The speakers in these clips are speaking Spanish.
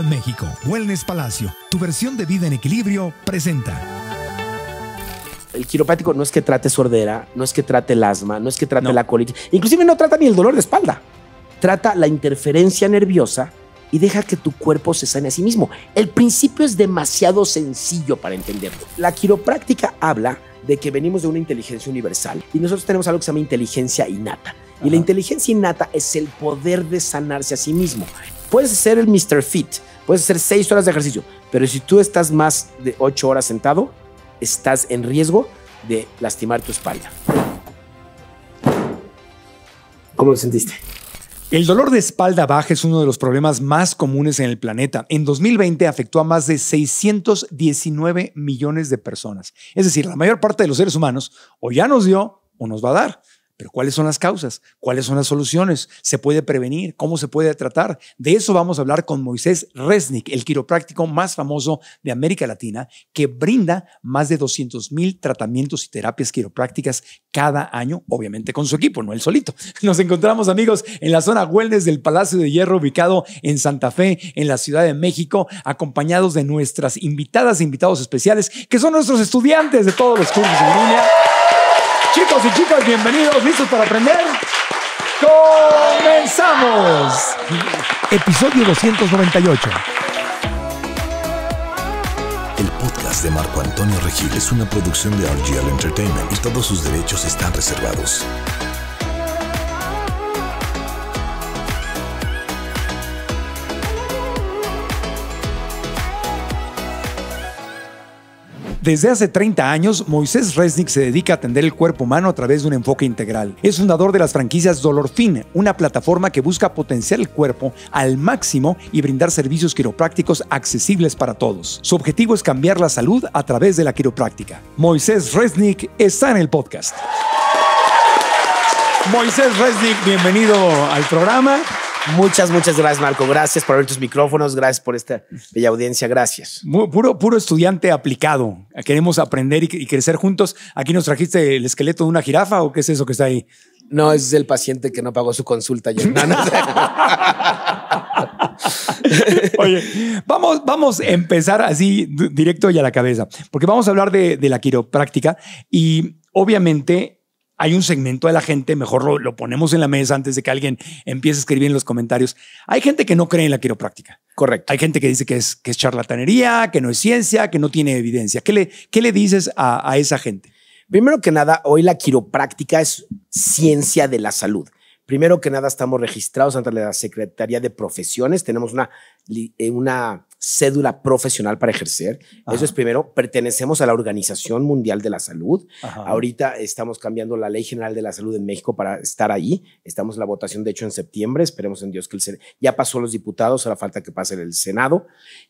en México. Wellness Palacio, tu versión de vida en equilibrio, presenta el quiropráctico no es que trate sordera, no es que trate el asma, no es que trate la colitis, inclusive no trata ni el dolor de espalda. Trata la interferencia nerviosa y deja que tu cuerpo se sane a sí mismo. El principio es demasiado sencillo para entenderlo. La quiropráctica habla de que venimos de una inteligencia universal y nosotros tenemos algo que se llama inteligencia innata. Y la inteligencia innata es el poder de sanarse a sí mismo. Puedes hacer el Mr. Fit, puedes hacer seis horas de ejercicio, pero si tú estás más de ocho horas sentado, estás en riesgo de lastimar tu espalda. ¿Cómo lo sentiste? El dolor de espalda baja es uno de los problemas más comunes en el planeta. En 2020 afectó a más de 619 millones de personas. Es decir, la mayor parte de los seres humanos o ya nos dio o nos va a dar. Pero ¿cuáles son las causas? ¿Cuáles son las soluciones? ¿Se puede prevenir? ¿Cómo se puede tratar? De eso vamos a hablar con Moisés Resnick, el quiropráctico más famoso de América Latina, que brinda más de 200 mil tratamientos y terapias quiroprácticas cada año, obviamente con su equipo, no él solito. Nos encontramos, amigos, en la zona wellness del Palacio de Hierro, ubicado en Santa Fe, en la Ciudad de México, acompañados de nuestras invitadas e invitados especiales, que son nuestros estudiantes de todos los cursos en línea. Chicos y chicas, bienvenidos, listos para aprender. ¡Comenzamos! Episodio 298. El podcast de Marco Antonio Regil es una producción de RGL Entertainment y todos sus derechos están reservados. Desde hace 30 años, Moisés Resnick se dedica a atender el cuerpo humano a través de un enfoque integral. Es fundador de las franquicias Dolorfin, una plataforma que busca potenciar el cuerpo al máximo y brindar servicios quiroprácticos accesibles para todos. Su objetivo es cambiar la salud a través de la quiropráctica. Moisés Resnick está en el podcast. Moisés Resnick, bienvenido al programa. Muchas, muchas gracias, Marco. Gracias por abrir tus micrófonos. Gracias por esta bella audiencia. Gracias. Puro, puro estudiante aplicado. Queremos aprender y, crecer juntos. Aquí nos trajiste el esqueleto de una jirafa o qué es eso que está ahí. No, es el paciente que no pagó su consulta Oye, vamos, vamos a empezar así directo y a la cabeza, porque vamos a hablar de, de la quiropráctica y obviamente hay un segmento de la gente, mejor lo, ponemos en la mesa antes de que alguien empiece a escribir en los comentarios. Hay gente que no cree en la quiropráctica. Correcto. Hay gente que dice que es, charlatanería, que no es ciencia, que no tiene evidencia. ¿Qué le, qué le dices a, esa gente? Primero que nada, hoy la quiropráctica es ciencia de la salud. Primero que nada, estamos registrados ante la Secretaría de Profesiones. Tenemos una, eh, una cédula profesional para ejercer. Eso es primero, pertenecemos a la Organización Mundial de la Salud. Ahorita estamos cambiando la Ley General de la Salud en México para estar ahí. Estamos en la votación, de hecho, en septiembre. Esperemos en Dios que el Ya pasó los diputados, la falta que pase el Senado.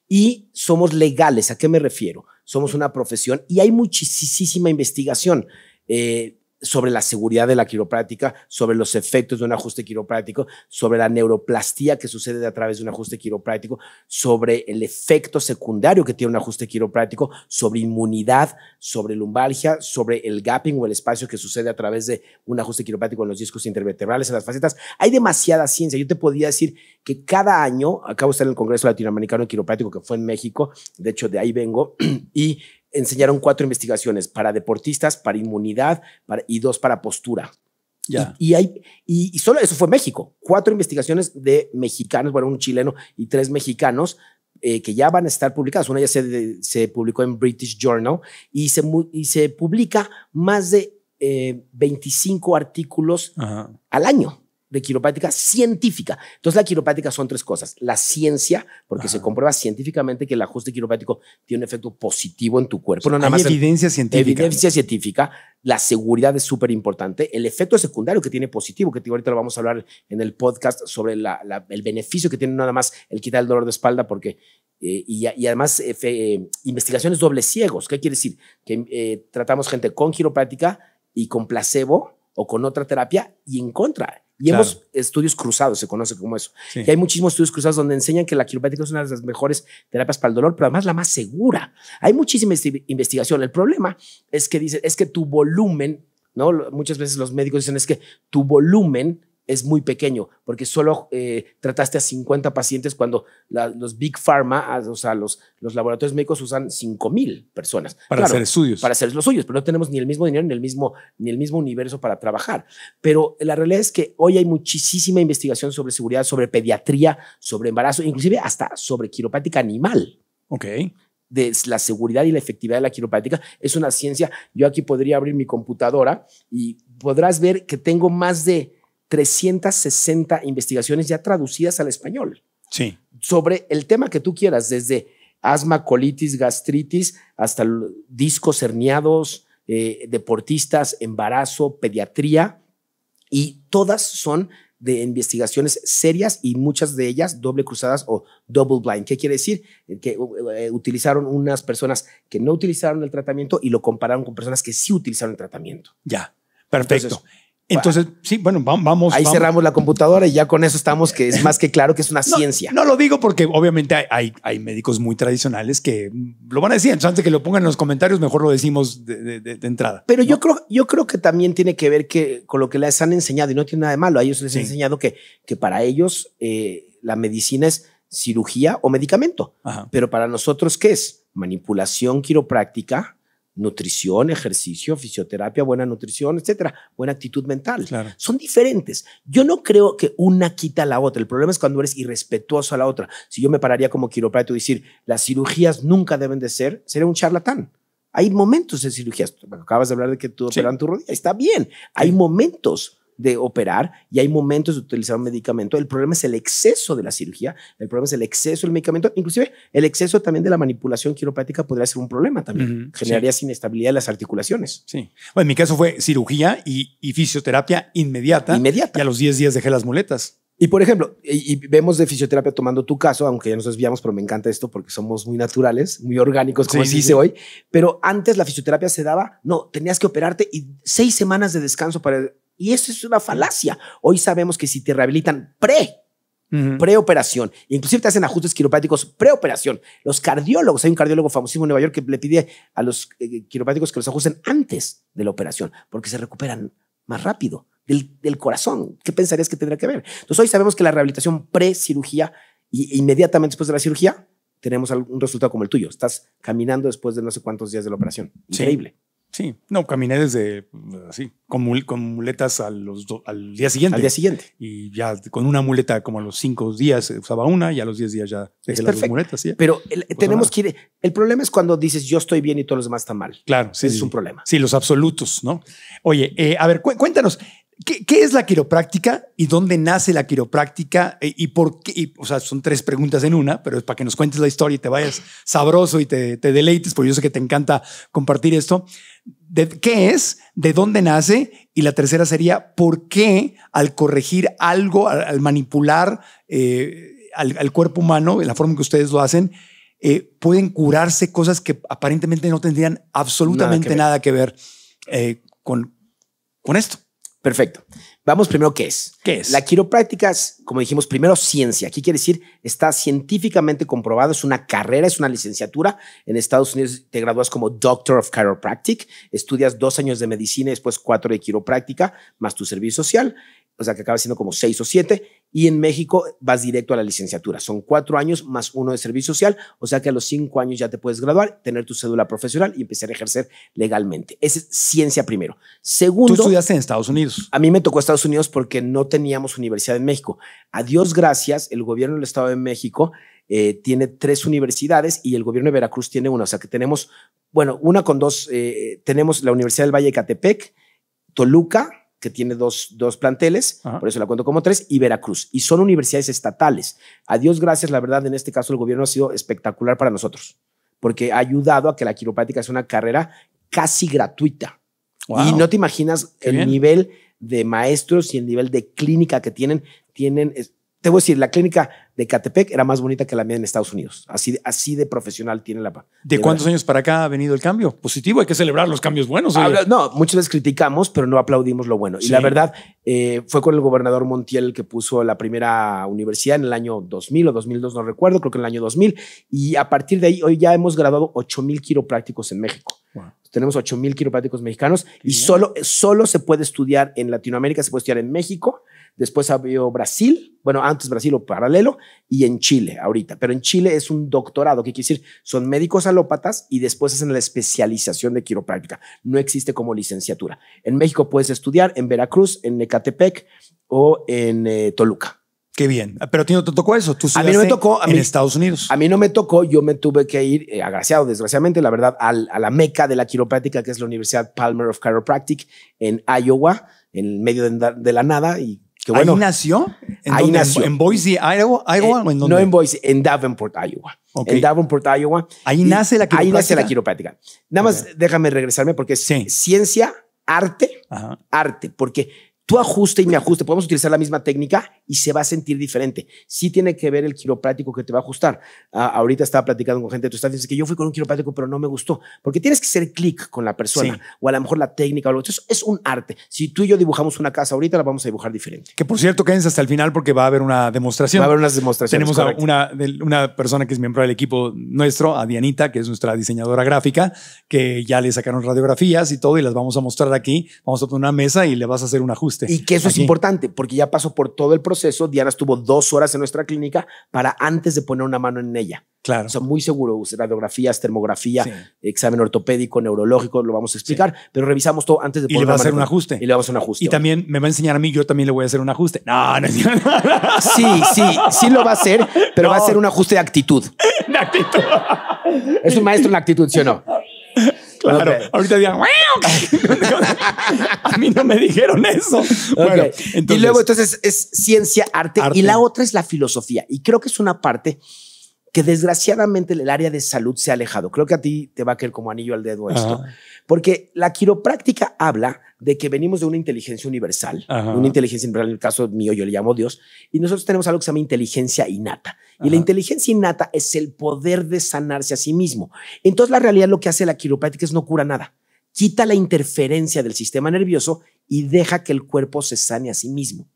Y somos legales. ¿A qué me refiero? Somos una profesión y hay muchísima investigación. Eh, sobre la seguridad de la quiropráctica, sobre los efectos de un ajuste quiropráctico, sobre la neuroplastía que sucede a través de un ajuste quiropráctico, sobre el efecto secundario que tiene un ajuste quiropráctico, sobre inmunidad, sobre lumbalgia, sobre el gapping o el espacio que sucede a través de un ajuste quiropráctico en los discos intervertebrales, en las facetas. Hay demasiada ciencia. Yo te podría decir que cada año, acabo de estar en el Congreso Latinoamericano de Quiropráctico que fue en México, de hecho de ahí vengo, y enseñaron cuatro investigaciones para deportistas, para inmunidad y dos para postura. Y, y, solo eso fue México. Cuatro investigaciones de mexicanos, bueno, un chileno y tres mexicanos eh, que ya van a estar publicadas. Una ya se, publicó en British Journal y se, y se publica más de 25 eh, artículos al año de quiropráctica científica. Entonces, la quiropática son tres cosas. La ciencia, porque se comprueba científicamente que el ajuste quiropático tiene un efecto positivo en tu cuerpo. nada más evidencia científica. Evidencia científica. La seguridad es súper importante. El efecto secundario que tiene positivo, que ahorita lo vamos a hablar en el podcast sobre el beneficio que tiene nada más el quitar el dolor de espalda, porque eh, y, además eh, eh, investigaciones doble ciegos. ¿Qué quiere decir? Que tratamos gente con quiropática y con placebo o con otra terapia y en contra. Y hemos estudios cruzados, se conoce como eso. Y hay muchísimos estudios cruzados donde enseñan que la quiropráctica es una de las mejores terapias para el dolor, pero además la más segura. Hay muchísima investigación. El problema es que dice es que tu volumen, ¿no? Muchas veces los médicos dicen es que tu volumen es muy pequeño, porque solo eh, trataste a 50 pacientes cuando los Big Pharma, ah, o sea, los, laboratorios médicos usan mil personas. Para hacer estudios. Para hacer los suyos, pero no tenemos ni el mismo dinero ni el mismo, ni el mismo universo para trabajar. Pero la realidad es que hoy hay muchísima investigación sobre seguridad, sobre pediatría, sobre embarazo, inclusive hasta sobre quiropática animal. Ok de la seguridad y la efectividad de la quiropática es una ciencia. Yo aquí podría abrir mi computadora y podrás ver que tengo más de 360 investigaciones ya traducidas al español. Sí. Sobre el tema que tú quieras, desde asma, colitis, gastritis, hasta discos herniados, eh, deportistas, embarazo, pediatría, y todas son de investigaciones serias y muchas de ellas doble cruzadas o double blind. ¿Qué quiere decir? Que eh, utilizaron unas personas que no utilizaron el tratamiento y lo compararon con personas que sí utilizaron el tratamiento. Ya, perfecto. Entonces, sí, bueno, vamos. Ahí cerramos la computadora y ya con eso estamos, que es más que claro que es una ciencia. No lo digo porque obviamente hay, hay, médicos muy tradicionales que lo van a decir. Entonces, antes de que lo pongan en los comentarios, mejor lo decimos de, entrada. Pero yo, creo, yo creo que también tiene que ver que, con lo que les han enseñado y no tiene nada de malo. A ellos les han enseñado que, que para ellos eh, la medicina es cirugía o medicamento. Pero para nosotros, ¿qué es? Manipulación quiropráctica nutrición, ejercicio, fisioterapia, buena nutrición, etcétera, buena actitud mental. Son diferentes. Yo no creo que una quita a la otra. El problema es cuando eres irrespetuoso a la otra. Si yo me pararía como quiropráctico y decir, las cirugías nunca deben de ser, sería un charlatán. Hay momentos de cirugías. Acabas de hablar de que tú sí. operan tu rodilla. Está bien. Hay momentos de operar y hay momentos de utilizar un medicamento. El problema es el exceso de la cirugía, el problema es el exceso del medicamento, inclusive el exceso también de la manipulación quiropráctica podría ser un problema también. Generaría inestabilidad en las articulaciones. Sí. Bueno, en mi caso fue cirugía y, fisioterapia inmediata. Inmediata. Y a los 10 días dejé las muletas. Y por ejemplo, y, vemos de fisioterapia tomando tu caso, aunque ya nos desviamos, pero me encanta esto porque somos muy naturales, muy orgánicos, como se dice hoy. Pero antes la fisioterapia se daba, no, tenías que operarte y seis semanas de descanso para y eso es una falacia. Hoy sabemos que si te rehabilitan pre, preoperación, inclusive te hacen ajustes pre preoperación. Los cardiólogos, hay un cardiólogo famosísimo en Nueva York que le pide a los eh, eh, quiropáticos que los ajusten antes de la operación, porque se recuperan más rápido del, corazón. ¿Qué pensarías que tendría que ver? Entonces hoy sabemos que la rehabilitación pre-cirugía y inmediatamente después de la cirugía tenemos un resultado como el tuyo. Estás caminando después de no sé cuántos días de la operación. Increíble. Sí, no, caminé desde eh, así, con, muletas a los al día siguiente. Al día siguiente. Y ya con una muleta como a los cinco días usaba una y a los diez días ya dejé las muletas. Pero pues tenemos que ir. El problema es cuando dices yo estoy bien y todos los demás están mal. Claro, sí. es un problema. Sí, los absolutos, ¿no? Oye, eh, a ver, cuéntanos, ¿Qué, es la quiropráctica y dónde nace la quiropráctica eh, y, por qué? o sea, son tres preguntas en una, pero es para que nos cuentes la historia y te vayas sabroso y te, deleites, porque yo sé que te encanta compartir esto. De, ¿Qué es? ¿De dónde nace? Y la tercera sería, ¿por qué al corregir algo, al, manipular eh, al, cuerpo humano, en la forma que ustedes lo hacen, eh, pueden curarse cosas que aparentemente no tendrían absolutamente nada que ver, con, con esto? Perfecto. Vamos primero, ¿qué es? ¿Qué es? La quiropráctica es, como dijimos, primero ciencia. ¿Qué quiere decir? Está científicamente comprobado, es una carrera, es una licenciatura. En Estados Unidos te gradúas como Doctor of Chiropractic, estudias dos años de medicina y después cuatro de quiropráctica, más tu servicio social o sea, que acaba siendo como seis o siete, y en México vas directo a la licenciatura. Son cuatro años más uno de servicio social, o sea que a los cinco años ya te puedes graduar, tener tu cédula profesional y empezar a ejercer legalmente. Esa es ciencia primero. Segundo. Tú estudiaste en Estados Unidos. A mí me tocó Estados Unidos porque no teníamos universidad en México. A Dios gracias, el gobierno del Estado de México eh, tiene tres universidades y el gobierno de Veracruz tiene una. O sea que tenemos, bueno, una con dos. Eh, tenemos la Universidad del Valle de Catepec, Toluca, que tiene dos, planteles, por eso la cuento como tres, y Veracruz. Y son universidades estatales. A Dios gracias, la verdad, en este caso el gobierno ha sido espectacular para nosotros, porque ha ayudado a que la quiropráctica sea una carrera casi gratuita. Y no te imaginas el nivel de maestros y el nivel de clínica que tienen. Tienen te voy a decir, la clínica de Catepec era más bonita que la mía en Estados Unidos. Así, así de profesional tiene la. ¿De, de cuántos años para acá ha venido el cambio? Positivo, hay que celebrar los cambios buenos. no, muchas veces criticamos, pero no aplaudimos lo bueno. Y la verdad, eh, fue con el gobernador Montiel que puso la primera universidad en el año 2000 o 2002, no recuerdo, creo que en el año 2000. Y a partir de ahí, hoy ya hemos graduado 8000 quiroprácticos en México. Tenemos 8000 quiroprácticos mexicanos y solo, solo se puede estudiar en Latinoamérica, se puede estudiar en México Después había Brasil, bueno, antes Brasil o paralelo, y en Chile ahorita. Pero en Chile es un doctorado, que quiere decir, son médicos alópatas y después hacen la especialización de quiropráctica. No existe como licenciatura. En México puedes estudiar en Veracruz, en Ecatepec o en eh, Toluca. Qué bien. Ah, pero a ti no te tocó eso. Tú a mí no me tocó. en Estados Unidos. A mí no me tocó. Yo me tuve que ir, eh, agraciado, desgraciadamente, la verdad, a la meca de la quiropráctica, que es la Universidad Palmer of Chiropractic en Iowa, en medio de, de la nada. Y ¿Ahí nació? ¿En ahí nació. ¿En Boise, Iowa? Iowa eh, no en Boise, en Davenport, Iowa. En Davenport, Iowa. Ahí nace la quiropráctica. Ahí nace la quiropráctica. Nada más déjame regresarme porque es ciencia, arte, arte. Porque tú ajuste y me ajuste, podemos utilizar la misma técnica y se va a sentir diferente. Sí tiene que ver el quiropráctico que te va a ajustar. Ah, ahorita estaba platicando con gente de tu diciendo que yo fui con un quiropráctico pero no me gustó, porque tienes que hacer clic con la persona o a lo mejor la técnica o algo. Eso es un arte. Si tú y yo dibujamos una casa ahorita, la vamos a dibujar diferente. Que por cierto, quédense hasta el final porque va a haber una demostración. Va a haber unas demostraciones. Tenemos una, persona que es miembro del equipo nuestro, a Dianita, que es nuestra diseñadora gráfica, que ya le sacaron radiografías y todo y las vamos a mostrar aquí. Vamos a poner una mesa y le vas a hacer un ajuste. Y que eso es importante, porque ya pasó por todo el proceso. Diana estuvo dos horas en nuestra clínica para antes de poner una mano en ella. Claro. O sea, muy seguro, radiografías, termografía, examen ortopédico, neurológico, lo vamos a explicar, pero revisamos todo antes de poner Y le va a hacer un ajuste. Y le vamos a hacer un ajuste. Y también me va a enseñar a mí, yo también le voy a hacer un ajuste. No, no es Sí, sí, sí lo va a hacer, pero va a ser un ajuste de actitud. actitud. Es un maestro en actitud, ¿sí o no? Claro, ahorita digan, a mí no me dijeron eso. y luego entonces es ciencia, arte, y la otra es la filosofía. Y creo que es una parte que desgraciadamente el área de salud se ha alejado. Creo que a ti te va a caer como anillo al dedo esto, porque la quiropráctica habla de que venimos de una inteligencia universal, una inteligencia universal, en el caso mío yo le llamo Dios, y nosotros tenemos algo que se llama inteligencia innata. Y la inteligencia innata es el poder de sanarse a sí mismo. Entonces la realidad lo que hace la quiropráctica es no cura nada, quita la interferencia del sistema nervioso y deja que el cuerpo se sane a sí mismo.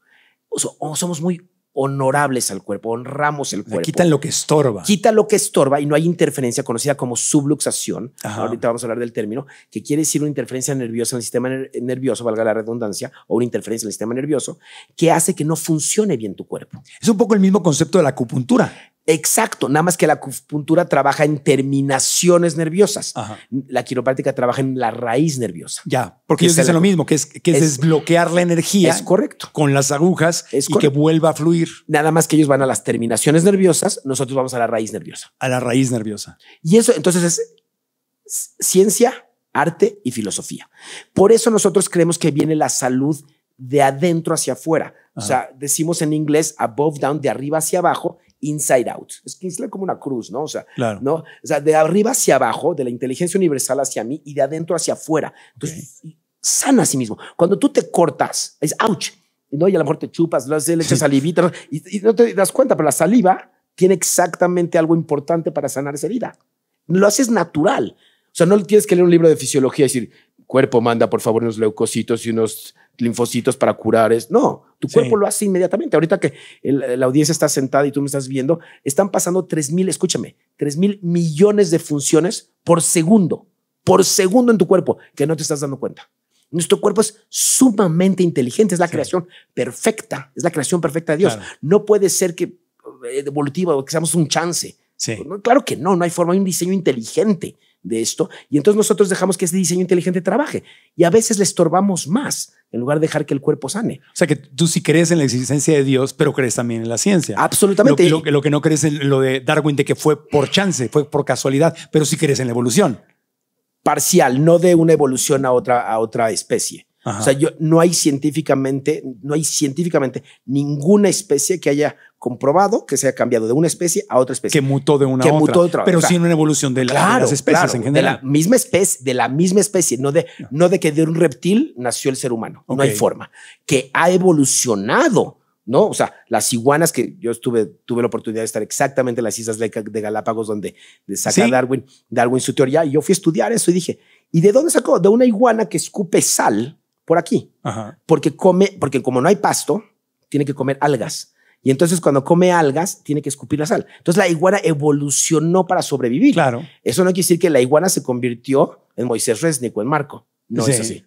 O somos muy honorables al cuerpo, honramos el cuerpo. quitan lo que estorba. Quita lo que estorba y no hay interferencia conocida como subluxación. Ahorita vamos a hablar del término, que quiere decir una interferencia nerviosa en el sistema nervioso, valga la redundancia, o una interferencia en el sistema nervioso, que hace que no funcione bien tu cuerpo. Es un poco el mismo concepto de la acupuntura. Exacto, nada más que la acupuntura trabaja en terminaciones nerviosas. La quiropráctica trabaja en la raíz nerviosa. Ya, porque ellos dicen lo mismo, que es, desbloquear la energía. Es correcto. Con las agujas y que vuelva a fluir. Nada más que ellos van a las terminaciones nerviosas, nosotros vamos a la raíz nerviosa. A la raíz nerviosa. Y eso, entonces, es ciencia, arte y filosofía. Por eso nosotros creemos que viene la salud de adentro hacia afuera. O sea, decimos en inglés above down, de arriba hacia abajo, inside out. Es que es como una cruz, ¿no? O sea, ¿no? sea, de arriba hacia abajo, de la inteligencia universal hacia mí y de adentro hacia afuera. Entonces, sana a sí mismo. Cuando tú te cortas, es ouch, ¿no? Y a lo mejor te chupas, le echas salivita y, y no te das cuenta, pero la saliva tiene exactamente algo importante para sanar esa herida. Lo haces natural. O sea, no tienes que leer un libro de fisiología y decir, cuerpo manda, por favor, unos leucocitos y unos linfocitos para curar. Es, no, tu cuerpo lo hace inmediatamente. Ahorita que la audiencia está sentada y tú me estás viendo, están pasando 3 mil, escúchame, 3 mil millones de funciones por segundo, por segundo en tu cuerpo, que no te estás dando cuenta. Nuestro cuerpo es sumamente inteligente, es la creación perfecta, es la creación perfecta de Dios. No puede ser que eh, evolutiva o que seamos un chance. Claro que no, no hay forma, hay un diseño inteligente de esto. Y entonces nosotros dejamos que ese diseño inteligente trabaje y a veces le estorbamos más en lugar de dejar que el cuerpo sane. O sea que tú sí crees en la existencia de Dios, pero crees también en la ciencia. Absolutamente. Lo, lo, lo que no crees en lo de Darwin, de que fue por chance, fue por casualidad, pero si crees en la evolución. Parcial, no de una evolución a otra, a otra especie. O sea, yo, no hay científicamente, no hay científicamente ninguna especie que haya comprobado que se haya cambiado de una especie a otra especie. Que mutó de una a otra. Pero sin sí una evolución de, las especies en general. De la misma especie, de la misma especie, no de, no. de que de un reptil nació el ser humano. No hay forma. Que ha evolucionado. ¿no? O sea, las iguanas que yo estuve, tuve la oportunidad de estar exactamente en las islas de Galápagos donde saca Darwin, Darwin su teoría, y yo fui a estudiar eso y dije, ¿y de dónde sacó? De una iguana que escupe sal, por aquí. Porque come, porque como no hay pasto, tiene que comer algas. Y entonces cuando come algas, tiene que escupir la sal. Entonces la iguana evolucionó para sobrevivir. Claro. Eso no quiere decir que la iguana se convirtió en Moisés Resnick o en Marco. No es así.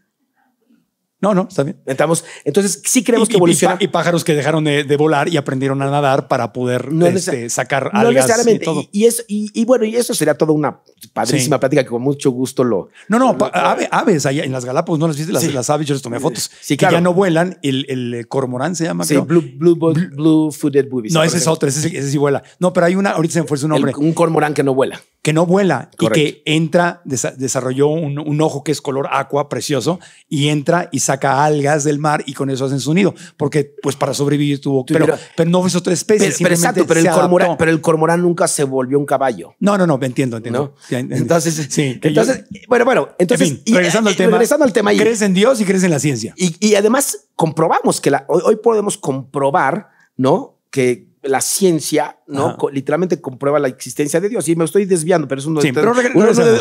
No, no, está bien. entonces, sí creemos que evoluciona. Y, pájaros que dejaron de, volar y aprendieron a nadar para poder este, sacar no y todo. Y, y, bueno, y eso sería toda una padrísima plática que con mucho gusto lo... No, no, aves allá en las Galápagos, ¿no las viste? Las, aves, yo les tomé eh, fotos. Sí, Que ya no vuelan. El, eh, cormorán se llama, Sí, Blue, blue, blue, Footed Boobies. No, ese es otro, ese, sí vuela. No, pero hay una, ahorita se me fue su nombre. un cormorán que no vuela. Que no vuela y que entra, desarrolló un, ojo que es color aqua, precioso, y entra y saca saca algas del mar y con eso hacen su nido, porque pues para sobrevivir tuvo... que pero, pero no es otra especie. Pero, exacto, pero el, cormorán, pero el cormorán nunca se volvió un caballo. No, no, no, me entiendo, entiendo. Entonces, sí, entonces bueno, bueno, entonces... Eh, regresando, al tema, al tema. Crees en Dios y crees en la ciencia. Y, además comprobamos que la, hoy, podemos comprobar, ¿no? Que, la ciencia, ¿no? literalmente comprueba la existencia de Dios. Y me estoy desviando, pero es uno, de,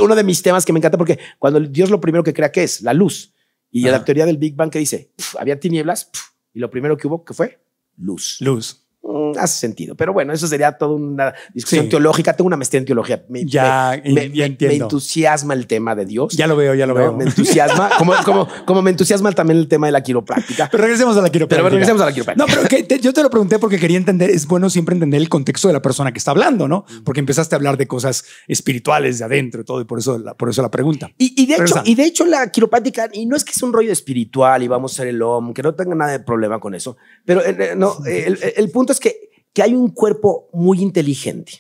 uno, de, mis temas que me encanta porque cuando Dios lo primero que crea que es la luz. Y la teoría del Big Bang que dice, había tinieblas, y lo primero que hubo, que fue? Luz. Luz. Mm, hace sentido. Pero bueno, eso sería toda una discusión teológica. Tengo una maestría en teología. ya, entiendo. me, entusiasma el tema de Dios. Ya lo veo, ya lo veo. Me entusiasma, como, como, me entusiasma también el tema de la quiropráctica. Pero regresemos a la quiropráctica. Pero regresemos a la quiropráctica. No, pero yo te lo pregunté porque quería entender, es bueno siempre entender el contexto de la persona que está hablando, ¿no? Porque empezaste a hablar de cosas espirituales de adentro y todo, y por eso la, por eso la pregunta. Y, de hecho, y de hecho la quiropráctica, y no es que es un rollo espiritual y vamos a ser el hombre, que no tenga nada de problema con eso, pero eh, eh, no, el, el punto es que, que hay un cuerpo muy inteligente,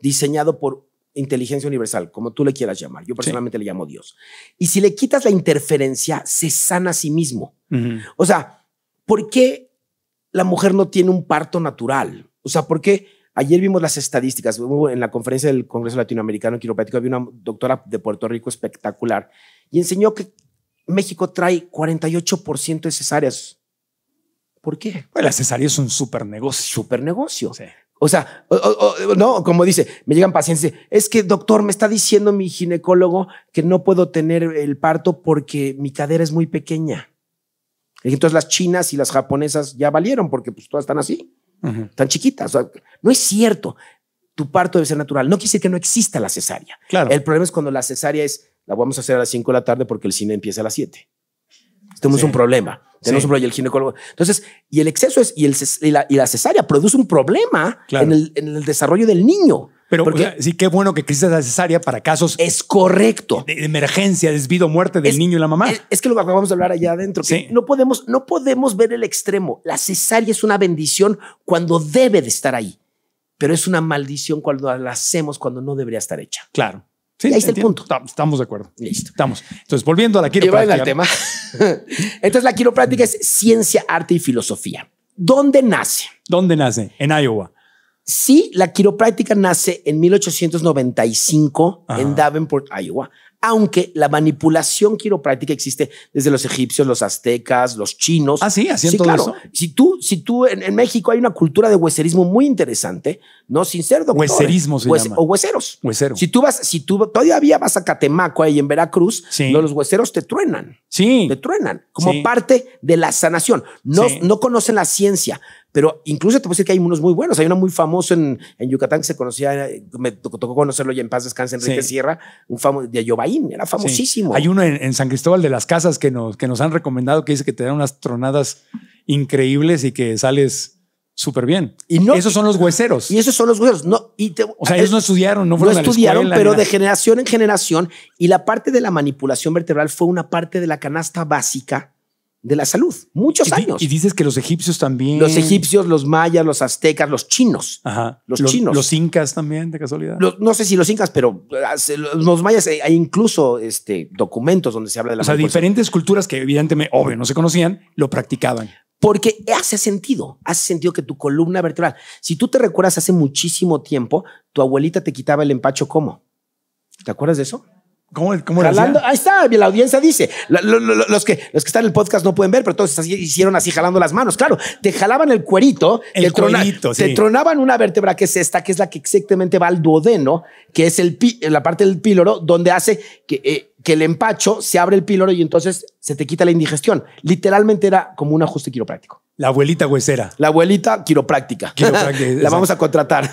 diseñado por inteligencia universal, como tú le quieras llamar. Yo personalmente le llamo Dios. Y si le quitas la interferencia, se sana a sí mismo. O sea, ¿por qué la mujer no tiene un parto natural? O sea, ¿por qué? Ayer vimos las estadísticas. En la conferencia del Congreso Latinoamericano Quiropráctico había una doctora de Puerto Rico espectacular y enseñó que México trae 48% de cesáreas ¿Por qué? Pues la cesárea es un super negocio. Super negocio. O sea, no, como dice, me llegan pacientes, es que doctor, me está diciendo mi ginecólogo que no puedo tener el parto porque mi cadera es muy pequeña. Entonces las chinas y las japonesas ya valieron porque pues todas están así, están tan chiquitas. no es cierto, tu parto debe ser natural. No quise que no exista la cesárea. Claro. El problema es cuando la cesárea es, la vamos a hacer a las 5 de la tarde porque el cine empieza a las 7 tenemos un problema. Tenemos un problema y el ginecólogo. Entonces, y el exceso es, y, el, y, la, cesárea produce un problema en, el, desarrollo del niño. Pero sí, qué bueno que crisis la cesárea para casos. Es correcto. De, emergencia, desvido, muerte del niño y la mamá. Es, que lo vamos a hablar allá adentro. no, podemos, no podemos ver el extremo. La cesárea es una bendición cuando debe de estar ahí, pero es una maldición cuando la hacemos cuando no debería estar hecha. Claro ahí está el punto. Estamos de acuerdo. Listo. Estamos. Entonces, volviendo a la quiropráctica. Al tema. Entonces, la quiropráctica es ciencia, arte y filosofía. ¿Dónde nace? ¿Dónde nace? En Iowa. Sí, la quiropráctica nace en 1895 en Davenport, Iowa aunque la manipulación quiropráctica existe desde los egipcios, los aztecas, los chinos. Ah, sí, haciendo claro. Si tú, si tú en, México hay una cultura de hueserismo muy interesante, no sin ser Hueserismo O hueseros. Huesero. Si tú vas, si tú todavía vas a Catemaco ahí en Veracruz, los hueseros te truenan. Sí. Te truenan como parte de la sanación. No, no conocen la ciencia, pero incluso te puedo decir que hay unos muy buenos. Hay uno muy famoso en, en Yucatán que se conocía, me tocó conocerlo ya en paz descanse, Enrique Sierra, un famoso de Ayobaín, era famosísimo. Hay uno en, San Cristóbal de las Casas que nos, que nos han recomendado que dice que te dan unas tronadas increíbles y que sales súper bien. Y esos son los hueseros. Y esos son los hueseros. No, y o sea, ellos no estudiaron, no fueron No estudiaron, a la escuela, pero de generación en generación. Y la parte de la manipulación vertebral fue una parte de la canasta básica de la salud, muchos años. Y dices que los egipcios también. Los egipcios, los mayas, los aztecas, los chinos. Ajá. Los, chinos. Los incas también, de casualidad. no sé si los incas, pero ah, los mayas, eh, hay incluso este, documentos donde se habla de la O sea, diferentes culturas que evidentemente, obvio, no se conocían, lo practicaban. Porque hace sentido, hace sentido que tu columna vertebral, si tú te recuerdas hace muchísimo tiempo, tu abuelita te quitaba el empacho ¿cómo? ¿Te acuerdas de eso? ¿Cómo, cómo jalando, ahí está, la audiencia dice. los, que, los que están en el podcast no pueden ver, pero todos hicieron así jalando las manos. Claro, te jalaban el cuerito, el te, cuerito, tronaban una vértebra que es esta, que es la que exactamente va al duodeno, que es la parte del píloro donde hace que, eh, que el empacho se abre el píloro y entonces se te quita la indigestión. Literalmente era como un ajuste quiropráctico. La abuelita huesera. La abuelita quiropráctica. la vamos a contratar.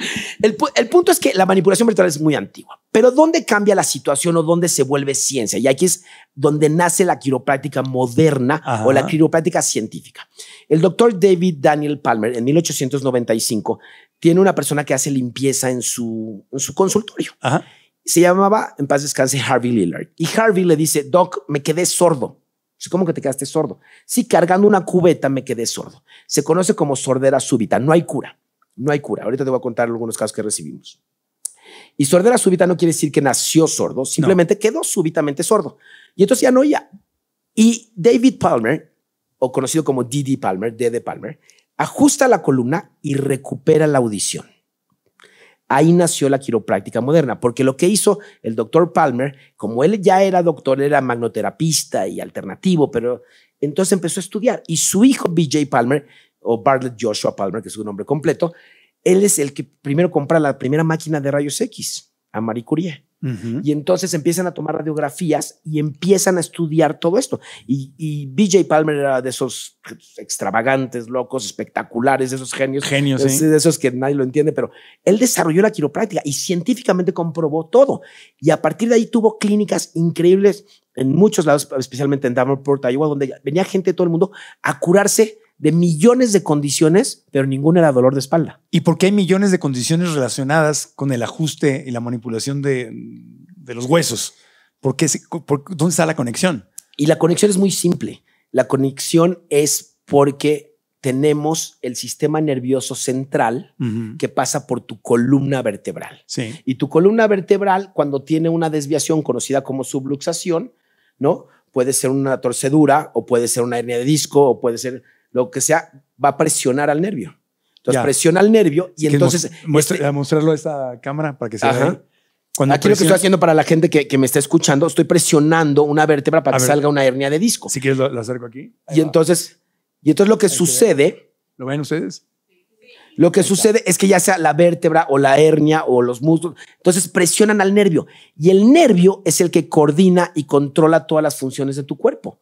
el, punto es que la manipulación virtual es muy antigua. Pero ¿dónde cambia la situación o dónde se vuelve ciencia? Y aquí es donde nace la quiropráctica moderna o la quiropráctica científica. El doctor David Daniel Palmer, en 1895, tiene una persona que hace limpieza en su, consultorio. Se llamaba, en paz descanse, Harvey Lillard. Y Harvey le dice, Doc, me quedé sordo. ¿Cómo que te quedaste sordo? Sí, cargando una cubeta me quedé sordo. Se conoce como sordera súbita. No hay cura. No hay cura. Ahorita te voy a contar algunos casos que recibimos. Y sordera súbita no quiere decir que nació sordo, simplemente quedó súbitamente sordo. Y entonces ya no ya. Y David Palmer, o conocido como D.D. Palmer, D.D. Palmer, ajusta la columna y recupera la audición. Ahí nació la quiropráctica moderna, porque lo que hizo el doctor Palmer, como él ya era doctor, era magnoterapista y alternativo, pero entonces empezó a estudiar. Y su hijo, BJ Palmer, o Bartlett Joshua Palmer, que es su nombre completo, él es el que primero compró la primera máquina de rayos X a Marie Curie. Y entonces empiezan a tomar radiografías y empiezan a estudiar todo esto. Y, y BJ Palmer era de esos extravagantes, locos, espectaculares, de esos genios. Genios, De esos que nadie lo entiende, pero él desarrolló la quiropráctica y científicamente comprobó todo. Y a partir de ahí tuvo clínicas increíbles en muchos lados, especialmente en Davenport, Iowa, donde venía gente de todo el mundo a curarse de millones de condiciones, pero ninguna era dolor de espalda. ¿Y por qué hay millones de condiciones relacionadas con el ajuste y la manipulación de, los huesos? ¿Dónde está la conexión? Y la conexión es muy simple. La conexión es porque tenemos el sistema nervioso central que pasa por tu columna vertebral. Y tu columna vertebral, cuando tiene una desviación conocida como subluxación, ¿no? Puede ser una torcedura o puede ser una hernia de disco o puede ser lo que sea, va a presionar al nervio. Entonces presiona al nervio y entonces... Este a mostrarlo a esta cámara para que se vea. Cuando Aquí lo que estoy haciendo para la gente que, me está escuchando, estoy presionando una vértebra para que salga una hernia de disco. Si quieres, lo, acerco aquí. y entonces, y entonces lo que sucede. ¿Lo ven ustedes? Lo que sucede es que ya sea la vértebra o la hernia o los músculos, entonces presionan al nervio. Y el nervio es el que coordina y controla todas las funciones de tu cuerpo.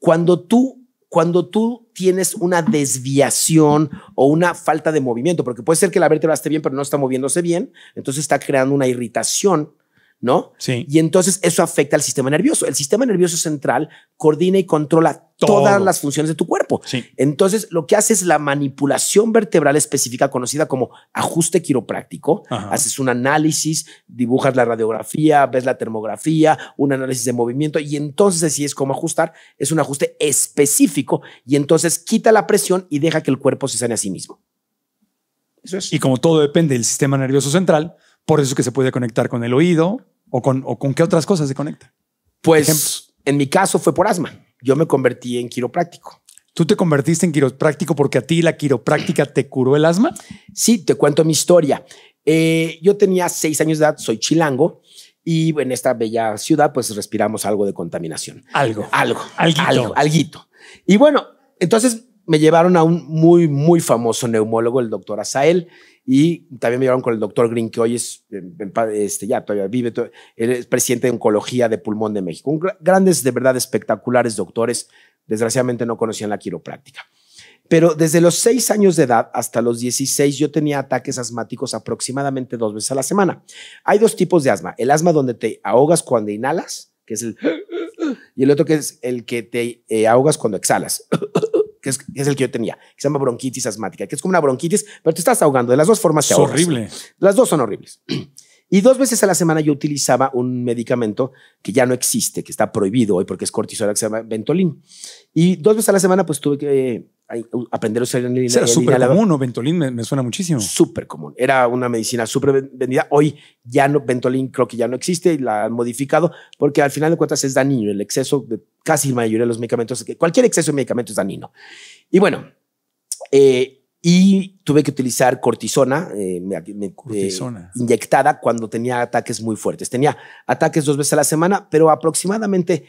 Cuando tú cuando tú tienes una desviación o una falta de movimiento, porque puede ser que la vértebra esté bien, pero no está moviéndose bien, entonces está creando una irritación ¿no? Sí. Y entonces eso afecta al sistema nervioso. El sistema nervioso central coordina y controla todas las funciones de tu cuerpo. Entonces lo que hace es la manipulación vertebral específica conocida como ajuste quiropráctico. Haces un análisis, dibujas la radiografía, ves la termografía, un análisis de movimiento y entonces es cómo ajustar. Es un ajuste específico y entonces quita la presión y deja que el cuerpo se sane a sí mismo. Eso es. Y como todo depende del sistema nervioso central, por eso es que se puede conectar con el oído, ¿O con, qué otras cosas se conecta? Pues en mi caso fue por asma. Yo me convertí en quiropráctico. ¿Tú te convertiste en quiropráctico porque a ti la quiropráctica te curó el asma? Sí, te cuento mi historia. Eh, yo tenía seis años de edad, soy chilango. Y en esta bella ciudad, pues respiramos algo de contaminación. Algo. Algo. Alguito. Algo. Alguito. Y bueno, entonces me llevaron a un muy, muy famoso neumólogo, el doctor Azael, y también me llevaron con el doctor Green, que hoy es, eh, este, ya todavía vive, él es presidente de Oncología de Pulmón de México. grandes, de verdad, espectaculares doctores. Desgraciadamente no conocían la quiropráctica. Pero desde los 6 años de edad hasta los 16 yo tenía ataques asmáticos aproximadamente dos veces a la semana. Hay dos tipos de asma. El asma donde te ahogas cuando inhalas, que es el... Y el otro que es el que te eh, ahogas cuando exhalas que es, el que yo tenía, que se llama bronquitis asmática, que es como una bronquitis, pero te estás ahogando. De las dos formas te es horrible. Las dos son horribles. Y dos veces a la semana yo utilizaba un medicamento que ya no existe, que está prohibido hoy porque es cortisona, que se llama Ventolin. Y dos veces a la semana pues tuve que eh, aprender a usar el Era súper común, ¿no? Ventolin me, suena muchísimo. Súper común. Era una medicina súper vendida. Hoy ya no, Ventolin creo que ya no existe y la han modificado porque al final de cuentas es dañino. El exceso de casi la mayoría de los medicamentos, cualquier exceso de medicamento es dañino. Y bueno, eh, y tuve que utilizar cortisona, eh, me, eh, eh, inyectada cuando tenía ataques muy fuertes. Tenía ataques dos veces a la semana, pero aproximadamente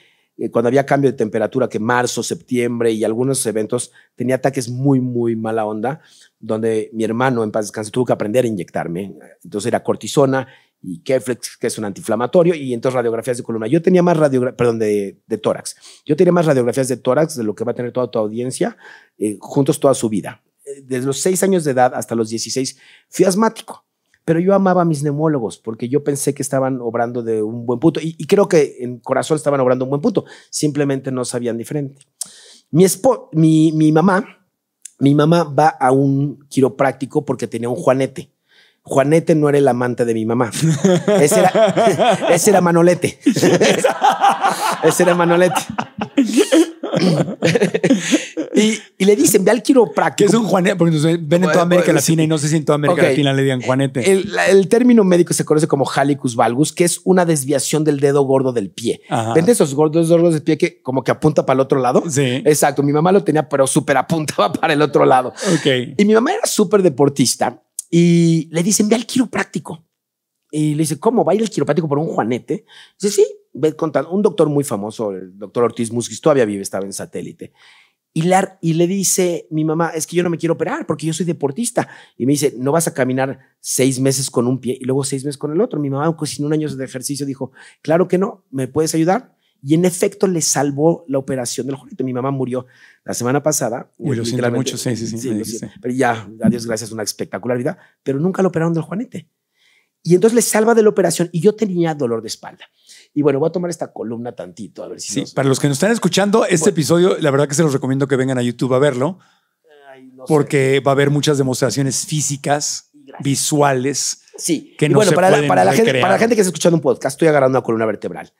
cuando había cambio de temperatura, que marzo, septiembre y algunos eventos, tenía ataques muy, muy mala onda, donde mi hermano en paz descanse tuvo que aprender a inyectarme. Entonces era cortisona y Keflex, que es un antiinflamatorio, y entonces radiografías de columna. Yo tenía más radiografías, perdón, de, de, tórax. Yo tenía más radiografías de tórax de lo que va a tener toda tu audiencia, juntos toda su vida desde los 6 años de edad hasta los 16 fui asmático. Pero yo amaba a mis neumólogos porque yo pensé que estaban obrando de un buen punto. Y, creo que en corazón estaban obrando un buen punto. Simplemente no sabían diferente. Mi, mi, mi mamá, mi mamá va a un quiropráctico porque tenía un juanete. Juanete no era el amante de mi mamá. Ese era, ese era Manolete. ese era Manolete. y, le dicen, ve al quiropráctico. Que es un juanete? Porque ven en toda América Latina y no sé si en toda América Latina le digan juanete. El, término médico se conoce como halicus valgus, que es una desviación del dedo gordo del pie. vende ¿Ven esos gordos, gordos del pie que como que apunta para el otro lado? Sí. Exacto. Mi mamá lo tenía, pero súper apuntaba para el otro lado. Ok. Y mi mamá era súper deportista y le dicen, ve al quiropráctico. Y le dice, ¿cómo va a ir el quiropráctico por un juanete? Dice, sí, un doctor muy famoso, el doctor Ortiz Musquiz, todavía vive, estaba en satélite. Y, y le dice mi mamá, es que yo no me quiero operar porque yo soy deportista. Y me dice, no vas a caminar seis meses con un pie y luego seis meses con el otro. Mi mamá, aunque pues, sin un año de ejercicio, dijo, claro que no, ¿me puedes ayudar? Y en efecto le salvó la operación del Juanete Mi mamá murió la semana pasada. Y lo mucho, sí, sí, sí. pero ya, a Dios gracias, una espectacular vida. Pero nunca lo operaron del juanete. Y entonces le salva de la operación y yo tenía dolor de espalda. Y bueno, voy a tomar esta columna tantito, a ver para los que nos están escuchando, este episodio, la verdad que se los recomiendo que vengan a YouTube a verlo, porque va a haber muchas demostraciones físicas, visuales. Sí, que bueno, para, gente, para la gente que está escuchando un podcast, estoy agarrando una columna vertebral.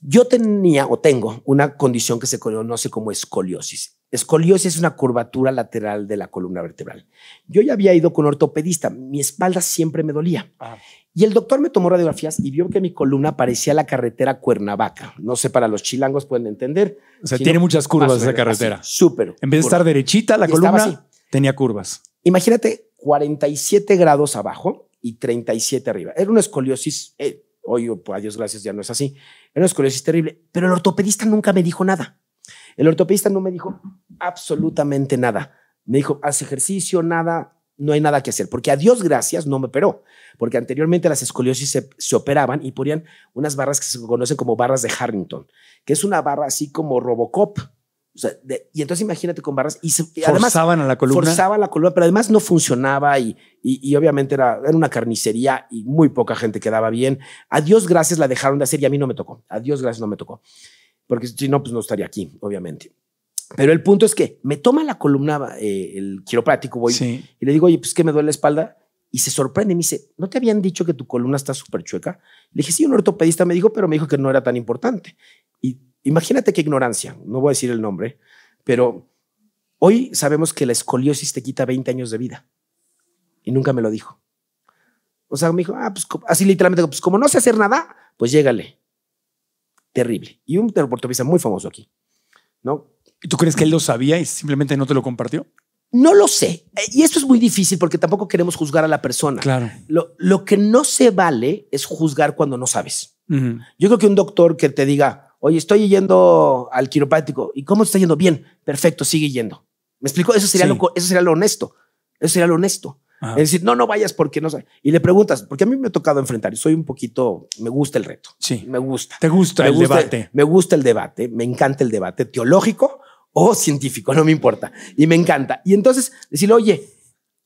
Yo tenía o tengo una condición que se conoce como escoliosis. Escoliosis es una curvatura lateral de la columna vertebral. Yo ya había ido con ortopedista, mi espalda siempre me dolía. Ah. Y el doctor me tomó radiografías y vio que mi columna parecía la carretera Cuernavaca. No sé, para los chilangos pueden entender. O sea, tiene muchas curvas esa carretera. Súper. En vez de estar derechita, la columna tenía curvas. Imagínate 47 grados abajo y 37 arriba. Era una escoliosis, eh, hoy, oh, Dios gracias, ya no es así. Era una escoliosis terrible, pero el ortopedista nunca me dijo nada. El ortopedista no me dijo absolutamente nada. Me dijo, haz ejercicio, nada, no hay nada que hacer, porque a Dios gracias no me operó, porque anteriormente las escoliosis se, operaban y ponían unas barras que se conocen como barras de Harrington, que es una barra así como Robocop. y entonces imagínate con barras y se, forzaban a la columna. Forzaban la columna, pero además no funcionaba y, obviamente era, era, una carnicería y muy poca gente quedaba bien. A Dios gracias la dejaron de hacer y a mí no me tocó. A Dios gracias no me tocó porque si no, pues no estaría aquí, obviamente. Pero el punto es que me toma la columna eh, el quiroprático, voy y le digo, oye, pues que me duele la espalda. Y se sorprende y me dice, ¿no te habían dicho que tu columna está súper chueca? Le dije, sí, un ortopedista me dijo, pero me dijo que no era tan importante. Y imagínate qué ignorancia, no voy a decir el nombre, pero hoy sabemos que la escoliosis te quita 20 años de vida. Y nunca me lo dijo. O sea, me dijo, ah, pues así literalmente, pues como no sé hacer nada, pues llégale terrible. Y un teleportopista muy famoso aquí. ¿no? ¿Tú crees que él lo sabía y simplemente no te lo compartió? No lo sé. Y esto es muy difícil porque tampoco queremos juzgar a la persona. Claro. Lo, que no se vale es juzgar cuando no sabes. Yo creo que un doctor que te diga, oye, estoy yendo al quiropráctico. ¿Y cómo te está yendo? Bien, perfecto, sigue yendo. ¿Me explico? Eso sería, eso sería lo honesto. Eso sería lo honesto. Es decir, no, no vayas porque no sé. Y le preguntas, porque a mí me ha tocado enfrentar y soy un poquito, me gusta el reto. Sí. Me gusta. ¿Te gusta el debate? Me gusta el debate, me encanta el debate teológico o científico, no me importa. Y me encanta. Y entonces decirle, oye,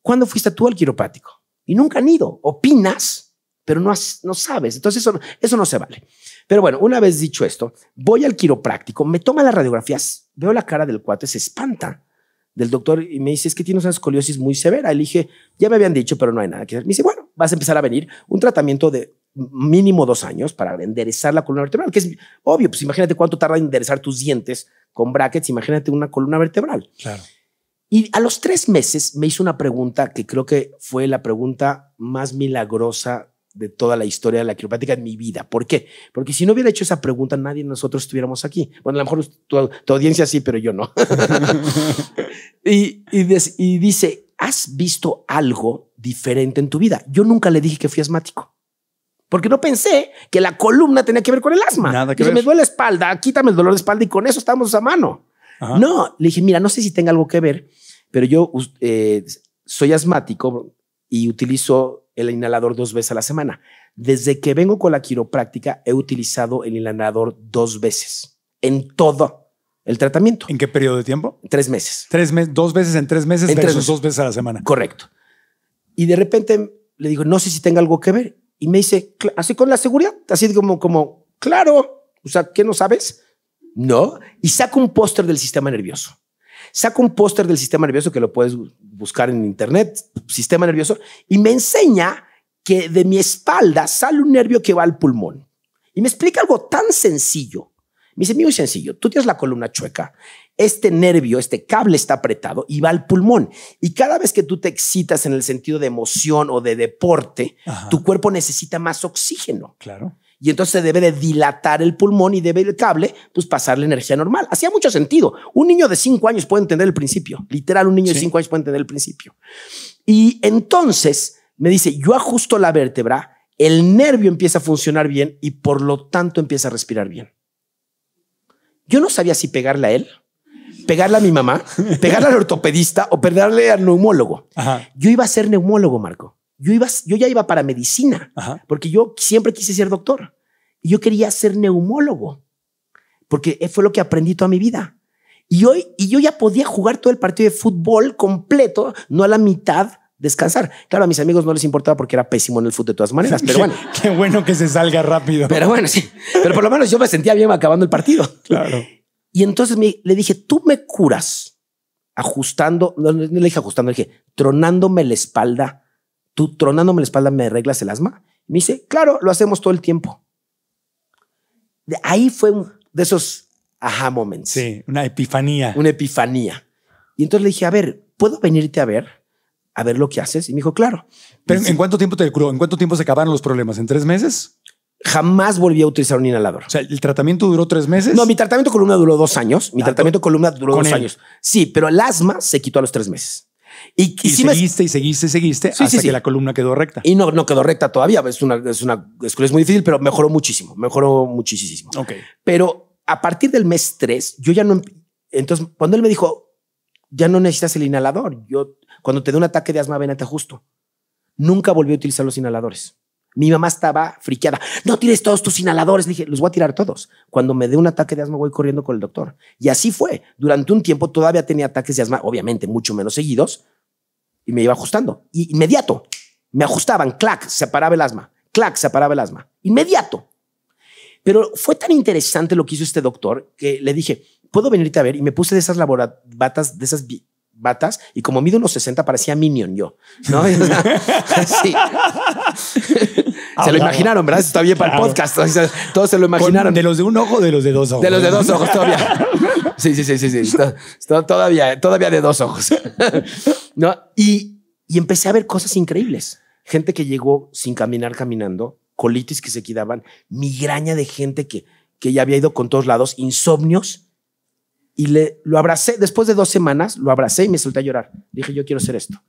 ¿cuándo fuiste tú al quiroprático? Y nunca han ido. Opinas, pero no, no sabes. Entonces eso, eso no se vale. Pero bueno, una vez dicho esto, voy al quiropráctico, me toma las radiografías, veo la cara del cuate, se espanta del doctor y me dice, es que tienes una escoliosis muy severa. Le dije, ya me habían dicho, pero no hay nada que hacer. Me dice, bueno, vas a empezar a venir un tratamiento de mínimo dos años para enderezar la columna vertebral, que es obvio, pues imagínate cuánto tarda en enderezar tus dientes con brackets, imagínate una columna vertebral. Claro. Y a los tres meses me hizo una pregunta que creo que fue la pregunta más milagrosa de toda la historia de la quiropráctica en mi vida. ¿Por qué? Porque si no hubiera hecho esa pregunta, nadie de nosotros estuviéramos aquí. Bueno, a lo mejor tu, audiencia sí, pero yo no. y, dice, ¿has visto algo diferente en tu vida? Yo nunca le dije que fui asmático. Porque no pensé que la columna tenía que ver con el asma. Nada que me duele la espalda, quítame el dolor de espalda y con eso estamos a mano. No, le dije, mira, no sé si tenga algo que ver, pero yo eh, soy asmático y utilizo el inhalador dos veces a la semana. Desde que vengo con la quiropráctica, he utilizado el inhalador dos veces en todo el tratamiento. ¿En qué periodo de tiempo? Tres meses. Tres meses, dos veces en tres meses en versus dos veces a la semana. Correcto. Y de repente le digo, no sé si tenga algo que ver. Y me dice, así con la seguridad, así como, como claro, o sea, ¿qué no sabes? No. Y saco un póster del sistema nervioso. Saca un póster del sistema nervioso que lo puedes buscar en internet, sistema nervioso, y me enseña que de mi espalda sale un nervio que va al pulmón. Y me explica algo tan sencillo. Me dice, muy sencillo, tú tienes la columna chueca, este nervio, este cable está apretado y va al pulmón. Y cada vez que tú te excitas en el sentido de emoción o de deporte, tu cuerpo necesita más oxígeno. Claro y entonces se debe de dilatar el pulmón y debe el cable pues pasar la energía normal. Hacía mucho sentido. Un niño de cinco años puede entender el principio. Literal, un niño de cinco años puede entender el principio. Y entonces me dice, yo ajusto la vértebra, el nervio empieza a funcionar bien y por lo tanto empieza a respirar bien. Yo no sabía si pegarle a él, pegarle a mi mamá, pegarle al ortopedista o pegarle al neumólogo. Yo iba a ser neumólogo, Marco yo, iba, yo ya iba para medicina, porque yo siempre quise ser doctor. Y yo quería ser neumólogo, porque fue lo que aprendí toda mi vida. Y, hoy, y yo ya podía jugar todo el partido de fútbol completo, no a la mitad, descansar. Claro, a mis amigos no les importaba porque era pésimo en el fútbol de todas maneras, pero bueno. Qué bueno que se salga rápido. Pero bueno, sí. Pero por lo menos yo me sentía bien acabando el partido. Claro. Y entonces me, le dije, tú me curas ajustando, no, le dije ajustando, le dije tronándome la espalda tú tronándome la espalda me arreglas el asma. Me dice, claro, lo hacemos todo el tiempo. De ahí fue de esos aha moments. Sí, una epifanía. Una epifanía. Y entonces le dije, a ver, ¿puedo venirte a ver? A ver lo que haces. Y me dijo, claro. Pero, ¿en cuánto tiempo te curó? ¿En cuánto tiempo se acabaron los problemas? ¿En tres meses? Jamás volví a utilizar un inhalador. O sea, ¿el tratamiento duró tres meses? No, mi tratamiento de columna duró dos años. Mi ah, tratamiento de columna duró dos años. Sí, pero el asma se quitó a los tres meses. Y, seguiste y seguiste y seguiste hasta que la columna quedó recta. Y no, no quedó recta todavía. Es una, es una escuela es muy difícil, pero mejoró muchísimo. Mejoró muchísimo. Pero a partir del mes 3, yo ya no. Em-, entonces, cuando él me dijo, ya no necesitas el inhalador. Yo, cuando te dé un ataque de asma, ven justo. Nunca volví a utilizar los inhaladores. Mi mamá estaba friqueada. No tires todos tus inhaladores. dije, los voy a tirar todos. Cuando me dé un ataque de asma, voy corriendo con el doctor. Y así fue. Durante un tiempo todavía tenía ataques de asma, obviamente mucho menos seguidos, y me iba ajustando. inmediato, me ajustaban, clac, se paraba el asma, clac, se paraba el asma. Inmediato. Pero fue tan interesante lo que hizo este doctor que le dije, ¿puedo venirte a ver? Y me puse de esas batas, de esas batas y como mido unos 60 parecía Minion yo, ¿no? sí se lo imaginaron, ¿verdad? está bien para el podcast. Todos se lo imaginaron. ¿De los de un ojo o de los de dos ojos? De los de dos ojos todavía. Sí, sí, sí, sí, Todavía, de dos ojos. ¿No? Y, empecé a ver cosas increíbles. Gente que llegó sin caminar caminando, colitis que se quedaban, migraña de gente que, que ya había ido con todos lados, insomnios. Y le, lo abracé, después de dos semanas, lo abracé y me solté a llorar. Dije, yo quiero ser esto.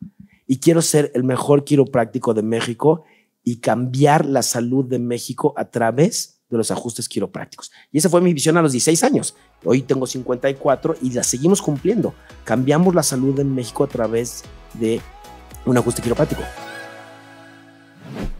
Y quiero ser el mejor quiropráctico de México y cambiar la salud de México a través de los ajustes quiroprácticos. Y esa fue mi visión a los 16 años. Hoy tengo 54 y la seguimos cumpliendo. Cambiamos la salud de México a través de un ajuste quiropráctico.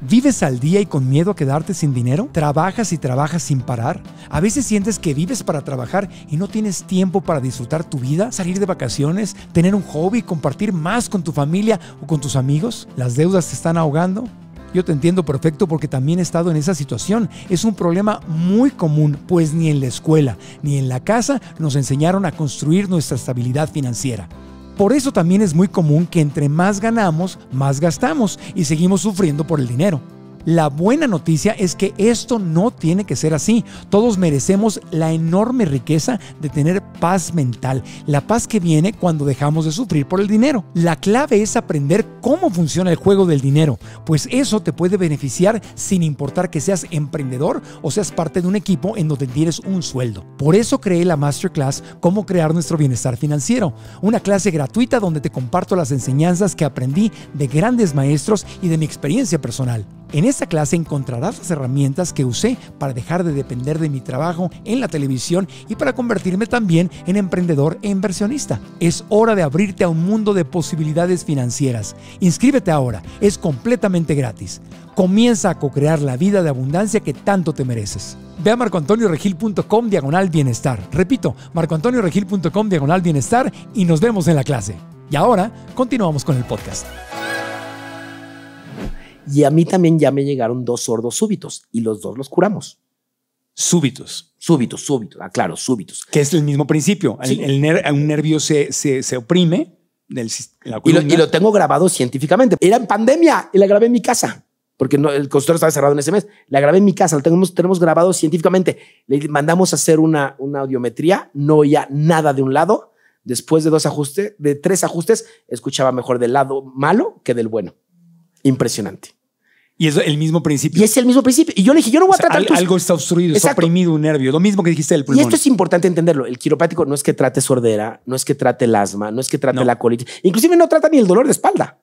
¿Vives al día y con miedo a quedarte sin dinero? ¿Trabajas y trabajas sin parar? ¿A veces sientes que vives para trabajar y no tienes tiempo para disfrutar tu vida, salir de vacaciones, tener un hobby, compartir más con tu familia o con tus amigos? ¿Las deudas te están ahogando? Yo te entiendo perfecto porque también he estado en esa situación. Es un problema muy común, pues ni en la escuela ni en la casa nos enseñaron a construir nuestra estabilidad financiera. Por eso también es muy común que entre más ganamos, más gastamos y seguimos sufriendo por el dinero. La buena noticia es que esto no tiene que ser así. Todos merecemos la enorme riqueza de tener paz mental, la paz que viene cuando dejamos de sufrir por el dinero. La clave es aprender cómo funciona el juego del dinero, pues eso te puede beneficiar sin importar que seas emprendedor o seas parte de un equipo en donde tienes un sueldo. Por eso creé la masterclass Cómo crear nuestro bienestar financiero, una clase gratuita donde te comparto las enseñanzas que aprendí de grandes maestros y de mi experiencia personal. En esta clase encontrarás las herramientas que usé para dejar de depender de mi trabajo en la televisión y para convertirme también en emprendedor e inversionista. Es hora de abrirte a un mundo de posibilidades financieras. Inscríbete ahora, es completamente gratis. Comienza a co-crear la vida de abundancia que tanto te mereces. Ve a marcoantonioregil.com diagonal bienestar. Repito, marcoantonioregil.com diagonal bienestar y nos vemos en la clase. Y ahora continuamos con el podcast. Y a mí también ya me llegaron dos sordos súbitos y los dos los curamos. Súbitos. Súbitos, súbitos, ah, claro, súbitos. Que es el mismo principio. un nervio se, oprime. y, lo, tengo grabado científicamente. Era en pandemia y la grabé en mi casa, porque no, el consultorio estaba cerrado en ese mes. La grabé en mi casa, lo tenemos, tenemos grabado científicamente. Le mandamos a hacer una, una audiometría, no oía nada de un lado. Después de dos ajustes, de tres ajustes, escuchaba mejor del lado malo que del bueno impresionante. Y es el mismo principio. Y es el mismo principio. Y yo le dije, yo no voy a tratar. Pues algo está obstruido, está oprimido un nervio. Lo mismo que dijiste del pulmón. Y esto es importante entenderlo. El quiropático no es que trate sordera, no es que trate el asma, no es que trate la colitis. Inclusive no trata ni el dolor de espalda.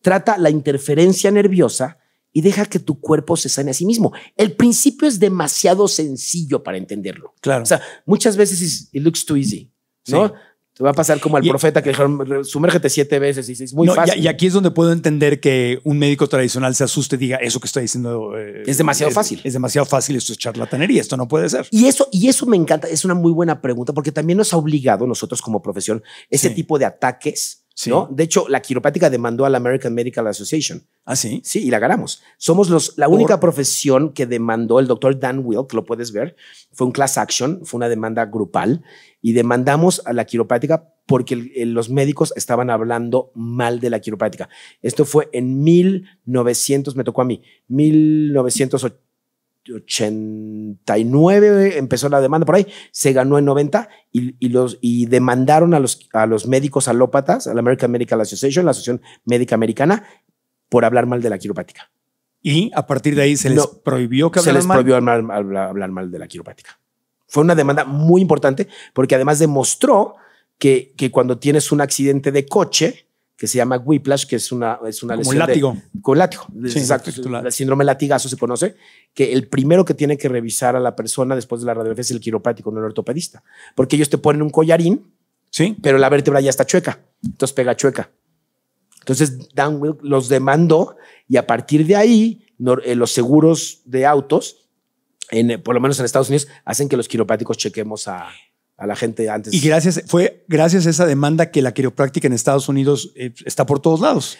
Trata la interferencia nerviosa y deja que tu cuerpo se sane a sí mismo. El principio es demasiado sencillo para entenderlo. Claro. O sea, muchas veces it looks too easy, ¿no? Te va a pasar como al profeta que dijeron, sumérgete siete veces y es muy fácil. Y, aquí es donde puedo entender que un médico tradicional se asuste y diga, eso que estoy diciendo... Eh, es demasiado fácil. Es demasiado fácil, esto es charlatanería, esto no puede ser. Y eso, y eso me encanta, es una muy buena pregunta, porque también nos ha obligado nosotros como profesión ese tipo de ataques de hecho, la quiropática demandó a la American Medical Association. ¿Ah, sí? Sí, y la ganamos. Somos los, la única profesión que demandó el doctor Dan Will, lo puedes ver. Fue un class action, fue una demanda grupal, y demandamos a la quiropática porque los médicos estaban hablando mal de la quiropática. Esto fue en 1900, me tocó a mí, 1980. 89 empezó la demanda por ahí, se ganó en 90 y, los, y demandaron a los, a los médicos alópatas, a la American Medical Association, la Asociación Médica Americana, por hablar mal de la quiropática. Y a partir de ahí se les prohibió que mal. Se les prohibió hablar, mal de la quiropática. Fue una demanda muy importante porque además demostró que, que cuando tienes un accidente de coche, que se llama whiplash, que es una, es una látigo. con látigo. exacto. El síndrome latigazo se conoce, que el primero que tiene que revisar a la persona después de la radiografía es el quiropráctico, no el ortopedista. Porque ellos te ponen un collarín, sí. pero la vértebra ya está chueca. Entonces pega chueca. Entonces Dan los demandó y a partir de ahí eh, los seguros de autos, en, eh, por lo menos en Estados Unidos, hacen que los quiropáticos chequemos a a la gente antes. Y gracias, fue gracias a esa demanda que la quiropráctica en Estados Unidos eh, está por todos lados.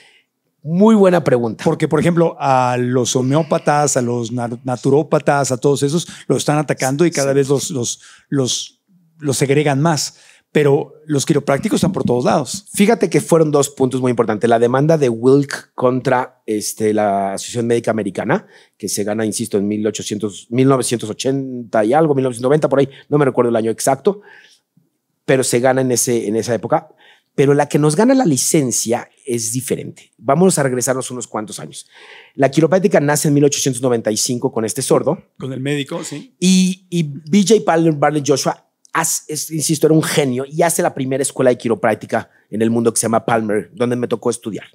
Muy buena pregunta. Porque, por ejemplo, a los homeópatas, a los naturópatas, a todos esos, los están atacando y cada vez los, los, los, los segregan más pero los quiroprácticos están por todos lados. Fíjate que fueron dos puntos muy importantes. La demanda de Wilk contra este, la Asociación Médica Americana, que se gana, insisto, en 1800, 1980 y algo, 1990, por ahí, no me recuerdo el año exacto, pero se gana en, ese, en esa época. Pero la que nos gana la licencia es diferente. Vamos a regresarnos unos cuantos años. La quiropráctica nace en 1895 con este sordo. Con el médico, sí. Y, y BJ Barley Joshua insisto, era un genio y hace la primera escuela de quiropráctica en el mundo que se llama Palmer, donde me tocó estudiar,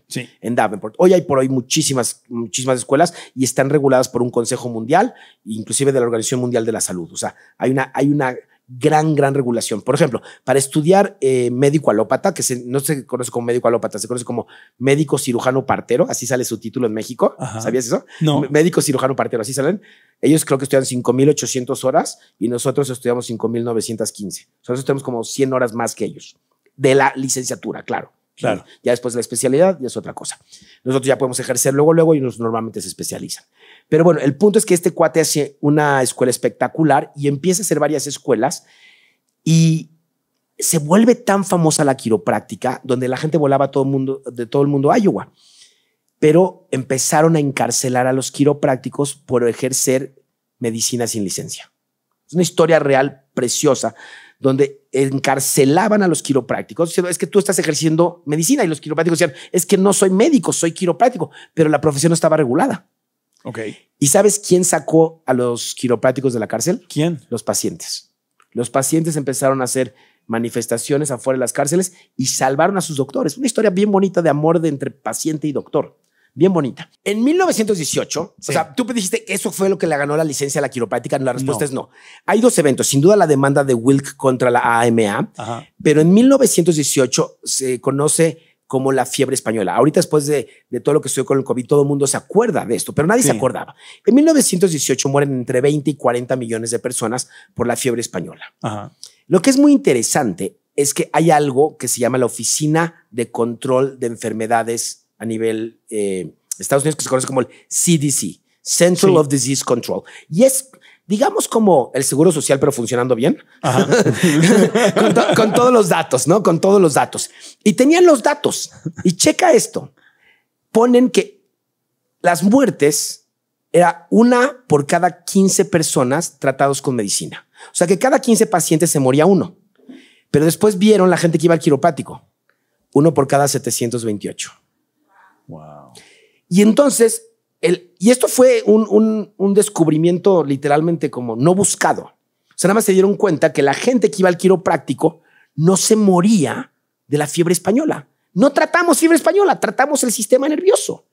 en Davenport. Hoy hay por hoy muchísimas, muchísimas escuelas y están reguladas por un Consejo Mundial, inclusive de la Organización Mundial de la Salud. O sea, hay una, hay una gran, gran regulación. Por ejemplo, para estudiar eh, médico alópata, que no se conoce como médico alópata, se conoce como médico cirujano partero, así sale su título en México. ¿Sabías eso? No. médico cirujano partero, así salen. Ellos creo que estudian 5.800 horas y nosotros estudiamos 5.915. Nosotros tenemos como 100 horas más que ellos, de la licenciatura, claro. Claro. Ya después la especialidad ya es otra cosa. Nosotros ya podemos ejercer luego, luego y nos normalmente se especializan. Pero bueno, el punto es que este cuate hace una escuela espectacular y empieza a hacer varias escuelas y se vuelve tan famosa la quiropráctica, donde la gente volaba todo el mundo, de todo el mundo a Iowa. Pero empezaron a encarcelar a los quiroprácticos por ejercer medicina sin licencia. Es una historia real preciosa, donde encarcelaban a los quiroprácticos es que tú estás ejerciendo medicina y los quiroprácticos decían, es que no soy médico, soy quiropráctico, pero la profesión no estaba regulada. Ok. ¿Y sabes quién sacó a los quiroprácticos de la cárcel? ¿Quién? Los pacientes. Los pacientes empezaron a hacer manifestaciones afuera de las cárceles y salvaron a sus doctores. Una historia bien bonita de amor de entre paciente y doctor bien bonita. En 1918, o sea, tú dijiste que eso fue lo que le ganó la licencia a la quiropráctica. La respuesta es no. Hay dos eventos. Sin duda, la demanda de Wilk contra la AMA, pero en 1918 se conoce como la fiebre española. Ahorita después de, todo lo que estoy con el COVID, todo el mundo se acuerda de esto, pero nadie se acordaba. En 1918 mueren entre 20 y 40 millones de personas por la fiebre española. Lo que es muy interesante es que hay algo que se llama la Oficina de Control de Enfermedades a nivel eh, Estados Unidos que se conoce como el CDC, Central of Disease Control. Y es, digamos, como el Seguro Social, pero funcionando bien, con, todos los datos, ¿no? Con todos los datos. Y tenían los datos. Y checa esto. Ponen que las muertes era una por cada 15 personas tratados con medicina. O sea que cada 15 pacientes se moría uno. Pero después vieron la gente que iba al quiropático, uno por cada 728. Y entonces, el, y esto fue un, descubrimiento literalmente como no buscado. O sea, nada más se dieron cuenta que la gente que iba al quiropráctico no se moría de la fiebre española. No tratamos fiebre española, tratamos el sistema nervioso.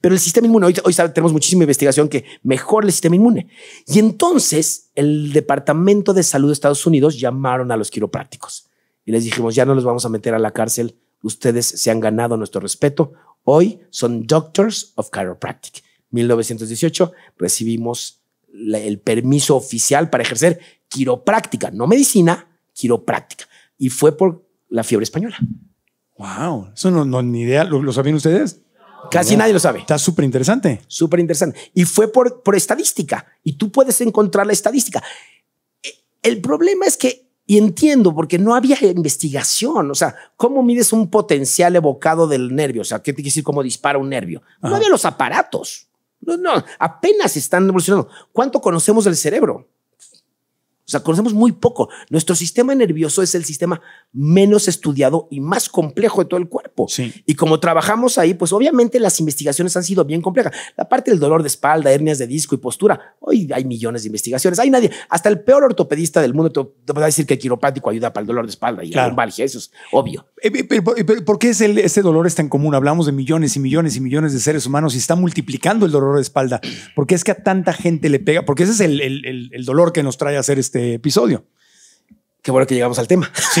Pero el sistema inmune, hoy, hoy tenemos muchísima investigación que mejor el sistema inmune. Y entonces el Departamento de Salud de Estados Unidos llamaron a los quiroprácticos y les dijimos, ya no los vamos a meter a la cárcel, ustedes se han ganado nuestro respeto, Hoy son Doctors of Chiropractic. 1918 recibimos el permiso oficial para ejercer quiropráctica, no medicina, quiropráctica. Y fue por la fiebre española. Wow, eso no, es ni idea. ¿Lo, saben sabían ustedes? Casi nadie lo sabe. Está súper interesante. Súper interesante. Y fue por, por estadística. Y tú puedes encontrar la estadística. E, el problema es que y entiendo, porque no había investigación. O sea, ¿cómo mides un potencial evocado del nervio? O sea, ¿qué te quiere decir cómo dispara un nervio? No había los aparatos. No, no, apenas están evolucionando. ¿Cuánto conocemos del cerebro? O sea, conocemos muy poco. Nuestro sistema nervioso es el sistema menos estudiado y más complejo de todo el cuerpo. Sí. Y como trabajamos ahí, pues obviamente las investigaciones han sido bien complejas. La parte del dolor de espalda, hernias de disco y postura, hoy hay millones de investigaciones. Hay nadie, hasta el peor ortopedista del mundo te, va a decir que el quiropático ayuda para el dolor de espalda y el Jesús, obvio. Eh, eh, eh, ¿Por qué ese, dolor es tan común? Hablamos de millones y millones y millones de seres humanos y está multiplicando el dolor de espalda. ¿Por qué es que a tanta gente le pega? Porque ese es el, dolor que nos trae a hacer este episodio. Qué bueno que llegamos al tema. Sí.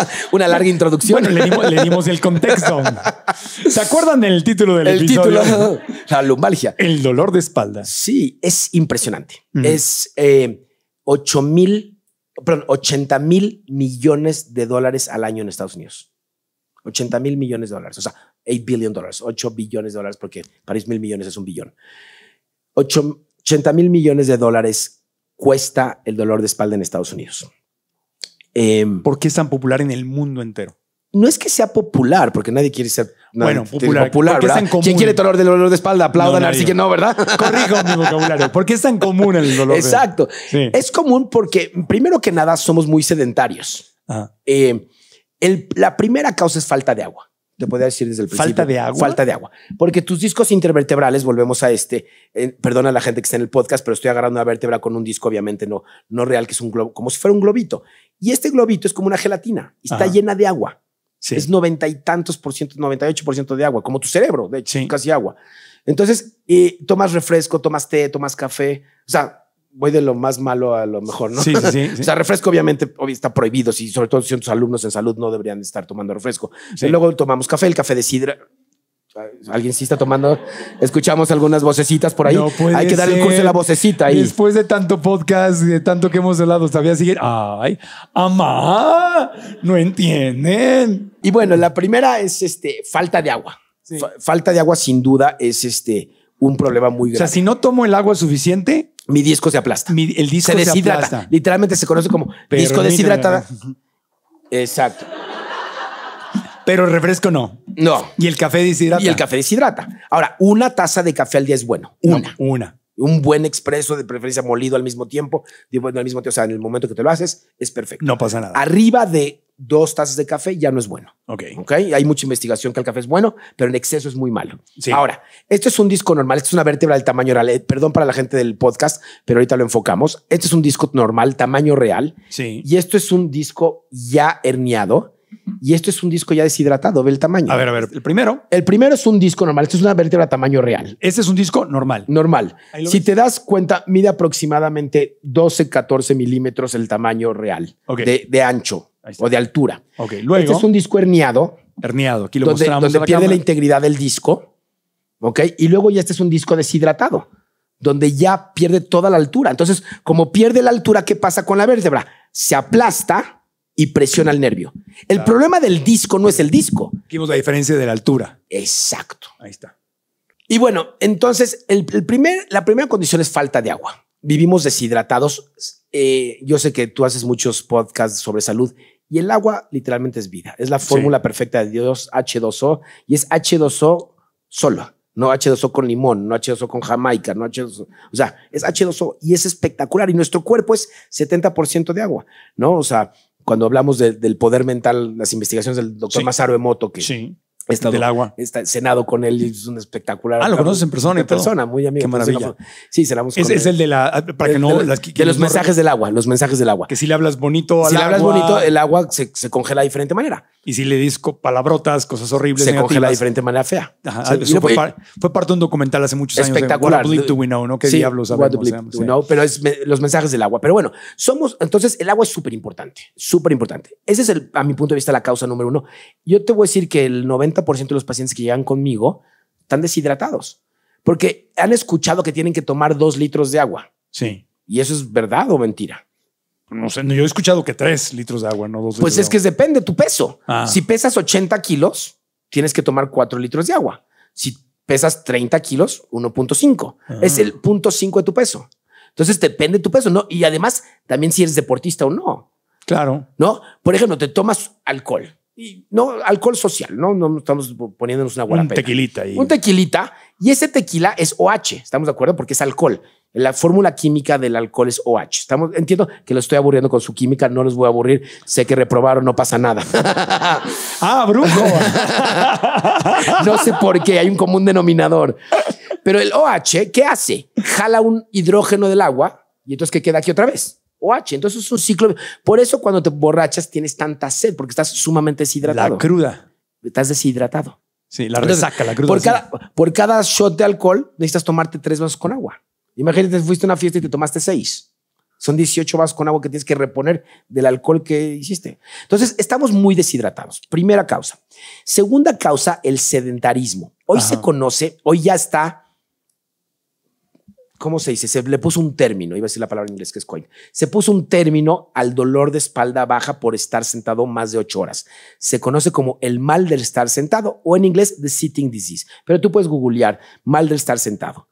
Una larga introducción. le dimos, el contexto. ¿Se acuerdan del título del el episodio? Título, la lumbalgia. El dolor de espalda. Sí, es impresionante. Es eh, 8 mil perdón, 80 mil millones de dólares al año en Estados Unidos. 80 mil millones de dólares, o sea, 8 billion dólares, 8 billones de dólares, porque París mil millones es un billón. 80 mil millones de dólares cuesta el dolor de espalda en Estados Unidos. Em, ¿Por qué es tan popular en el mundo entero? no es que sea popular, porque nadie quiere ser bueno, popular. ¿Quién quiere dolor del dolor de espalda? Aplaudan, así que no, ¿verdad? Corrijo mi vocabulario. ¿Por qué es tan común el dolor? Exacto. Es común porque, primero que nada, somos muy sedentarios. Eh, la primera causa es falta de agua. Te podía decir desde el principio. ¿Falta de agua? Falta de agua. Porque tus discos intervertebrales, volvemos a este, eh, perdona a la gente que está en el podcast, pero estoy agarrando una vértebra con un disco, obviamente no, no real, que es un globo, como si fuera un globito. Y este globito es como una gelatina y está llena de agua. Es noventa y tantos por ciento, noventa y ocho por ciento de agua, como tu cerebro, de hecho, casi agua. Entonces, tomas refresco, tomas té, tomas café. O sea, voy de lo más malo a lo mejor, ¿no? Sí, sí, sí. o sea, refresco obviamente está prohibido, si sobre todo si tus alumnos en salud no deberían estar tomando refresco. Y luego tomamos café, el café de sidra Alguien sí está tomando. Escuchamos algunas vocecitas por ahí. Hay que dar el curso de la vocecita ahí. Después de tanto podcast, de tanto que hemos hablado, todavía seguir ¡Ay! ama No entienden. Y bueno, la primera es este, falta de agua. Falta de agua, sin duda, es este, un problema muy grave. O sea, si no tomo el agua suficiente. Mi disco se aplasta. el disco se, Literalmente se conoce como disco deshidratada Exacto. Pero refresco no. No. Y el café deshidrata. Y el café deshidrata. Ahora, una taza de café al día es bueno. Una. una. Un buen expreso, de preferencia molido al mismo tiempo. al mismo tiempo, o sea, en el momento que te lo haces, es perfecto. No pasa nada. Arriba de dos tazas de café ya no es bueno. Ok. Ok. Hay mucha investigación que el café es bueno, pero en exceso es muy malo. Sí. Ahora, esto es un disco normal. Esto es una vértebra del tamaño real. Eh, perdón para la gente del podcast, pero ahorita lo enfocamos. Este es un disco normal, tamaño real. Sí. Y esto es un disco ya herniado y esto es un disco ya deshidratado, ve el tamaño. A ver, a ver, el primero. El primero es un disco normal, esto es una vértebra tamaño real. Este es un disco normal. Normal. Si te das cuenta, mide aproximadamente 12, 14 milímetros el tamaño real de, ancho o de altura. este es un disco herniado. Herniado, aquí lo mostramos Donde pierde la integridad del disco. ¿Ok? Y luego ya este es un disco deshidratado, donde ya pierde toda la altura. Entonces, como pierde la altura, ¿qué pasa con la vértebra? Se aplasta y presiona el nervio. El problema del disco no es el disco. vemos la diferencia de la altura. Exacto. Ahí está. Y bueno, entonces el, primer, la primera condición es falta de agua. Vivimos deshidratados. Eh, yo sé que tú haces muchos podcasts sobre salud y el agua literalmente es vida. Es la fórmula perfecta de Dios, H2O, y es H2O solo. No H2O con limón, no H2O con Jamaica, no H2O. O sea, es H2O y es espectacular. Y nuestro cuerpo es 70% de agua, ¿no? O sea, cuando hablamos del poder mental, las investigaciones del doctor Masaru Emoto, que, sí del agua. Está cenado con él es un espectacular. Ah, lo conoces en persona. En persona, muy amigo. Qué pues, maravilla. Sí, cenamos con es, Es el de la. Ah, para que no. que, los mensajes del agua, los mensajes del agua. Que si le hablas bonito al si agua. le hablas bonito, el agua se, congela de diferente manera. Y si le dices palabrotas, cosas horribles. Se congela de diferente manera fea. fue, parte de un documental hace muchos años. Espectacular. What we ¿no? ¿Qué diablos sabemos? Pero es los mensajes del agua. Pero bueno, somos. Entonces, el agua es súper importante. Súper importante. Ese es, el, a mi punto de vista, la causa número uno. Yo te voy a decir que el 90 ciento de los pacientes que llegan conmigo están deshidratados porque han escuchado que tienen que tomar dos litros de agua. Sí. ¿Y eso es verdad o mentira? No sé, yo he escuchado que tres litros de agua, no dos. Pues es que depende de tu peso. Ah. Si pesas 80 kilos, tienes que tomar cuatro litros de agua. Si pesas 30 kilos, 1.5. Ah. Es el punto 5 de tu peso. Entonces depende de tu peso, ¿no? Y además, también si eres deportista o no. Claro. ¿No? Por ejemplo, te tomas alcohol y no alcohol social, no, no estamos poniéndonos una guarapeta. Un tequilita. Y... Un tequilita. Y ese tequila es OH, ¿estamos de acuerdo? Porque es alcohol. La fórmula química del alcohol es OH. Estamos, entiendo que lo estoy aburriendo con su química, no los voy a aburrir. Sé que reprobaron, no pasa nada. ah, brujo. no sé por qué, hay un común denominador. Pero el OH, ¿qué hace? Jala un hidrógeno del agua y entonces, ¿qué queda aquí otra vez? OH. Entonces es un ciclo. Por eso cuando te borrachas tienes tanta sed, porque estás sumamente deshidratado. La cruda. Estás deshidratado. Sí, la resaca, la cruda. Por cada, shot de alcohol necesitas tomarte tres vasos con agua. Imagínate, fuiste a una fiesta y te tomaste seis. Son 18 vasos con agua que tienes que reponer del alcohol que hiciste. Entonces, estamos muy deshidratados. Primera causa. Segunda causa, el sedentarismo. Hoy se conoce, hoy ya está ¿cómo se dice? Se le puso un término, iba a decir la palabra en inglés que es coin. Se puso un término al dolor de espalda baja por estar sentado más de ocho horas. Se conoce como el mal del estar sentado o en inglés the sitting disease. Pero tú puedes googlear mal del estar sentado.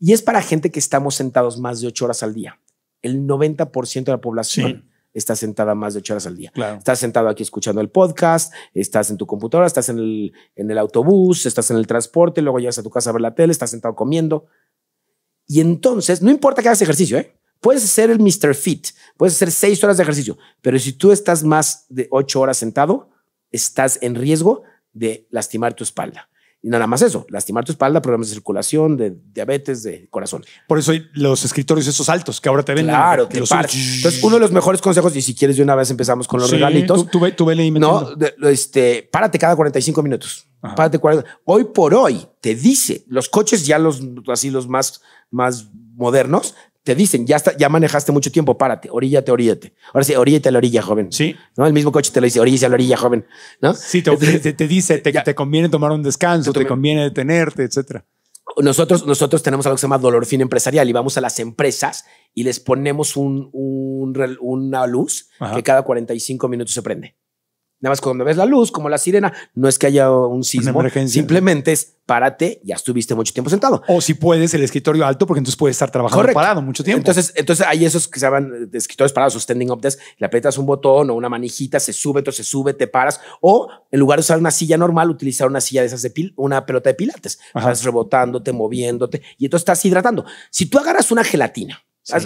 Y es para gente que estamos sentados más de ocho horas al día. El 90% de la población está sentada más de ocho horas al día. Claro. Estás sentado aquí escuchando el podcast, estás en tu computadora, estás en el, en el autobús, estás en el transporte, luego llegas a tu casa a ver la tele, estás sentado comiendo. Y entonces, no importa que hagas ejercicio, ¿eh? Puedes hacer el Mr. Fit, puedes hacer seis horas de ejercicio, pero si tú estás más de ocho horas sentado, estás en riesgo de lastimar tu espalda nada más eso, lastimar tu espalda, problemas de circulación, de diabetes, de corazón. Por eso los escritorios esos altos que ahora te ven. Claro, Entonces, uno de los mejores consejos, y si quieres de una vez empezamos con los regalitos. Tú, tú, tú No, este, párate cada 45 minutos. Párate Hoy por hoy te dice, los coches ya los así los más, más modernos te dicen, ya, ya manejaste mucho tiempo, párate, oríllate, oríllate. Ahora sí, oríllate a la orilla, joven. Sí. ¿No? El mismo coche te lo dice, oríllate a la orilla, joven. ¿No? Sí, te, dice, te, te, conviene tomar un descanso, te, conviene detenerte, etcétera. Nosotros, nosotros tenemos algo que se llama dolor fin empresarial y vamos a las empresas y les ponemos un, una luz que cada 45 minutos se prende. Nada más cuando ves la luz, como la sirena, no es que haya un sismo, simplemente es párate, ya estuviste mucho tiempo sentado. O si puedes, el escritorio alto, porque entonces puedes estar trabajando parado mucho tiempo. Entonces, entonces hay esos que se llaman eh, escritorios parados o standing up desk, le aprietas un botón o una manijita, se sube, entonces se sube, te paras. O en lugar de usar una silla normal, utilizar una silla de esas de pil, una pelota de pilates. Estás rebotándote, moviéndote y entonces estás hidratando. Si tú agarras una gelatina,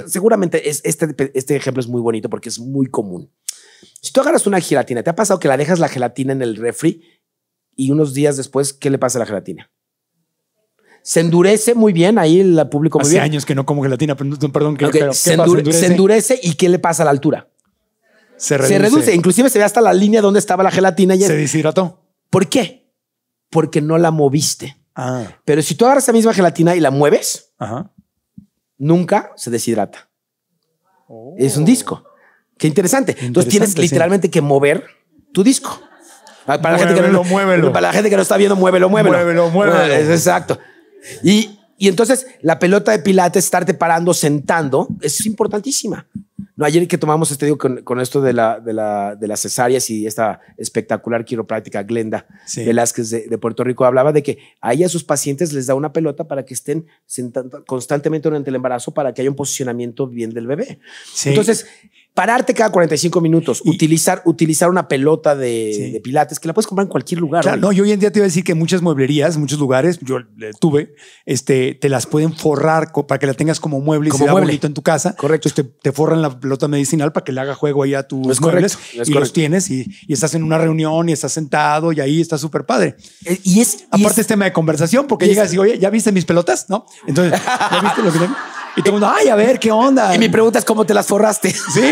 seguramente este, este ejemplo es muy bonito porque es muy común si tú agarras una gelatina, ¿te ha pasado que la dejas la gelatina en el refri y unos días después, ¿qué le pasa a la gelatina? Se endurece muy bien ahí el público. Muy Hace años que no como gelatina, perdón. Que, se, ¿Endurece? se endurece y ¿qué le pasa a la altura? Se reduce. se Inclusive se ve hasta la línea donde estaba la gelatina. Y se deshidrató. ¿Por qué? Porque no la moviste. Ah. Pero si tú agarras esa misma gelatina y la mueves, nunca se deshidrata. Es un disco. Qué interesante. Entonces tienes literalmente que mover tu disco. Para la, gente que no, para la gente que no está viendo, muévelo, muévelo. Muévelo, ah, muévelo. exacto. Y, y entonces la pelota de pilates, estarte parando, sentando, es importantísima. No, ayer que tomamos este digo con, esto de, de, las cesáreas y esta espectacular quiropráctica Glenda de Velázquez de, de, Puerto Rico hablaba de que ahí a sus pacientes les da una pelota para que estén sentando constantemente durante el embarazo para que haya un posicionamiento bien del bebé. Entonces, Pararte cada 45 minutos, utilizar, utilizar una pelota de, pilates que la puedes comprar en cualquier lugar. no, yo hoy en día te iba a decir que muchas mueblerías, muchos lugares, yo tuve, este, te las pueden forrar para que la tengas como mueble y como sea bonito en tu casa. Correcto. te, forran la pelota medicinal para que le haga juego ahí a tus muebles y los tienes y, estás en una reunión y estás sentado y ahí está súper padre. Eh, y es. Aparte, es, tema de conversación porque llegas y oye, ¿ya viste mis pelotas? ¿No? Entonces, ¿ya viste lo que y todo el mundo, ay, a ver, ¿qué onda? Y mi pregunta es cómo te las forraste. Sí,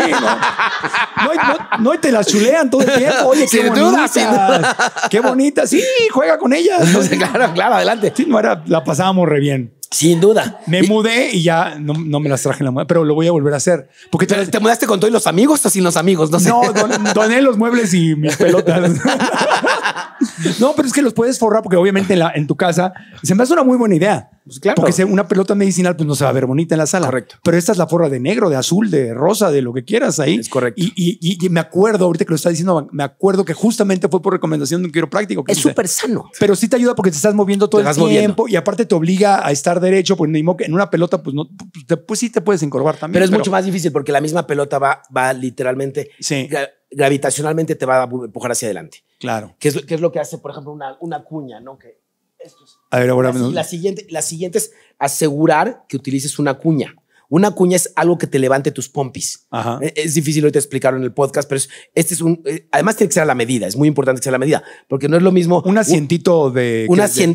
no. No, te las chulean todo el tiempo. Oye, qué bonitas. qué bonitas. Sí, juega con ellas. claro, claro, adelante. Sí, no era, la pasábamos re bien. Sin duda. Me mudé y ya no, me las traje en la mano, pero lo voy a volver a hacer. Porque te, mudaste con todos los amigos o sin los amigos, no sé. No, doné los muebles y mis pelotas. no, pero es que los puedes forrar porque obviamente en, tu casa se me hace una muy buena idea. Pues claro. Porque una pelota medicinal pues no se va a ver bonita en la sala. Correcto. Pero esta es la forra de negro, de azul, de rosa, de lo que quieras ahí. Es correcto. Y, me acuerdo, ahorita que lo está diciendo, me acuerdo que justamente fue por recomendación de un quiropráctico. Que es súper sano. Pero sí te ayuda porque te estás moviendo todo el tiempo y aparte te obliga a estar derecho, pues ni en una pelota, pues, no, pues, pues, sí te puedes encorvar también. Pero es mucho más difícil porque la misma pelota va, va literalmente, gravitacionalmente te va a empujar hacia adelante. Claro. qué es, lo que hace, por ejemplo, una, cuña, ¿no? Que a ver, ahora la, siguiente, la siguiente es asegurar que utilices una cuña. Una cuña es algo que te levante tus pompis. E, es difícil ahorita explicarlo en el podcast, pero este es un. Eh, además, tiene que ser la medida. Es muy importante que sea la medida, porque no es lo mismo. Un asientito de.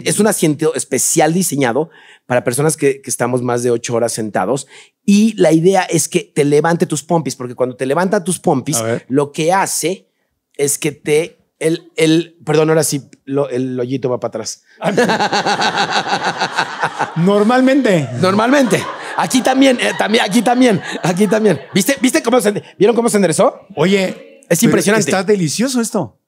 es un asiento especial diseñado para personas que, estamos más de ocho horas sentados. Y la idea es que te levante tus pompis, porque cuando te levanta tus pompis, lo que hace es que te el, el, perdón, ahora sí, el hoyito va para atrás. Normalmente. Normalmente. Aquí también, eh, también, aquí también, aquí también. ¿Viste, ¿Viste cómo se, vieron cómo se enderezó? Oye, es impresionante. Está delicioso esto.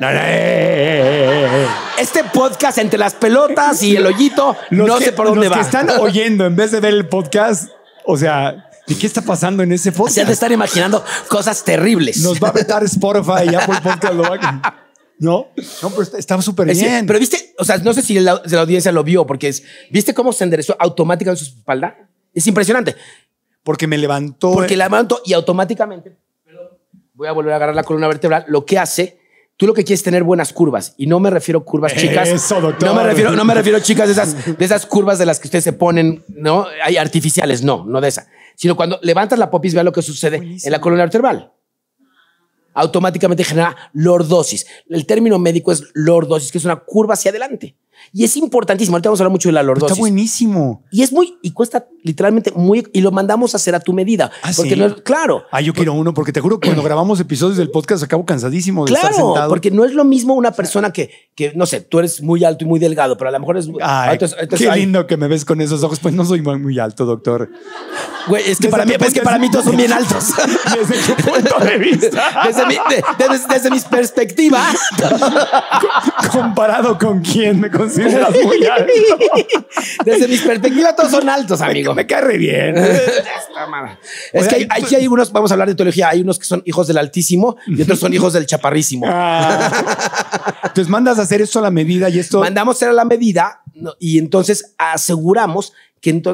Eh, eh, este podcast entre las pelotas y el hoyito, no sé por dónde va. que están oyendo en vez de ver el podcast, o sea, ¿de qué está pasando en ese podcast? Se han de estar imaginando cosas terribles. Nos va a vetar Spotify y Apple Podcast lo ¿No? estaba súper bien. pero viste, o sea, no sé si la, audiencia lo vio, porque ¿viste cómo se enderezó automáticamente su espalda? Es impresionante. Porque me levantó. Porque la levantó y automáticamente, voy a volver a agarrar la columna vertebral, lo que hace Tú lo que quieres tener buenas curvas. Y no me refiero curvas chicas. No me refiero, no me refiero chicas de esas, de esas curvas de las que ustedes se ponen, ¿no? Hay artificiales, no, no de esa. Sino cuando levantas la popis, vea lo que sucede en la columna vertebral automáticamente genera lordosis. El término médico es lordosis, que es una curva hacia adelante. Y es importantísimo. Ahorita vamos a hablar mucho de la lordosis. Está buenísimo. Y es muy, y cuesta literalmente muy, y lo mandamos a hacer a tu medida. Ah, porque no es, claro. Ah, yo quiero uno, porque te juro que cuando grabamos episodios del podcast acabo cansadísimo de claro, estar sentado. porque no es lo mismo una persona que, no sé, tú eres muy alto y muy delgado, pero a lo mejor es. Ay, qué lindo que me ves con esos ojos. Pues no soy muy, alto, doctor. Güey, es que, para mí, es que para mí todos son bien altos. Desde tu punto de vista. Desde, desde mis perspectivas. Comparado con quién me considero Desde mis perspectivas, todos son altos, amigo. Me, cae bien. Eh, es que aquí hay unos, vamos a hablar de teología, hay unos que son hijos del Altísimo y otros son hijos del Chaparrísimo. Ah. Entonces mandas a hacer eso a la medida y esto. Mandamos a hacer a la medida y entonces aseguramos que,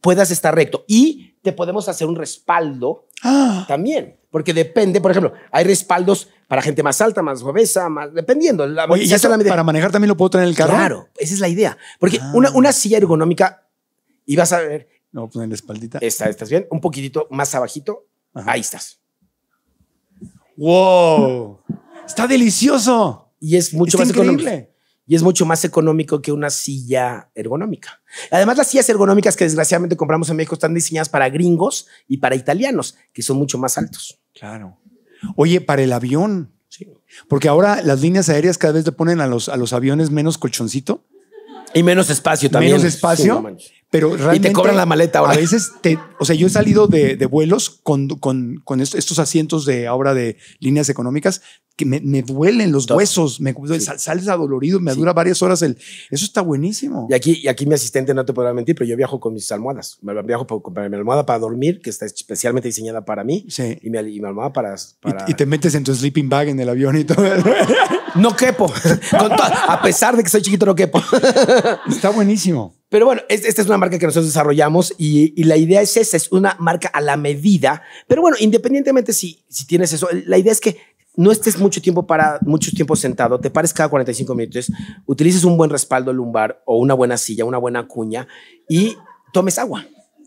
puedas estar recto y te podemos hacer un respaldo ah. también, porque depende, por ejemplo, hay respaldos para gente más alta, más obesa, más, dependiendo. Oye, ¿y para manejar también lo puedo tener en el carro? Claro, esa es la idea. Porque ah. una, silla ergonómica, y vas a ver... No, poner pues, la espaldita. Esta, ¿Estás bien? Un poquitito más abajito. Ahí estás. ¡Wow! ¡Está delicioso! Y es mucho más económico. Y es mucho más económico que una silla ergonómica. Además, las sillas ergonómicas que desgraciadamente compramos en México están diseñadas para gringos y para italianos, que son mucho más altos. Claro. Oye, para el avión. Porque ahora las líneas aéreas cada vez le ponen los, a los aviones menos colchoncito y menos espacio también. Menos espacio. pero realmente. Y te cobran la maleta ahora. A veces te. O sea, yo he salido de, de vuelos con, con, con, estos asientos de ahora de líneas económicas que me, me duelen los huesos. Me, Sales adolorido, me dura varias horas el. Eso está buenísimo. Y aquí, y aquí mi asistente no te podrá mentir, pero yo viajo con mis almohadas. Me viajo con mi almohada para dormir, que está especialmente diseñada para mí. Sí. Y mi, almohada para. Y, y, te metes en tu sleeping bag en el avión y todo. No quepo. a pesar de que soy chiquito, no quepo. Está buenísimo. Pero bueno, esta es una marca que nosotros desarrollamos y, la idea es esa, es una marca a la medida. Pero bueno, independientemente si, tienes eso, la idea es que no estés mucho tiempo para muchos tiempo sentado, te pares cada 45 minutos, utilices un buen respaldo lumbar o una buena silla, una buena cuña y tomes agua.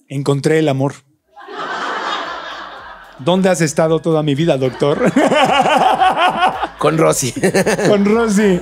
Encontré el amor. ¿Dónde has estado toda mi vida, doctor? Con Rosy. Con Rosy.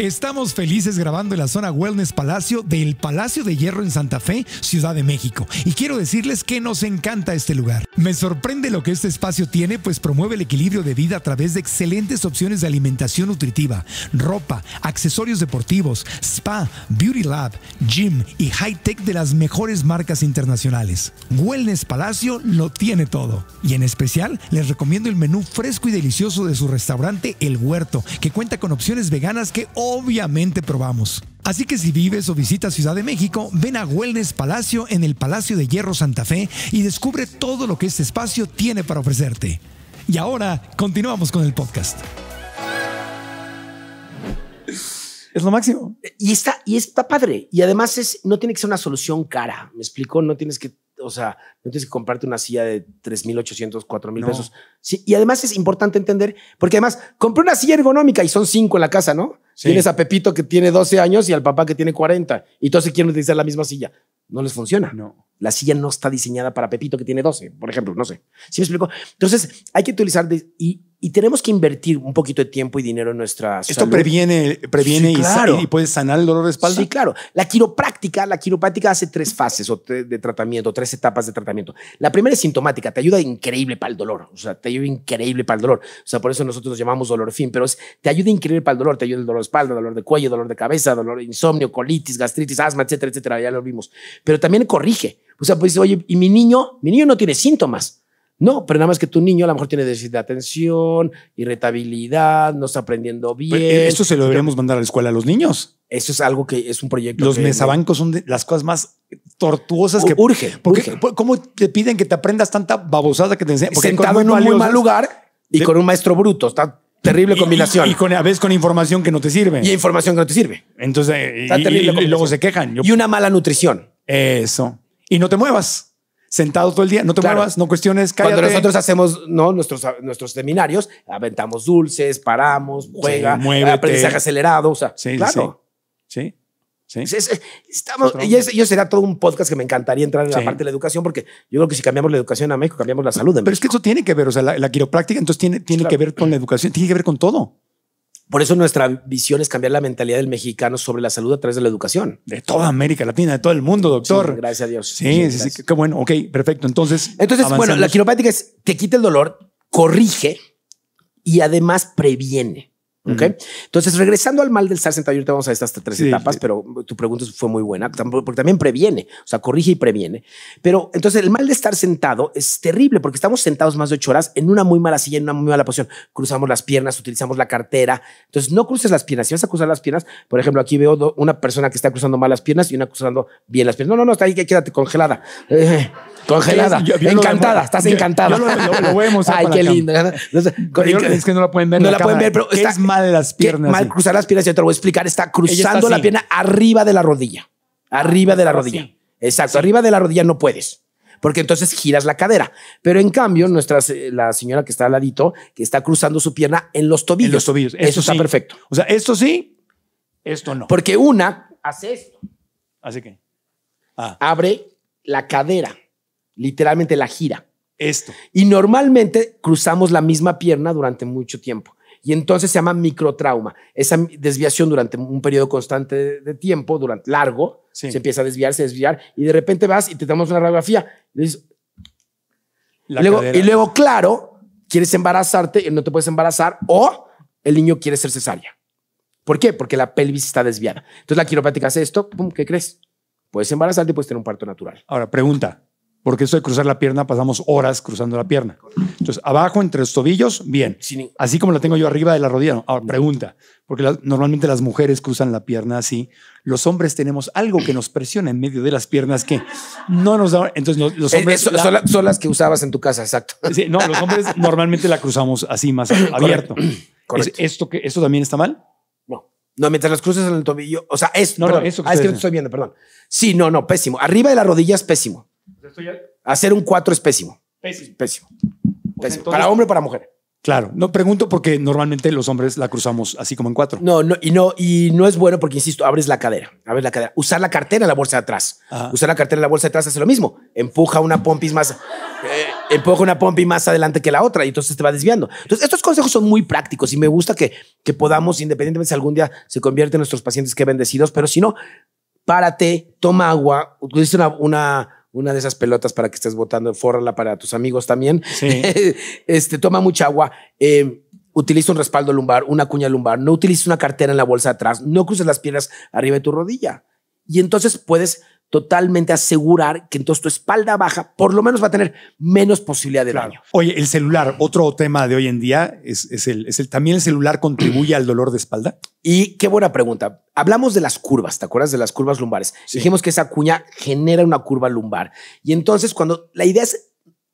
Estamos felices grabando en la zona Wellness Palacio del Palacio de Hierro en Santa Fe, Ciudad de México. Y quiero decirles que nos encanta este lugar. Me sorprende lo que este espacio tiene, pues promueve el equilibrio de vida a través de excelentes opciones de alimentación nutritiva, ropa, accesorios deportivos, spa, beauty lab, gym y high-tech de las mejores marcas internacionales. Wellness Palacio lo tiene todo. Y en especial les recomiendo el menú fresco y delicioso de su restaurante El Huerto, que cuenta con opciones veganas que hoy obviamente probamos. Así que si vives o visitas Ciudad de México, ven a Wellness Palacio en el Palacio de Hierro Santa Fe y descubre todo lo que este espacio tiene para ofrecerte. Y ahora continuamos con el podcast. Es lo máximo. Y está, y está padre. Y además es, no tiene que ser una solución cara. Me explico, no tienes que o sea, no tienes que comprarte una silla de 3.800, 4.000 pesos. y además es importante entender, porque además compré una silla ergonómica y son cinco en la casa, ¿no? Tienes a Pepito que tiene 12 años y al papá que tiene 40 y todos quieren utilizar la misma silla no les funciona. No. La silla no está diseñada para Pepito que tiene 12, por ejemplo, no sé. ¿Sí me explico? Entonces, hay que utilizar y, y, tenemos que invertir un poquito de tiempo y dinero en nuestra Esto previene, previene y, puede sanar el dolor de espalda. Sí, claro. La quiropráctica, la quiropráctica hace tres fases de tratamiento, tres etapas de tratamiento. La primera es sintomática, te ayuda increíble para el dolor, o sea, te ayuda increíble para el dolor. O sea, por eso nosotros nos llamamos dolor fin, pero es, te ayuda increíble para el dolor, te ayuda el dolor de espalda, dolor de cuello, dolor de cabeza, dolor de insomnio, colitis, gastritis, asma, etcétera, etcétera, ya lo vimos pero también corrige. O sea, pues dice, oye, y mi niño, mi niño no tiene síntomas. No, pero nada más que tu niño a lo mejor tiene déficit de atención, irritabilidad, no está aprendiendo pues, bien. Eh, eso esto se lo deberíamos mandar a la escuela a los niños. Eso es algo que es un proyecto. Los mesabancos son las cosas más tortuosas que urge. Porque, ¿Cómo te piden que te aprendas tanta babosada que te enseñan? Porque sentado en un mal lugar y con un maestro bruto. Está terrible combinación. Y, a veces con información que no te sirve. Y información que no te sirve. Entonces, está y, terrible luego se quejan. y una mala nutrición. Eso. Y no te muevas. Sentado todo el día, no te muevas, no cuestiones, cállate. Cuando nosotros hacemos ¿no? nuestros, nuestros seminarios, aventamos dulces, paramos, juega, aprendizaje acelerado, o sea, claro. Sí, sí. Estamos, y, eso será todo un podcast que me encantaría entrar en la parte de la educación, porque yo creo que si cambiamos la educación a México, cambiamos la salud. Pero es que eso tiene que ver, o sea, la, quiropráctica entonces tiene, que ver con la educación, tiene que ver con todo. Por eso nuestra visión es cambiar la mentalidad del mexicano sobre la salud a través de la educación. De toda América Latina, de todo el mundo, doctor. gracias a Dios. Sí, sí, sí, qué bueno. Ok, perfecto. Entonces, entonces bueno, la quiropática es te quita el dolor, corrige y además previene. Entonces, regresando al mal del sentado ahorita vamos a estas tres etapas, pero tu pregunta fue muy buena, porque también previene, o sea, corrige y previene. Pero entonces, el mal de estar sentado es terrible, porque estamos sentados más de ocho horas en una muy mala silla, en una muy mala posición. Cruzamos las piernas, utilizamos la cartera. Entonces, no cruces las piernas. Si vas a cruzar las piernas, por ejemplo, aquí veo una persona que está cruzando mal las piernas y una cruzando bien las piernas. No, no, no, está ahí, quédate congelada. Eh, congelada, encantada, estás encantada. lo, lo, ¿eh? Ay, qué lindo. es que no la pueden ver. No la, pueden ver, pero está, mal las piernas. mal cruzar las piernas, yo te lo voy a explicar. Está cruzando la pierna arriba de la rodilla. Arriba de la rodilla. Exacto, arriba de la rodilla no puedes. Porque entonces giras la cadera. Pero en cambio, nuestra, eh, la señora que está al ladito, que está cruzando su pierna en los tobillos. En los tobillos. Eso, está perfecto. O sea, esto sí, esto no. Porque una hace esto. Así que. Ah. Abre la cadera. Literalmente la gira. Esto. Y normalmente cruzamos la misma pierna durante mucho tiempo y entonces se llama microtrauma. Esa desviación durante un periodo constante de tiempo, durante largo, se empieza a desviarse, se desviar y de repente vas y te damos una radiografía. Y, luego, claro, quieres embarazarte y eh, no te puedes embarazar o el niño quiere ser cesárea. ¿Por qué? Porque la pelvis está desviada. Entonces la quiropráctica hace esto, ¿qué crees? Puedes embarazarte y puedes tener un parto natural. Ahora, pregunta. Porque eso de cruzar la pierna, pasamos horas cruzando la pierna. Entonces, abajo entre los tobillos, bien. Así como la tengo yo arriba de la rodilla. Ahora, pregunta, porque normalmente las mujeres cruzan la pierna así. Los hombres tenemos algo que nos presiona en medio de las piernas que no nos da. Entonces, los, eh, hombres. Eh, son, las que usabas en tu casa, exacto. no, los hombres normalmente la cruzamos así, más abierto. esto, también está mal? No, no mientras las cruces en el tobillo. O sea, es. No, perdón. ah, es que no estoy viendo, perdón. Sí, no, no, pésimo. Arriba de la rodilla es pésimo. Hacer un cuatro es pésimo. Pésimo. Pésimo. Para hombre o para mujer. Claro, no pregunto porque normalmente los hombres la cruzamos así como en cuatro. No, no, y no, y no es bueno porque, insisto, abres la cadera, abres la cadera. Usar la cartera en la bolsa de atrás. Usar la cartera en la bolsa de atrás hace lo mismo. Empuja una pompis más, eh, empuja una pompis más adelante que la otra y entonces te va desviando. Entonces, estos consejos son muy prácticos y me gusta que, que podamos, independientemente si algún día se convierten nuestros pacientes que bendecidos, pero si no, párate, toma agua, utiliza una una de esas pelotas para que estés botando, fórrala para tus amigos también. este, toma mucha agua. Eh, utiliza un respaldo lumbar, una cuña lumbar. No utilices una cartera en la bolsa atrás. No cruces las piernas arriba de tu rodilla. Y entonces puedes totalmente asegurar que entonces tu espalda baja por lo menos va a tener menos posibilidad de daño. Oye, el celular, otro tema de hoy en día, es, el, ¿también el celular contribuye al dolor de espalda? Y qué buena pregunta. Hablamos de las curvas, ¿te acuerdas de las curvas lumbares? Dijimos que esa cuña genera una curva lumbar. Y entonces cuando la idea es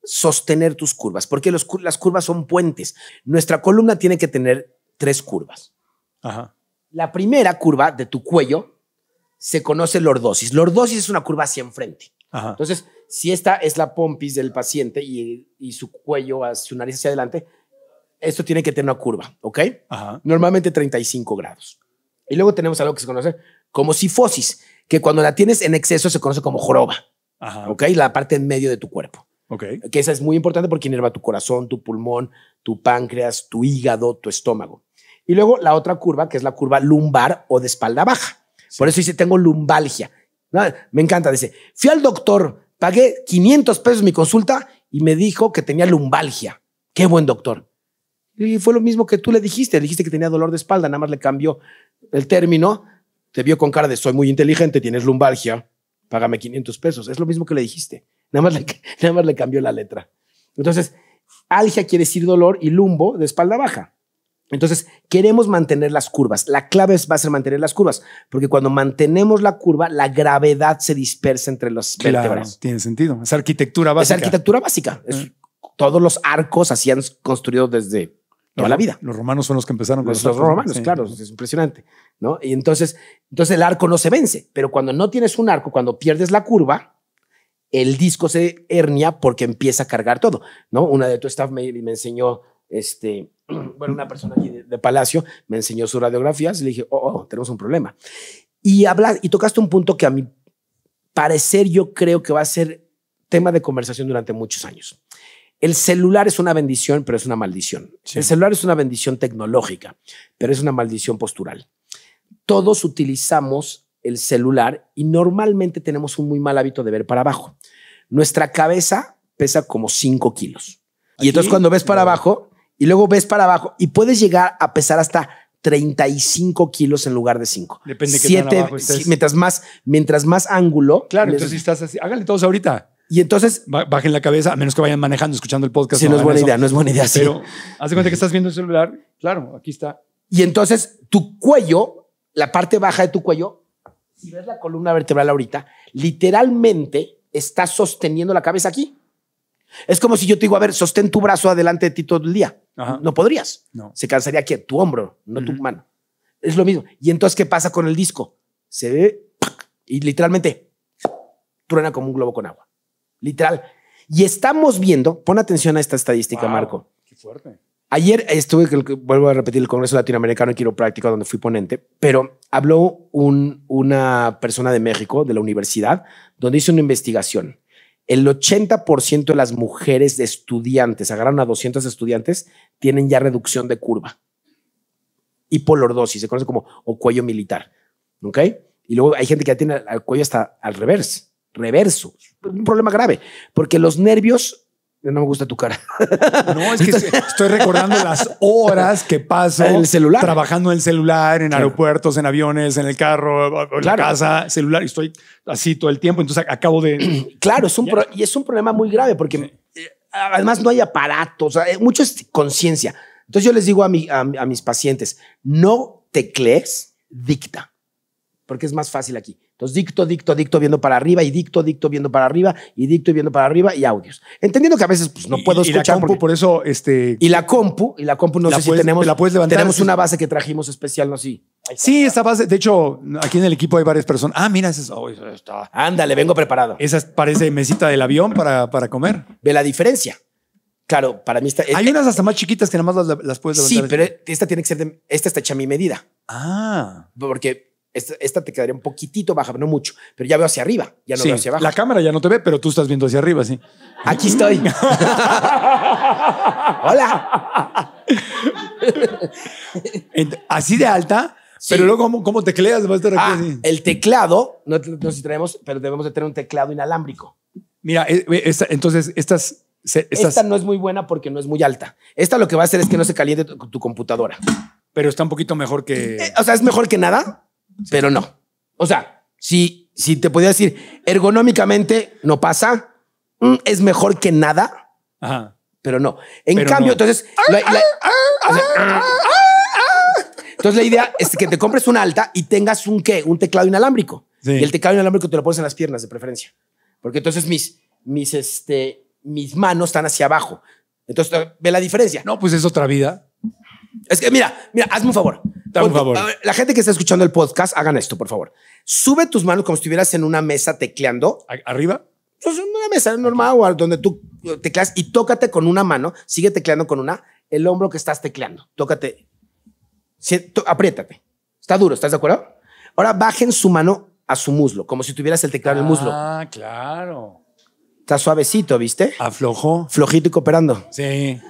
sostener tus curvas, porque las curvas son puentes. Nuestra columna tiene que tener tres curvas. La primera curva de tu cuello se conoce lordosis. Lordosis es una curva hacia enfrente. Entonces, si esta es la pompis del paciente y, su cuello, su nariz hacia adelante, esto tiene que tener una curva, ¿ok? Normalmente 35 grados. Y luego tenemos algo que se conoce como sifosis, que cuando la tienes en exceso se conoce como joroba, ¿ok? La parte en medio de tu cuerpo. Okay. Que esa es muy importante porque inerva tu corazón, tu pulmón, tu páncreas, tu hígado, tu estómago. Y luego la otra curva, que es la curva lumbar o de espalda baja. Por eso dice, tengo lumbalgia. Me encanta, dice, fui al doctor, pagué 500 pesos mi consulta y me dijo que tenía lumbalgia. Qué buen doctor. Y fue lo mismo que tú le dijiste, le dijiste que tenía dolor de espalda, nada más le cambió el término, te vio con cara de soy muy inteligente, tienes lumbalgia, págame 500 pesos. Es lo mismo que le dijiste, nada más le, nada más le cambió la letra. Entonces, algia quiere decir dolor y lumbo de espalda baja. Entonces, queremos mantener las curvas. La clave es, va a ser mantener las curvas, porque cuando mantenemos la curva, la gravedad se dispersa entre los claro, Tiene sentido. Es arquitectura básica. Es arquitectura ah. básica. Todos los arcos así han construido desde toda la vida. Los romanos son los que empezaron con los, los romanos, claro, es impresionante, ¿no? Y entonces, entonces el arco no se vence, pero cuando no tienes un arco, cuando pierdes la curva, el disco se hernia porque empieza a cargar todo, ¿no? Una de tu staff me, me enseñó este bueno, una persona de, Palacio me enseñó sus radiografías y le dije, oh, oh tenemos un problema. Y, hablas, y tocaste un punto que a mi parecer yo creo que va a ser tema de conversación durante muchos años. El celular es una bendición, pero es una maldición. El celular es una bendición tecnológica, pero es una maldición postural. Todos utilizamos el celular y normalmente tenemos un muy mal hábito de ver para abajo. Nuestra cabeza pesa como 5 kilos. Y entonces cuando ves para abajo, y luego ves para abajo y puedes llegar a pesar hasta 35 kilos en lugar de 5. Depende de qué tan Mientras más, mientras más ángulo. Claro, entonces si estás así, háganle todos ahorita. Y entonces. Bajen la cabeza, a menos que vayan manejando, escuchando el podcast. Sí, no, es buena idea, no es buena idea. Pero haz cuenta que estás viendo el celular. Claro, aquí está. Y entonces tu cuello, la parte baja de tu cuello, si ves la columna vertebral ahorita, literalmente está sosteniendo la cabeza aquí. Es como si yo te digo, a ver, sostén tu brazo adelante de ti todo el día. No podrías. Se cansaría aquí tu hombro, no tu mano. Es lo mismo. Y entonces, ¿qué pasa con el disco? Se ve y literalmente truena como un globo con agua. Literal. Y estamos viendo, pon atención a esta estadística, Marco. Qué fuerte. Ayer estuve, vuelvo a repetir, el Congreso Latinoamericano de Quiropráctica, donde fui ponente, pero habló una persona de México, de la universidad, donde hizo una investigación el 80% de las mujeres de estudiantes, agarran a 200 estudiantes, tienen ya reducción de curva. polordosis, se conoce como o cuello militar. ¿Ok? Y luego hay gente que ya tiene el cuello hasta al revés, reverso. Un problema grave, porque los nervios no me gusta tu cara. No, es que estoy recordando las horas que paso el celular. trabajando en el celular, en aeropuertos, en aviones, en el carro, en la casa, celular, y estoy así todo el tiempo, entonces acabo de... claro, es un y es un problema muy grave porque eh, además no hay aparatos, eh, mucho es conciencia. Entonces yo les digo a, a, mis pacientes, no teclees, dicta, porque es más fácil aquí. Entonces, dicto, dicto, dicto viendo para arriba y dicto, dicto viendo para arriba y dicto y viendo para arriba y audios. Entendiendo que a veces pues, no puedo escuchar. Y la compu, por eso. Este, y la compu, y la compu, no sé si tenemos. La puedes levantar. Tenemos una base que trajimos especial, no sí. Sí, esta base. De hecho, aquí en el equipo hay varias personas. Ah, mira, esa oh, Ándale, vengo preparado. Esa parece mesita del avión para, para comer. Ve la diferencia. Claro, para mí está. Eh, hay eh, unas hasta más chiquitas que nada más las, las puedes levantar. Sí, pero esta tiene que ser. De, esta está hecha a mi medida. Ah. Porque esta, te quedaría un poquitito baja, no mucho, pero ya veo hacia arriba, ya no veo hacia abajo. La cámara ya no te ve, pero tú estás viendo hacia arriba, sí. Aquí estoy. Hola. así de alta, pero luego, ¿cómo, tecleas, tecleas? A estar aquí El teclado, no, sé si pero debemos de tener un teclado inalámbrico. Mira, eh, eh, entonces, estas Esta no es muy buena porque no es muy alta. Esta lo que va a hacer es que no se caliente tu, computadora. Pero está un poquito mejor que... Eh, o sea, es mejor que nada, pero no. O sea, si, si te podía decir, ergonómicamente no pasa, mm, es mejor que nada, pero no. En cambio, entonces... entonces la idea es que te compres una alta y tengas un qué, un teclado inalámbrico. Y el teclado inalámbrico te lo pones en las piernas de preferencia. Porque entonces mis, mis, este, mis manos están hacia abajo. Entonces, ¿ve la diferencia? No, pues es otra vida. Es que mira, mira, hazme un favor. favor. la gente que está escuchando el podcast, hagan esto, por favor. Sube tus manos como si estuvieras en una mesa tecleando. ¿Arriba? Pues en una mesa normal o donde tú teclas y tócate con una mano, sigue tecleando con una, el hombro que estás tecleando. Tócate. apriétate. Está duro, ¿estás de acuerdo? Ahora bajen su mano a su muslo, como si tuvieras el teclado en el muslo. Ah, claro. Está suavecito, ¿viste? Aflojó. Flojito y cooperando. Sí.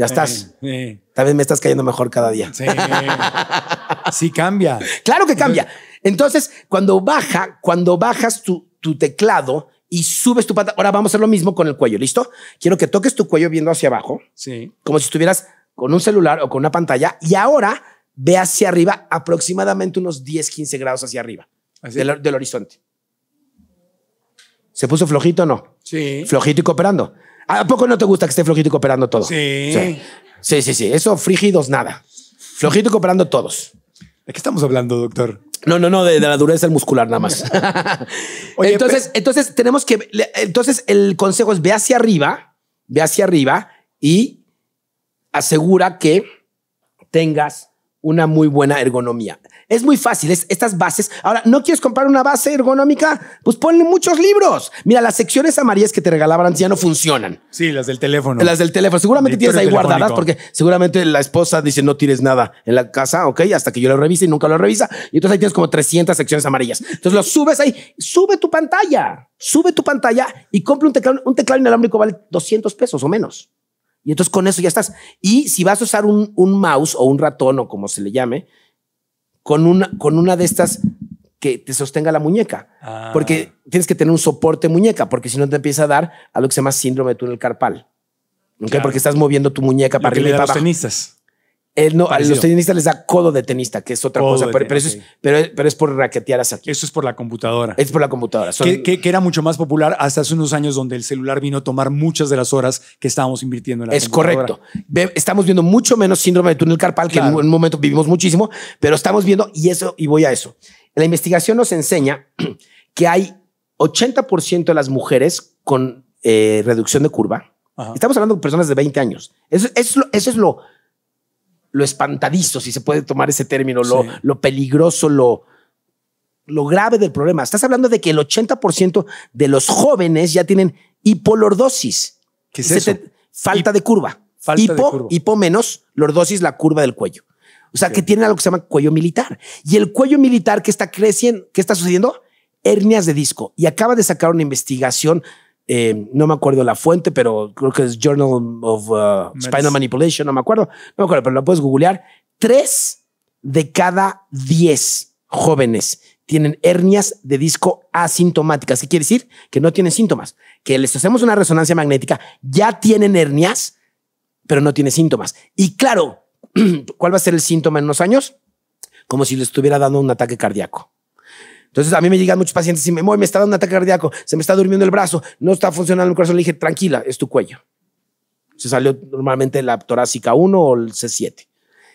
Ya estás. tal vez me estás cayendo mejor cada día. Sí, cambia. Claro que cambia. Entonces, cuando baja, cuando bajas tu, teclado y subes tu pata, ahora vamos a hacer lo mismo con el cuello, ¿listo? Quiero que toques tu cuello viendo hacia abajo. Sí. Como si estuvieras con un celular o con una pantalla y ahora ve hacia arriba aproximadamente unos 10, 15 grados hacia arriba del, del horizonte. ¿Se puso flojito o no? Sí. Flojito y cooperando. ¿A poco no te gusta que esté flojito operando cooperando todo? Sí. Sí, sí, sí. Eso, frígidos, nada. Flojito y cooperando todos. ¿De qué estamos hablando, doctor? No, no, no, de, la dureza del muscular nada más. entonces, entonces tenemos que. Entonces, el consejo es ve hacia arriba, ve hacia arriba y asegura que tengas una muy buena ergonomía. Es muy fácil, es, estas bases. Ahora, ¿no quieres comprar una base ergonómica? Pues ponle muchos libros. Mira, las secciones amarillas que te regalaban antes ya no funcionan. Sí, las del teléfono. Las del teléfono. Seguramente tienes ahí guardadas porque seguramente la esposa dice no tienes nada en la casa, ¿ok? Hasta que yo lo revise y nunca lo revisa. Y entonces ahí tienes como 300 secciones amarillas. Entonces lo subes ahí, sube tu pantalla, sube tu pantalla y compra un teclado, un teclado inalámbrico vale 200 pesos o menos. Y entonces con eso ya estás. Y si vas a usar un, un, mouse o un ratón o como se le llame, con una, con una de estas que te sostenga la muñeca. Ah. Porque tienes que tener un soporte muñeca, porque si no te empieza a dar a lo que se llama síndrome de túnel carpal. Porque estás moviendo tu muñeca para arriba y para abajo no, a los tenistas les da codo de tenista, que es otra cosa, pero, es, por raquetear hasta. aquí. Eso es por la computadora. Es por la computadora. Que, era mucho más popular hasta hace unos años donde el celular vino a tomar muchas de las horas que estábamos invirtiendo en la es computadora. Es correcto. Estamos viendo mucho menos síndrome de túnel carpal, que en un momento vivimos muchísimo, pero estamos viendo, y eso, y voy a eso. La investigación nos enseña que hay 80% de las mujeres con eh, reducción de curva. Estamos hablando de personas de 20 años. eso es lo lo espantadizo, si se puede tomar ese término, lo, lo peligroso, lo, lo grave del problema. Estás hablando de que el 80% de los jóvenes ya tienen hipolordosis. ¿Qué es Falta de curva. Falta hipo, de curva. hipo menos lordosis, la curva del cuello. O sea, que tienen algo que se llama cuello militar. Y el cuello militar que está creciendo, ¿qué está sucediendo? Hernias de disco. Y acaba de sacar una investigación eh, no me acuerdo la fuente, pero creo que es Journal of uh, Spinal Manipulation, no me acuerdo, no me acuerdo, pero lo puedes googlear. Tres de cada diez jóvenes tienen hernias de disco asintomáticas. ¿Qué quiere decir? Que no tienen síntomas. Que les hacemos una resonancia magnética, ya tienen hernias, pero no tienen síntomas. Y claro, ¿cuál va a ser el síntoma en unos años? Como si les estuviera dando un ataque cardíaco. Entonces a mí me llegan muchos pacientes y me voy, me está dando un ataque cardíaco, se me está durmiendo el brazo, no está funcionando el corazón. Le dije, tranquila, es tu cuello. Se salió normalmente la torácica 1 o el C7.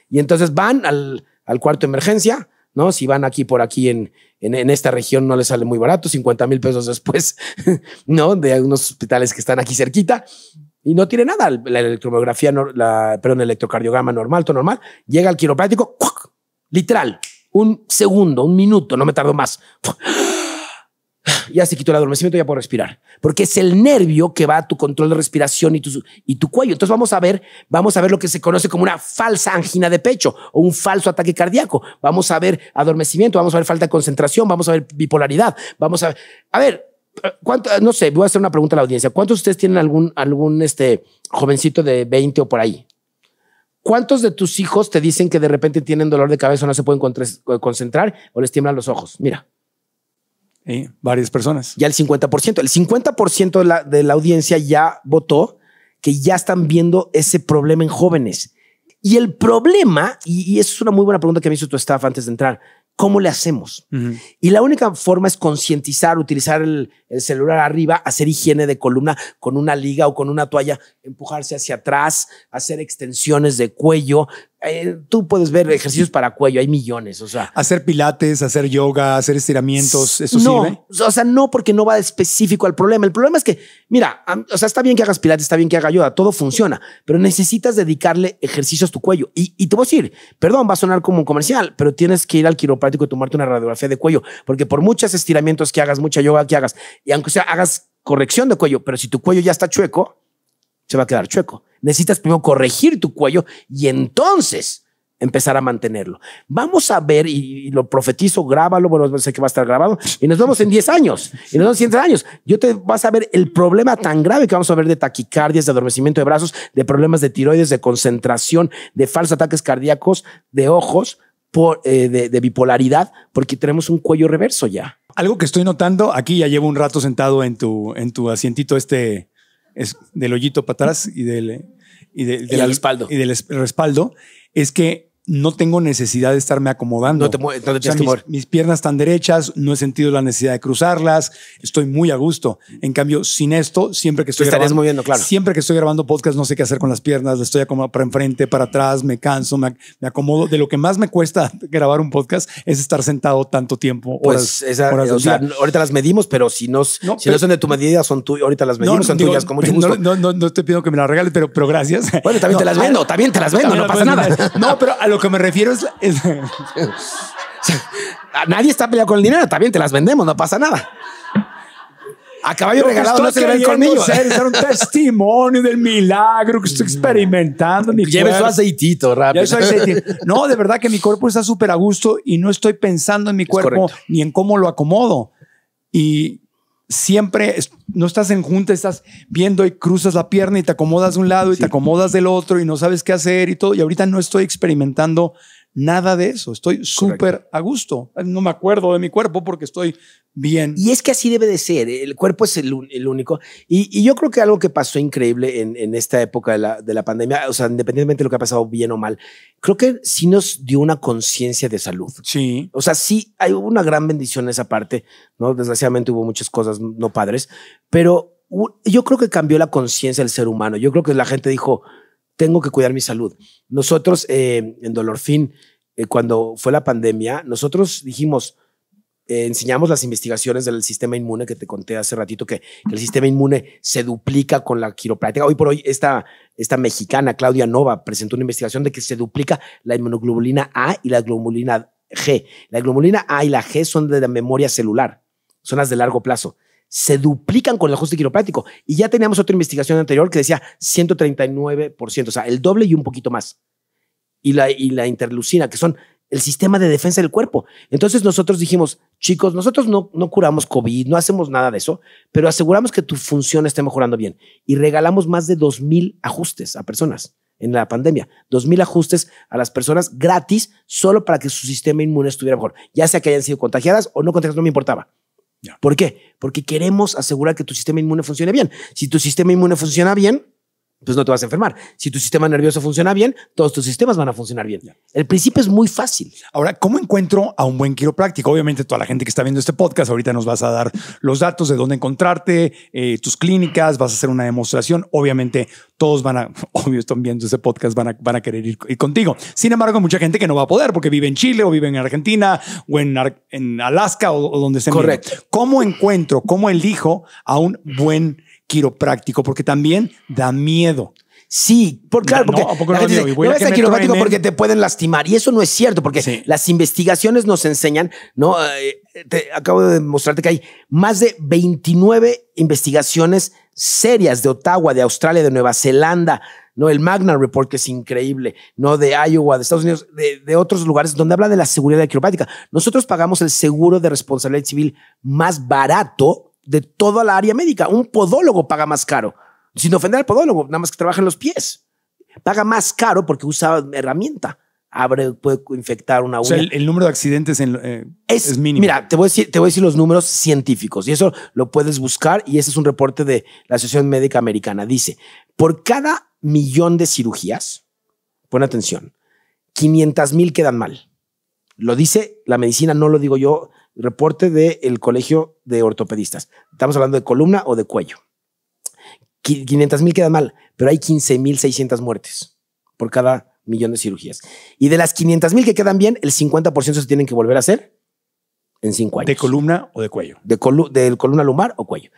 Y entonces van al, al cuarto de emergencia, ¿no? Si van aquí por aquí en, en, esta región no les sale muy barato, 50 mil pesos después, ¿no? De algunos hospitales que están aquí cerquita y no tiene nada. La electromiografía, la, perdón, electrocardiograma normal, todo normal. Llega al quiropráctico, literal, un segundo, un minuto, no me tardo más. Ya se quitó el adormecimiento, ya puedo respirar. Porque es el nervio que va a tu control de respiración y tu, y tu cuello. Entonces vamos a ver, vamos a ver lo que se conoce como una falsa angina de pecho o un falso ataque cardíaco. Vamos a ver adormecimiento, vamos a ver falta de concentración, vamos a ver bipolaridad, vamos a ver. A ver, ¿cuánto, no sé, voy a hacer una pregunta a la audiencia. ¿Cuántos de ustedes tienen algún, algún este, jovencito de 20 o por ahí? ¿Cuántos de tus hijos te dicen que de repente tienen dolor de cabeza o no se pueden eh, concentrar o les tiemblan los ojos? Mira. varias personas. Ya el 50%. El 50% de la, de la audiencia ya votó que ya están viendo ese problema en jóvenes. Y el problema, y, y eso es una muy buena pregunta que me hizo tu staff antes de entrar, ¿Cómo le hacemos? Y la única forma es concientizar, utilizar el, el, celular arriba, hacer higiene de columna con una liga o con una toalla, empujarse hacia atrás, hacer extensiones de cuello, eh, tú puedes ver ejercicios para cuello, hay millones, o sea. Hacer pilates, hacer yoga, hacer estiramientos, ¿eso no, O sea, no porque no va específico al problema. El problema es que, mira, o sea, está bien que hagas pilates, está bien que haga yoga, todo funciona, pero necesitas dedicarle ejercicios a tu cuello. Y, y te voy a decir, perdón, va a sonar como un comercial, pero tienes que ir al quiropráctico y tomarte una radiografía de cuello, porque por muchos estiramientos que hagas, mucha yoga que hagas, y aunque sea hagas corrección de cuello, pero si tu cuello ya está chueco, se va a quedar chueco. Necesitas primero corregir tu cuello y entonces empezar a mantenerlo. Vamos a ver, y, lo profetizo, grábalo, bueno, sé que va a estar grabado, y nos vemos en 10 años, y nos vemos en años. Yo te vas a ver el problema tan grave que vamos a ver de taquicardias, de adormecimiento de brazos, de problemas de tiroides, de concentración, de falsos ataques cardíacos, de ojos, eh, de, bipolaridad, porque tenemos un cuello reverso ya. Algo que estoy notando, aquí ya llevo un rato sentado en tu, en tu asientito este, del hoyito para atrás y del, y, del, respaldo. Y del respaldo es que no tengo necesidad de estarme acomodando. No te, mueves, mis, piernas están derechas, no he sentido la necesidad de cruzarlas, estoy muy a gusto. En cambio, sin esto, siempre que estoy grabando, moviendo, claro. Siempre que estoy grabando podcast, no sé qué hacer con las piernas, estoy acomodando para enfrente, para atrás, me canso, me, acomodo. De lo que más me cuesta grabar un podcast es estar sentado tanto tiempo. pues esa, o sea, ahorita las medimos, pero si, no, si no son de tu medida, son tuyas. Ahorita las medimos, no, son tuyas, con mucho gusto. No, te pido que me las regales, pero, pero gracias. Bueno, también te las vendo, también te las vendo, no pasa nada. No, pero a lo lo que me refiero es... nadie está peleado con el dinero, también te las vendemos, no pasa nada. A caballo regalado no se le ve el un testimonio del milagro que estoy mm. experimentando. Mi Lleve cuerpo. su aceitito rápido. No, de verdad que mi cuerpo está súper a gusto y no estoy pensando en mi cuerpo ni en cómo lo acomodo. Y siempre no estás en junta, estás viendo y cruzas la pierna y te acomodas de un lado y te acomodas del otro y no sabes qué hacer y todo. Y ahorita no estoy experimentando Nada de eso. Estoy súper a gusto. No me acuerdo de mi cuerpo porque estoy bien. Y es que así debe de ser. El cuerpo es el, único. Y, yo creo que algo que pasó increíble en, esta época de la, pandemia, o sea, independientemente de lo que ha pasado bien o mal, creo que sí nos dio una conciencia de salud. Sí. O sea, sí, hay una gran bendición en esa parte. ¿no? Desgraciadamente hubo muchas cosas no padres, pero yo creo que cambió la conciencia del ser humano. Yo creo que la gente dijo, tengo que cuidar mi salud. Nosotros eh, en Dolorfin, eh, cuando fue la pandemia, nosotros dijimos, eh, enseñamos las investigaciones del sistema inmune que te conté hace ratito, que, el sistema inmune se duplica con la quiropráctica. Hoy por hoy, esta, esta mexicana, Claudia Nova, presentó una investigación de que se duplica la inmunoglobulina A y la globulina G. La globulina A y la G son de memoria celular, son las de largo plazo se duplican con el ajuste quiropráctico. Y ya teníamos otra investigación anterior que decía 139%, o sea, el doble y un poquito más. Y la, y la interlucina, que son el sistema de defensa del cuerpo. Entonces nosotros dijimos, chicos, nosotros no, no curamos COVID, no hacemos nada de eso, pero aseguramos que tu función esté mejorando bien. Y regalamos más de 2.000 ajustes a personas en la pandemia. 2.000 ajustes a las personas gratis solo para que su sistema inmune estuviera mejor, ya sea que hayan sido contagiadas o no contagiadas, no me importaba. ¿Por qué? Porque queremos asegurar que tu sistema inmune funcione bien. Si tu sistema inmune funciona bien, pues no te vas a enfermar. Si tu sistema nervioso funciona bien, todos tus sistemas van a funcionar bien. El principio es muy fácil. Ahora, ¿cómo encuentro a un buen quiropráctico? Obviamente, toda la gente que está viendo este podcast, ahorita nos vas a dar los datos de dónde encontrarte, eh, tus clínicas, vas a hacer una demostración. Obviamente, todos van a, obvio, están viendo ese podcast, van a, van a querer ir, contigo. Sin embargo, mucha gente que no va a poder porque vive en Chile o vive en Argentina o en, Alaska o, donde se Correcto. ¿Cómo encuentro, cómo elijo a un buen quiropráctico, porque también da miedo. Sí, claro, porque no, porque te pueden lastimar. Y eso no es cierto, porque las investigaciones nos enseñan, ¿no? Eh, acabo de mostrarte que hay más de 29 investigaciones serias de Ottawa, de Australia, de Nueva Zelanda, ¿no? El Magna Report, que es increíble, ¿no? De Iowa, de Estados Unidos, de, otros lugares, donde habla de la seguridad de quiropráctica. Nosotros pagamos el seguro de responsabilidad civil más barato de toda la área médica. Un podólogo paga más caro. Sin ofender al podólogo, nada más que trabaja en los pies. Paga más caro porque usa herramienta. Abre, puede infectar una uña. el, número de accidentes eh, es, mínimo. Mira, te voy, a decir, te voy a decir los números científicos y eso lo puedes buscar y ese es un reporte de la Asociación Médica Americana. Dice, por cada millón de cirugías, pon atención, 500 mil quedan mal. Lo dice la medicina, no lo digo yo, reporte del Colegio de Ortopedistas. Estamos hablando de columna o de cuello. 500 mil quedan mal, pero hay 15 mil 600 muertes por cada millón de cirugías. Y de las 500 mil que quedan bien, el 50% se tienen que volver a hacer en 5 años. ¿De columna o de cuello? De, columna lumbar o cuello.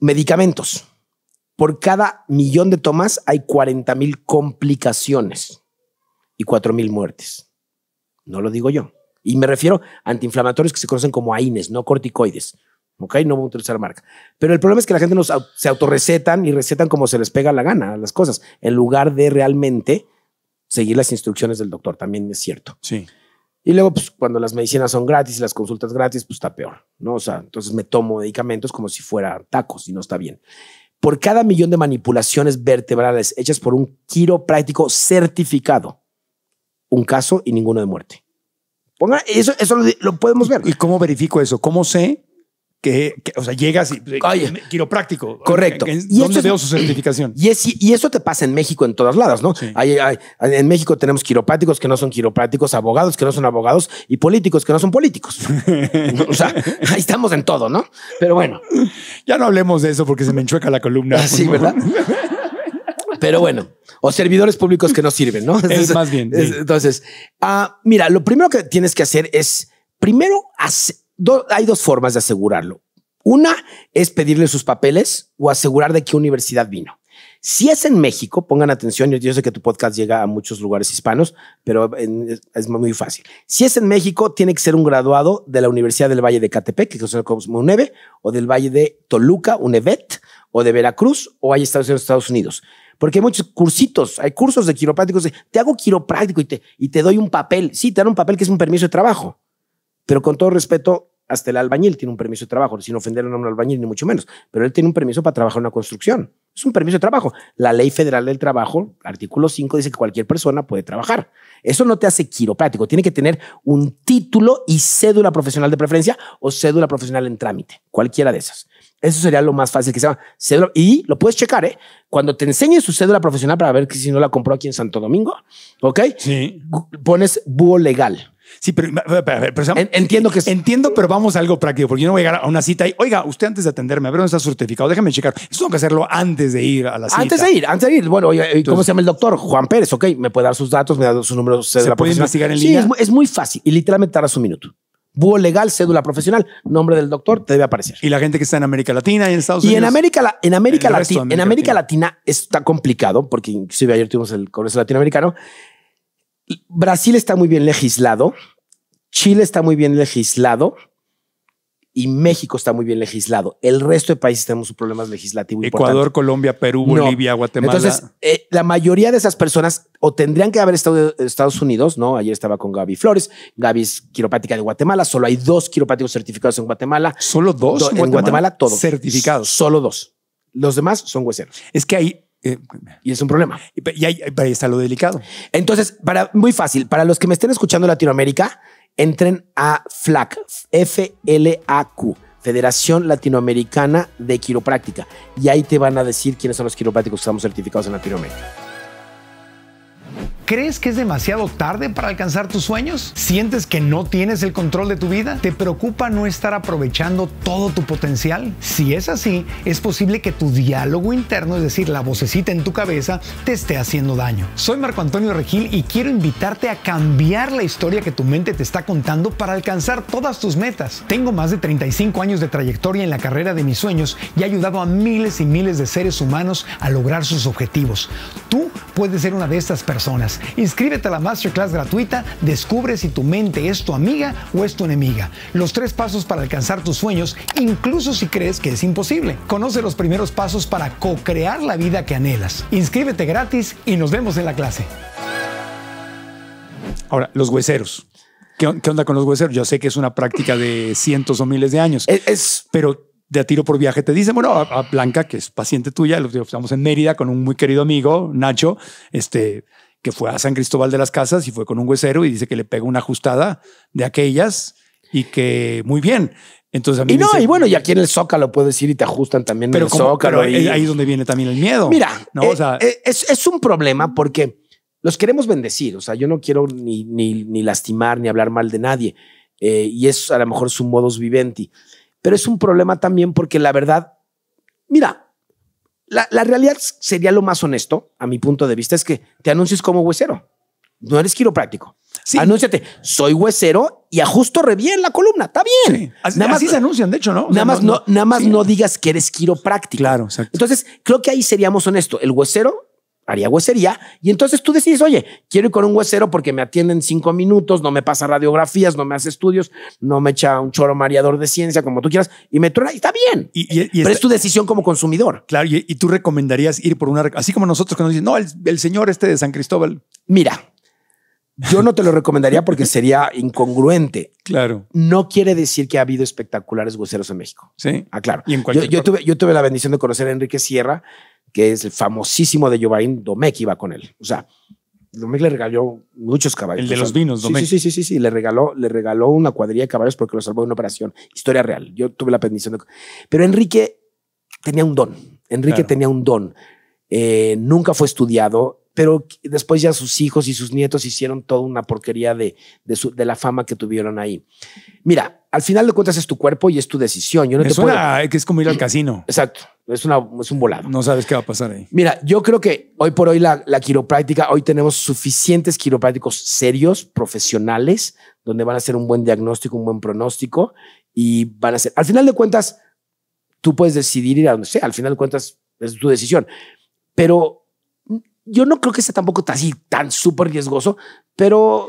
Medicamentos. Por cada millón de tomas hay 40 mil complicaciones y 4 mil muertes. No lo digo yo. Y me refiero a antiinflamatorios que se conocen como AINES, no corticoides. ¿ok? No voy a utilizar marca. Pero el problema es que la gente se autorrecetan y recetan como se les pega la gana las cosas, en lugar de realmente seguir las instrucciones del doctor, también es cierto. Sí. Y luego, pues, cuando las medicinas son gratis y las consultas gratis, pues está peor, ¿no? O sea, entonces me tomo medicamentos como si fueran tacos y no está bien. Por cada millón de manipulaciones vertebrales hechas por un quiropráctico certificado, un caso y ninguno de muerte. Ponga, eso, eso lo, podemos ver. ¿Y cómo verifico eso? ¿Cómo sé que, o sea, llegas y quiropráctico. Correcto. ¿Y ¿Dónde veo su certificación? Y, y, eso te pasa en México en todas lados, ¿no? en México tenemos quiropráticos que no son quiroprácticos, abogados que no son abogados y políticos que no son políticos. o sea, ahí estamos en todo, ¿no? Pero bueno. Ya no hablemos de eso porque se me enchueca la columna. Ah, sí, ¿verdad? Pero bueno, o servidores públicos que no sirven, ¿no? es más bien. Entonces, ah, mira, lo primero que tienes que hacer es, primero, hay dos formas de asegurarlo. Una es pedirle sus papeles o asegurar de qué universidad vino. Si es en México, pongan atención, yo sé que tu podcast llega a muchos lugares hispanos, pero es muy fácil. Si es en México, tiene que ser un graduado de la Universidad del Valle de Catepec, que es o del Valle de Toluca, UNEVET, o de Veracruz, o hay Estados Estados Unidos. Porque hay muchos cursitos, hay cursos de quiroprácticos. te hago quiropráctico y te, y te doy un papel. Sí, te dan un papel que es un permiso de trabajo. Pero con todo respeto, hasta el albañil tiene un permiso de trabajo, sin ofender a un albañil ni mucho menos, pero él tiene un permiso para trabajar en una construcción. Es un permiso de trabajo. La Ley Federal del Trabajo, artículo 5, dice que cualquier persona puede trabajar. Eso no te hace quiropráctico, tiene que tener un título y cédula profesional de preferencia o cédula profesional en trámite, cualquiera de esas. Eso sería lo más fácil que sea. Cédula, y lo puedes checar, ¿eh? Cuando te enseñe su cédula profesional para ver si no la compró aquí en Santo Domingo, ¿ok? Sí. Pones búho legal. Sí, pero, entiendo que entiendo, pero vamos a algo práctico, porque yo no voy a llegar a una cita y oiga, usted antes de atenderme, a ver dónde está certificado, déjame checar. Eso tengo que hacerlo antes de ir a la cita. Antes de ir, antes de ir. Bueno, ¿cómo se llama el doctor? Juan Pérez, ok, me puede dar sus datos, me da su número. Se puede investigar en línea. Sí, es, muy fácil y literalmente tarda un minuto. Búho legal, cédula profesional, nombre del doctor, te debe aparecer. Y la gente que está en América Latina y en Estados Unidos. Y en América, en América, Latina, en América Latina. está complicado, porque inclusive ayer tuvimos el Congreso Latinoamericano. Brasil está muy bien legislado, Chile está muy bien legislado, y México está muy bien legislado. El resto de países tenemos problemas legislativos. Ecuador, Colombia, Perú, Bolivia, Guatemala. Entonces, eh, la mayoría de esas personas o tendrían que haber estado en Estados Unidos, ¿no? Ayer estaba con Gaby Flores. Gaby es quiropática de Guatemala. Solo hay dos quiropáticos certificados en Guatemala. ¿Solo dos? en Guatemala, todos. Certificados. Solo dos. Los demás son hueseros. Es que hay. Eh, y es un problema. Y ahí, está lo delicado. Entonces, para, muy fácil, para los que me estén escuchando en Latinoamérica, entren a FLAC, f l a Federación Latinoamericana de Quiropráctica. Y ahí te van a decir quiénes son los quiroprácticos que estamos certificados en Latinoamérica. ¿Crees que es demasiado tarde para alcanzar tus sueños? ¿Sientes que no tienes el control de tu vida? ¿Te preocupa no estar aprovechando todo tu potencial? Si es así, es posible que tu diálogo interno, es decir, la vocecita en tu cabeza, te esté haciendo daño. Soy Marco Antonio Regil y quiero invitarte a cambiar la historia que tu mente te está contando para alcanzar todas tus metas. Tengo más de 35 años de trayectoria en la carrera de mis sueños y he ayudado a miles y miles de seres humanos a lograr sus objetivos. Tú puedes ser una de estas personas. Inscríbete a la Masterclass gratuita. Descubre si tu mente es tu amiga o es tu enemiga. Los tres pasos para alcanzar tus sueños, incluso si crees que es imposible. Conoce los primeros pasos para co-crear la vida que anhelas. Inscríbete gratis y nos vemos en la clase. Ahora, los hueseros. ¿Qué, onda con los hueseros? Yo sé que es una práctica de cientos o miles de años. Es, pero de a tiro por viaje te dicen, bueno, a, Blanca, que es paciente tuya, estamos en Mérida con un muy querido amigo, Nacho, este, que fue a San Cristóbal de las Casas y fue con un huesero y dice que le pega una ajustada de aquellas y que muy bien. Entonces y no, y bueno, y aquí en el Zócalo puedes ir y te ajustan también pero ahí es donde viene también el miedo. Mira, ¿no? Eh, eh, es, un problema porque los queremos bendecir. O sea, yo no quiero ni, ni, lastimar ni hablar mal de nadie. Eh, y es a lo mejor su modus vivendi. Pero es un problema también porque la verdad, mira, la, realidad sería lo más honesto, a mi punto de vista, es que te anuncies como huesero. No eres quiropráctico. Sí. Anúnciate, soy huesero y ajusto re bien la columna. Está bien. Así, nada más, se anuncian, de hecho, ¿no? nada más, no, nada más no digas que eres quiropráctico. Claro, Entonces, creo que ahí seríamos honestos. El huesero haría huesería. Y entonces tú decides, oye, quiero ir con un huesero porque me atienden cinco minutos, no me pasa radiografías, no me hace estudios, no me echa un choro mareador de ciencia, como tú quieras, y me truena. Y está bien. Pero este es tu decisión como consumidor. Claro, y, tú recomendarías ir por una, así como nosotros que nos dicen, no, el, señor este de San Cristóbal. Mira, yo no te lo recomendaría porque sería incongruente. Claro. No quiere decir que ha habido espectaculares hueseros en México. Sí. Ah, claro. yo tuve la bendición de conocer a Enrique Sierra, que es el famosísimo de Jovain, Domecq iba con él. O sea, Domecq le regaló muchos caballos. El de los vinos, Domecq. Sí, sí, sí, sí, le regaló, le regaló una cuadrilla de caballos porque lo salvó de una operación. Historia real. Yo tuve la bendición de... Pero Enrique tenía un don. Enrique tenía un don. Eh, nunca fue estudiado, pero después ya sus hijos y sus nietos hicieron toda una porquería de, de, la fama que tuvieron ahí. Mira, al final de cuentas es tu cuerpo y es tu decisión. Yo no te que es como ir al casino. Exacto. Es, una, es un volado. No sabes qué va a pasar ahí. Mira, yo creo que hoy por hoy la, la quiropráctica, hoy tenemos suficientes quiroprácticos serios, profesionales, donde van a hacer un buen diagnóstico, un buen pronóstico y van a hacer. Al final de cuentas, tú puedes decidir ir a donde sea. Al final de cuentas, es tu decisión. Pero yo no creo que sea tampoco así tan súper riesgoso, pero...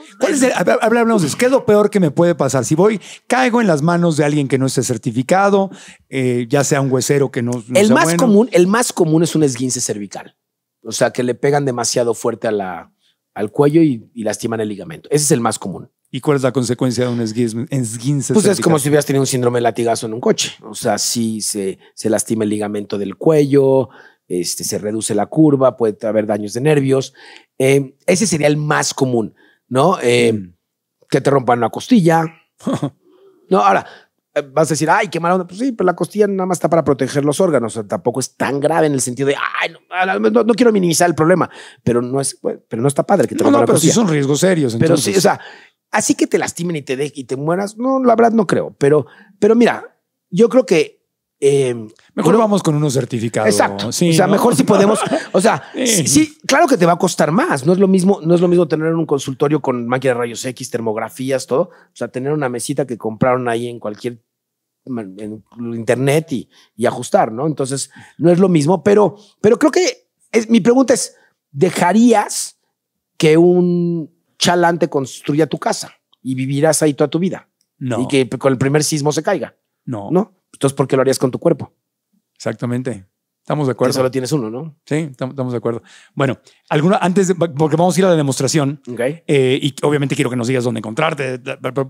hablamos de ¿Qué es lo peor que me puede pasar? Si voy, caigo en las manos de alguien que no esté certificado, eh, ya sea un huesero que no... el, más común, el más común es un esguince cervical. O sea, que le pegan demasiado fuerte a la, al cuello y, lastiman el ligamento. Ese es el más común. ¿Y cuál es la consecuencia de un esguince? cervical? pues es como si hubieras tenido un síndrome de latigazo en un coche. O sea, sí se, se lastima el ligamento del cuello, este, se reduce la curva, puede haber daños de nervios. Em, ese sería el más común, ¿no? Em, mm. Que te rompan una costilla. no, ahora, eh, vas a decir, ay, qué mala onda. Pues sí, pero la costilla nada más está para proteger los órganos. tampoco es tan grave en el sentido de, ay, no, quiero minimizar el problema, pero no es, pero no está padre que te rompan No, no, pero sí son riesgos serios. Pero sí, o sea, así que te lastimen y te de, y te mueras, no, la verdad no creo. Pero, pero mira, yo creo que Em, mejor vamos con unos certificados. Exacto. o sea, mejor si podemos. O sea, sí. claro que te va a costar más. No es lo mismo, no es lo mismo tener un consultorio con máquina de rayos X, termografías, todo. O sea, tener una mesita que compraron ahí en cualquier en internet y, ajustar, ¿no? Entonces, no es lo mismo, pero, pero creo que mi pregunta es: ¿dejarías que un chalante construya tu casa y vivirás ahí toda tu vida? No. Y que con el primer sismo se caiga. No. No. Entonces, ¿por qué lo harías con tu cuerpo? Exactamente. Estamos de acuerdo. Pero solo tienes uno, ¿no? Sí, estamos de acuerdo. Bueno, alguna, antes, porque vamos a ir a la demostración. Eh, y obviamente quiero que nos digas dónde encontrarte.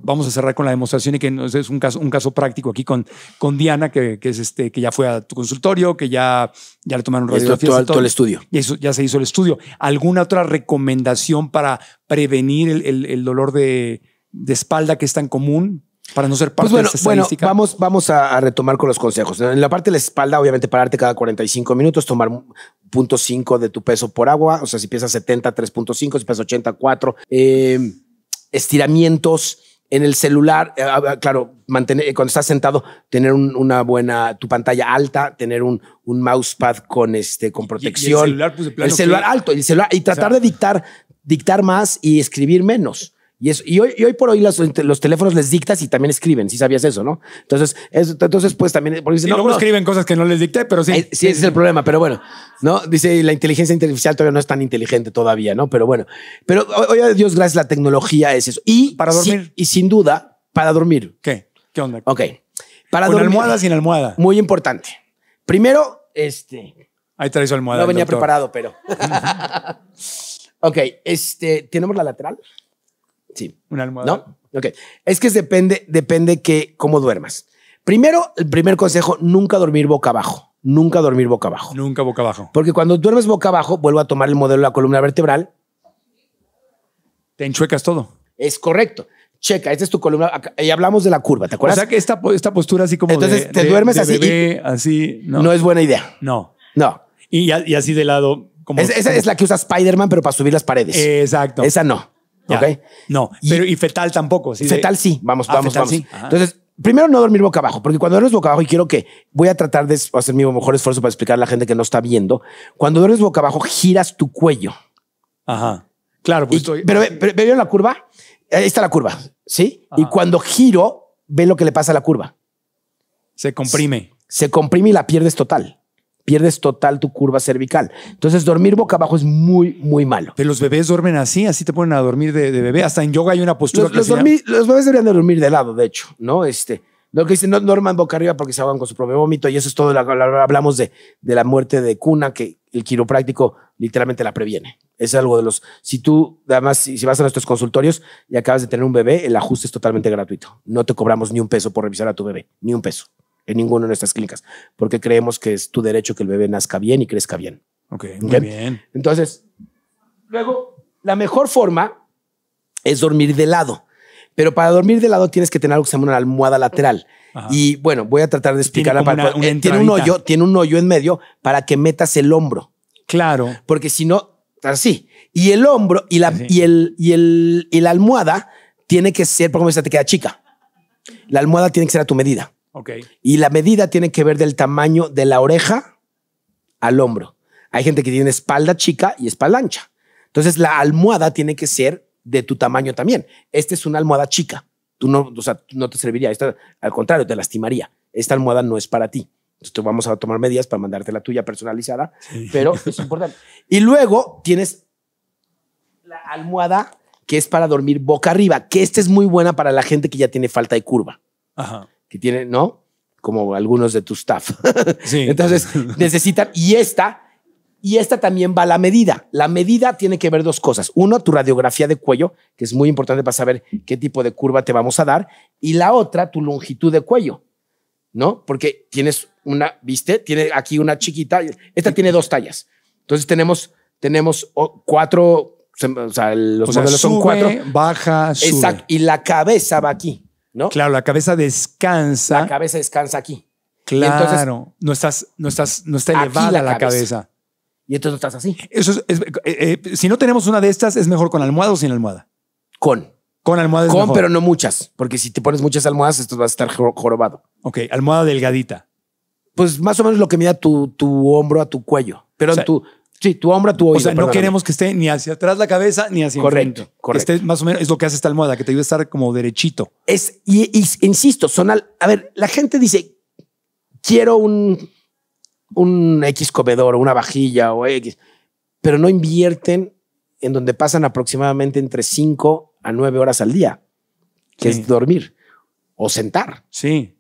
Vamos a cerrar con la demostración y que es un caso, un caso práctico aquí con, con Diana, que, es este, que ya fue a tu consultorio, que ya, ya le tomaron radiografías. Todo, todo, el estudio. Y eso, ya se hizo el estudio. ¿Alguna otra recomendación para prevenir el, dolor de, de espalda que es tan común? para no ser pues parte bueno, de Bueno, vamos, vamos a, retomar con los consejos. En la parte de la espalda, obviamente, pararte cada 45 minutos, tomar 0.5 de tu peso por agua. O sea, si piensas 70, 3.5, si pesas 80, 4. Em, estiramientos en el celular, eh, ah, ah, claro, mantener, eh, cuando estás sentado, tener una buena, tu pantalla alta, tener un, un mousepad con, este, con protección. Pues, el celular, celular alto, y tratar de dictar, dictar más y escribir menos. Y, hoy, por hoy los, teléfonos les dictas y también escriben, si sabías eso, ¿no? Entonces, entonces pues también... no, escriben cosas que no les dicté, pero sí. Eh, sí, ese es el problema, pero bueno, ¿no? Dice, la inteligencia artificial todavía no es tan inteligente todavía, ¿no? Pero bueno, pero hoy, Dios gracias, la tecnología es eso. Y, para dormir. y sin duda, para dormir. ¿Qué? ¿Qué onda? Ok. Para ¿Con almohada, sin almohada? Muy importante. Primero, este... Ahí traes almohada. No venía preparado, pero... ok, este, ¿tenemos la lateral? Sí. Una almohada. No, ok. Es que depende, depende que cómo duermas. Primero, el primer consejo, nunca dormir boca abajo. Nunca dormir boca abajo. Nunca boca abajo. Porque cuando duermes boca abajo, vuelvo a tomar el modelo de la columna vertebral. Te enchuecas todo. Es correcto. Checa, esta es tu columna. y hablamos de la curva, ¿te acuerdas? O sea que esta, postura así como. Entonces te duermes así. así. No. es buena idea. No. No. Y, así de lado. Como, esa es la que usa Spider-Man, pero para subir las paredes. Exacto. Esa no. No, pero y, fetal tampoco. ¿sí? Fetal sí. Vamos, ah, vamos, vamos. Entonces, primero no dormir boca abajo, porque cuando duermes boca abajo, y quiero que voy a tratar de hacer mi mejor esfuerzo para explicar a la gente que no está viendo, cuando duermes boca abajo, giras tu cuello. Ajá. Claro, pues Pero, pero la curva? Ahí está la curva, ¿sí? Y cuando giro, ve lo que le pasa a la curva. Se comprime. se comprime y la pierdes total pierdes total tu curva cervical. Entonces, dormir boca abajo es muy, muy malo. Pero los bebés duermen así, así te ponen a dormir de, bebé. Hasta en yoga hay una postura. Los, bebés deberían de dormir de lado, de hecho, ¿no? Este, lo que dicen, no norman boca arriba porque se ahogan con su propio vómito y eso es todo. hablamos de, de, la muerte de cuna que el quiropráctico literalmente la previene. Es algo de los... Si tú, además, si, vas a nuestros consultorios y acabas de tener un bebé, el ajuste es totalmente gratuito. No te cobramos ni un peso por revisar a tu bebé, ni un peso en ninguna de nuestras clínicas, porque creemos que es tu derecho que el bebé nazca bien y crezca bien. Ok, muy bien. Entonces, luego, la mejor forma es dormir de lado. Pero para dormir de lado tienes que tener algo que se llama una almohada lateral. Y bueno, voy a tratar de explicar. Tiene, para, eh, tiene un hoyo, tiene un hoyo en medio para que metas el hombro. Claro. Porque si no, así. Y el hombro y la, y el, y el, y la almohada tiene que ser, por ejemplo, esta te queda chica. La almohada tiene que ser a tu medida. Y la medida tiene que ver del tamaño de la oreja al hombro. Hay gente que tiene espalda chica y espalda ancha. Entonces la almohada tiene que ser de tu tamaño también. Esta es una almohada chica. Tú no, no te serviría. Esta, al contrario, te lastimaría. Esta almohada no es para ti. Entonces vamos a tomar medidas para mandarte la tuya personalizada, pero es importante. Y luego tienes la almohada que es para dormir boca arriba, que esta es muy buena para la gente que ya tiene falta de curva. Ajá que tiene, ¿no? Como algunos de tu staff. Sí. Entonces, necesitan, y esta, y esta también va a la medida. La medida tiene que ver dos cosas. Uno, tu radiografía de cuello, que es muy importante para saber qué tipo de curva te vamos a dar. Y la otra, tu longitud de cuello, ¿no? Porque tienes una, ¿viste? Tiene aquí una chiquita. Esta tiene dos tallas. Entonces tenemos, tenemos oh, cuatro, o sea, los modelos son cuatro. Baja, sube. Exacto. Y la cabeza va aquí. Claro, la cabeza descansa. La cabeza descansa aquí. Claro, entonces, no, estás, no, estás, no está elevada la, cabeza. Y entonces no estás así. Eso es, eh, eh, si no tenemos una de estas, ¿es mejor con almohada o sin almohada? Con. Con almohada. con, pero no muchas, porque si te pones muchas almohadas, esto va a estar jorobado. Ok, almohada delgadita. Pues más o menos lo que mira tu, tu hombro a tu cuello, pero en tu, Sí, tu hombro, tu oído. O sea, no queremos que esté ni hacia atrás la cabeza ni hacia correcto, Correcto. Este más o menos es lo que hace esta almohada, que te ayuda a estar como derechito. Es, y, insisto, son al, a ver, la gente dice, quiero un, un X comedor o una vajilla o X, pero no invierten en donde pasan aproximadamente entre 5 a 9 horas al día, que es dormir o sentar. Sí.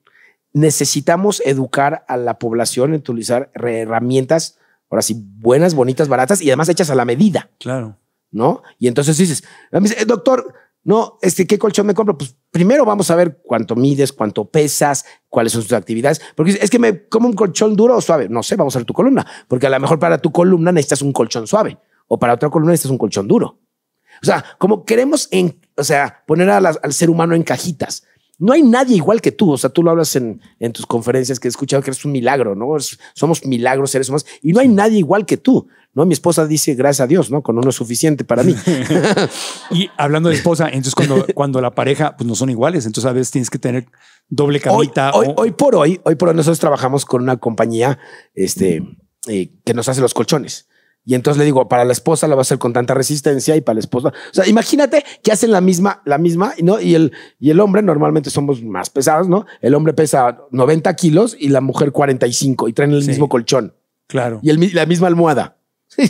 Necesitamos educar a la población en utilizar herramientas ahora sí, buenas, bonitas, baratas y además hechas a la medida. Claro. ¿No? Y entonces dices, doctor, no, este, ¿qué colchón me compro? Pues primero vamos a ver cuánto mides, cuánto pesas, cuáles son tus actividades. Porque es que me como un colchón duro o suave. No sé, vamos a ver tu columna. Porque a lo mejor para tu columna necesitas un colchón suave o para otra columna necesitas un colchón duro. O sea, como queremos en, o sea, poner al ser humano en cajitas no hay nadie igual que tú. O sea, tú lo hablas en, en tus conferencias que he escuchado que eres un milagro, ¿no? Somos milagros, seres humanos, y no hay nadie igual que tú. ¿no? Mi esposa dice, gracias a Dios, ¿no? Con uno es suficiente para mí. y hablando de esposa, entonces cuando, cuando la pareja, pues no son iguales, entonces a veces tienes que tener doble camita. Hoy, por hoy, hoy por hoy nosotros trabajamos con una compañía este, eh, que nos hace los colchones. Y entonces le digo, para la esposa la va a hacer con tanta resistencia y para la esposa. O sea, imagínate que hacen la misma, la misma, ¿no? Y el, y el hombre, normalmente somos más pesados, ¿no? El hombre pesa 90 kilos y la mujer 45 y traen el mismo colchón. Claro. Y la misma almohada.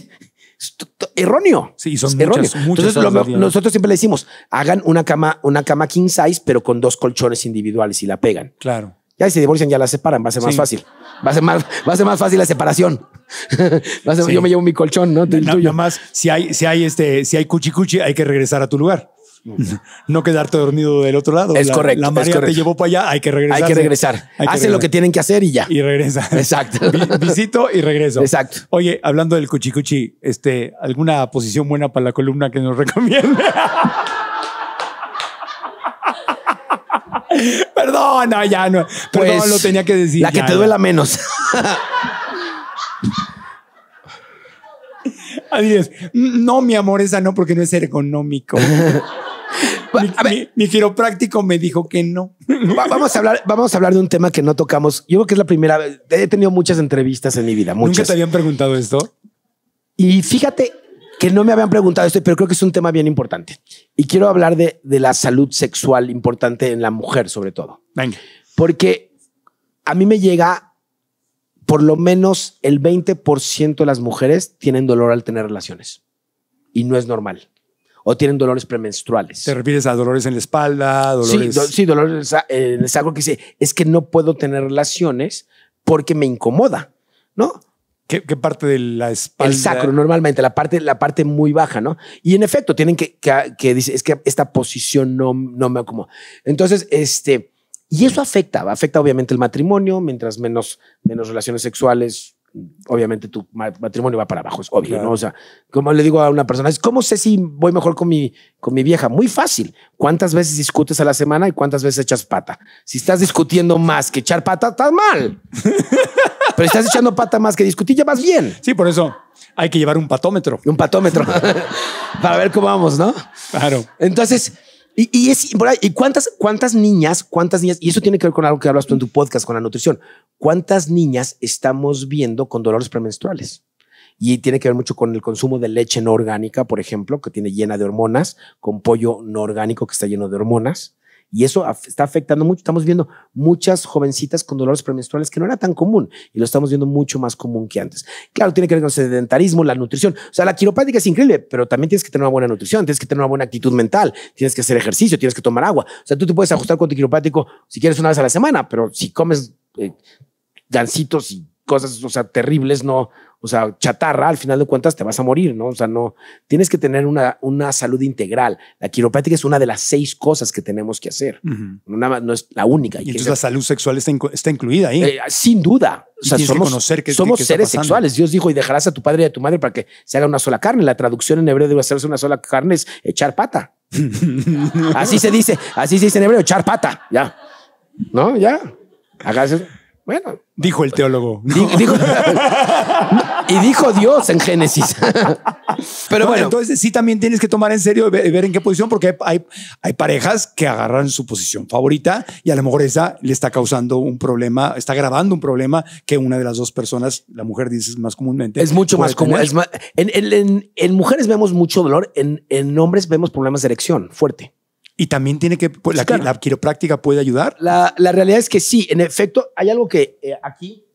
erróneo. Sí, son muchas, Muchas Entonces, nosotros siempre le decimos, hagan una cama, una cama king size, pero con dos colchones individuales y la pegan. Claro. Ya si se divorcian, ya la separan, va a ser más fácil. Va a ser más, va más fácil la separación. Yo me llevo mi colchón, ¿no? El Nada más, si hay, si hay este, si hay cuchicuchi, hay que regresar a tu lugar. No quedarte dormido del otro lado. Es correcto. La que te llevó para allá, hay que regresar. Hay que regresar. Hacen lo que tienen que hacer y ya. Y regresa. Exacto. Visito y regreso. Exacto. Oye, hablando del cuchicuchi, este, ¿alguna posición buena para la columna que nos recomienda? Perdón, ya no. Perdón, lo pues, tenía que decir. La que te duela menos. Así No, mi amor, esa no, porque no es ergonómico. mi, me dijo que no. vamos, a hablar, vamos a hablar de un tema que no tocamos. Yo creo que es la primera vez. He tenido muchas entrevistas en mi vida. Muchas. ¿Nunca te habían preguntado esto? Y fíjate, que no me habían preguntado esto, pero creo que es un tema bien importante. Y quiero hablar de, la salud sexual importante en la mujer, sobre todo. Venga. Porque a mí me llega por lo menos el 20% de las mujeres tienen dolor al tener relaciones. Y no es normal. O tienen dolores premenstruales. ¿Te refieres a dolores en la espalda? Dolores... Sí, sí, dolores en el que dice, es que no puedo tener relaciones porque me incomoda, ¿no? ¿Qué, parte de la espalda? El sacro, normalmente, la parte, la parte muy baja, ¿no? Y en efecto, tienen que, que, que dice, es que esta posición no, no me acomoda. Entonces, este, y eso afecta, afecta obviamente el matrimonio, mientras menos, menos relaciones sexuales, obviamente tu matrimonio va para abajo, es obvio, ¿no? O sea, como le digo a una persona, es ¿cómo sé si voy mejor con mi, con mi vieja? Muy fácil. ¿Cuántas veces discutes a la semana y cuántas veces echas pata? Si estás discutiendo más que echar pata, estás mal. Pero estás echando pata más que discutir, ya vas bien. Sí, por eso hay que llevar un patómetro. Un patómetro. para ver cómo vamos, ¿no? Claro. Entonces, y, y, y cuántas, cuántas niñas, cuántas niñas, y eso tiene que ver con algo que hablas tú en tu podcast, con la nutrición, cuántas niñas estamos viendo con dolores premenstruales. Y tiene que ver mucho con el consumo de leche no orgánica, por ejemplo, que tiene llena de hormonas, con pollo no orgánico que está lleno de hormonas y eso está afectando mucho. Estamos viendo muchas jovencitas con dolores premenstruales que no era tan común y lo estamos viendo mucho más común que antes. Claro, tiene que ver con el sedentarismo, la nutrición. O sea, la quiropática es increíble, pero también tienes que tener una buena nutrición, tienes que tener una buena actitud mental, tienes que hacer ejercicio, tienes que tomar agua. O sea, tú te puedes ajustar con tu quiropático si quieres una vez a la semana, pero si comes eh, gancitos y cosas, o sea, terribles, no, o sea, chatarra, al final de cuentas te vas a morir, ¿no? O sea, no, tienes que tener una, una salud integral. La quiropráctica es una de las seis cosas que tenemos que hacer. Nada más no es la única. Y entonces la salud sexual está, incluida ahí. Eh, sin duda. O sea, somos, que somos seres sexuales. Dios dijo, y dejarás a tu padre y a tu madre para que se haga una sola carne. La traducción en hebreo de hacerse una sola carne es echar pata. así se dice, así se dice en hebreo, echar pata, ya. ¿No? Ya. Hágase. Bueno. Dijo el pues, teólogo. y dijo Dios en Génesis. Pero bueno, Entonces sí también tienes que tomar en serio ver, en qué posición, porque hay, hay, parejas que agarran su posición favorita y a lo mejor esa le está causando un problema, está grabando un problema que una de las dos personas, la mujer dices más comúnmente. Es mucho más común. en, en, mujeres vemos mucho dolor, en, en hombres vemos problemas de erección fuerte. Y también tiene que, pues, la, quiropráctica puede ayudar. La, la, realidad es que sí, en efecto, hay algo que eh, aquí,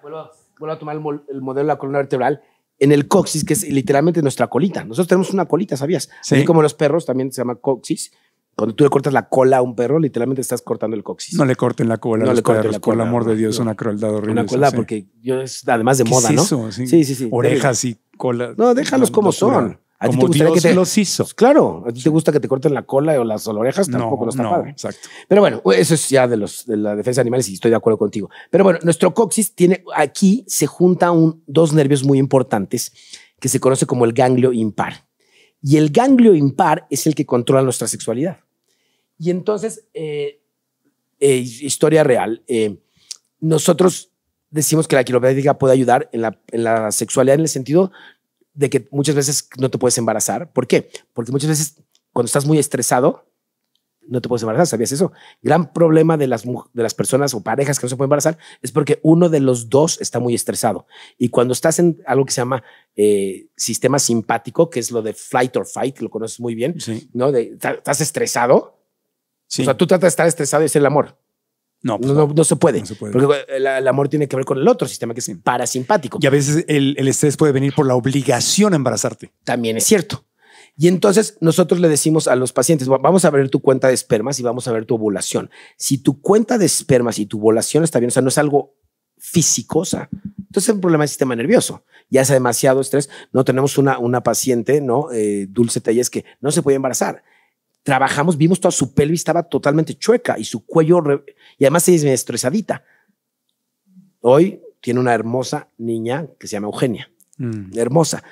vuelvo, vuelvo, a tomar el, modelo de la columna vertebral, en el coxis, que es literalmente nuestra colita. Nosotros tenemos una colita, ¿sabías? Sí. Así como los perros también se llama coxis. Cuando tú le cortas la cola a un perro, literalmente estás cortando el coxis. No le corten la cola. No le corten perros, la cola. Por el amor de Dios, es una crueldad horrible. Una cola, porque yo es además de moda, ¿no? sí, sí. sí. Orejas y cola. No, déjalos como son. ¿A ti te que te, los hizo. Pues claro, ¿a ti te gusta que te corten la cola o las orejas? Tampoco no, está no, padre. Exacto. Pero bueno, eso es ya de, los, de la defensa de animales y estoy de acuerdo contigo. Pero bueno, nuestro coxis tiene, aquí se junta un, dos nervios muy importantes que se conoce como el ganglio impar. Y el ganglio impar es el que controla nuestra sexualidad. Y entonces, eh, eh, historia real, eh, nosotros decimos que la quiropráctica puede ayudar en la sexualidad en el sentido de que muchas veces no te puedes embarazar. ¿Por qué? Porque muchas veces cuando estás muy estresado, no te puedes embarazar, ¿sabías eso? Gran problema de las, de las personas o parejas que no se pueden embarazar es porque uno de los dos está muy estresado. Y cuando estás en algo que se llama eh, sistema simpático, que es lo de flight or fight, lo conoces muy bien, ¿no? De, estás estresado. O sea, tú tratas de estar estresado y es el amor. Pues no, no, se puede, Porque eh, el, amor tiene que ver con el otro sistema que es parasimpático. Y a veces el, estrés puede venir por la obligación a embarazarte. También es cierto. Y entonces nosotros le decimos a los pacientes, vamos a ver tu cuenta de espermas y vamos a ver tu ovulación. Si tu cuenta de espermas y tu ovulación está bien, o sea, no es algo físico, o sea, entonces es un problema del sistema nervioso. Ya es demasiado estrés. No tenemos una, paciente, ¿no? Eh, Dulce Talles, que no se puede embarazar trabajamos, vimos toda su pelvis, estaba totalmente chueca y su cuello, y además se es estresadita. Hoy tiene una hermosa niña que se llama Eugenia, mm. hermosa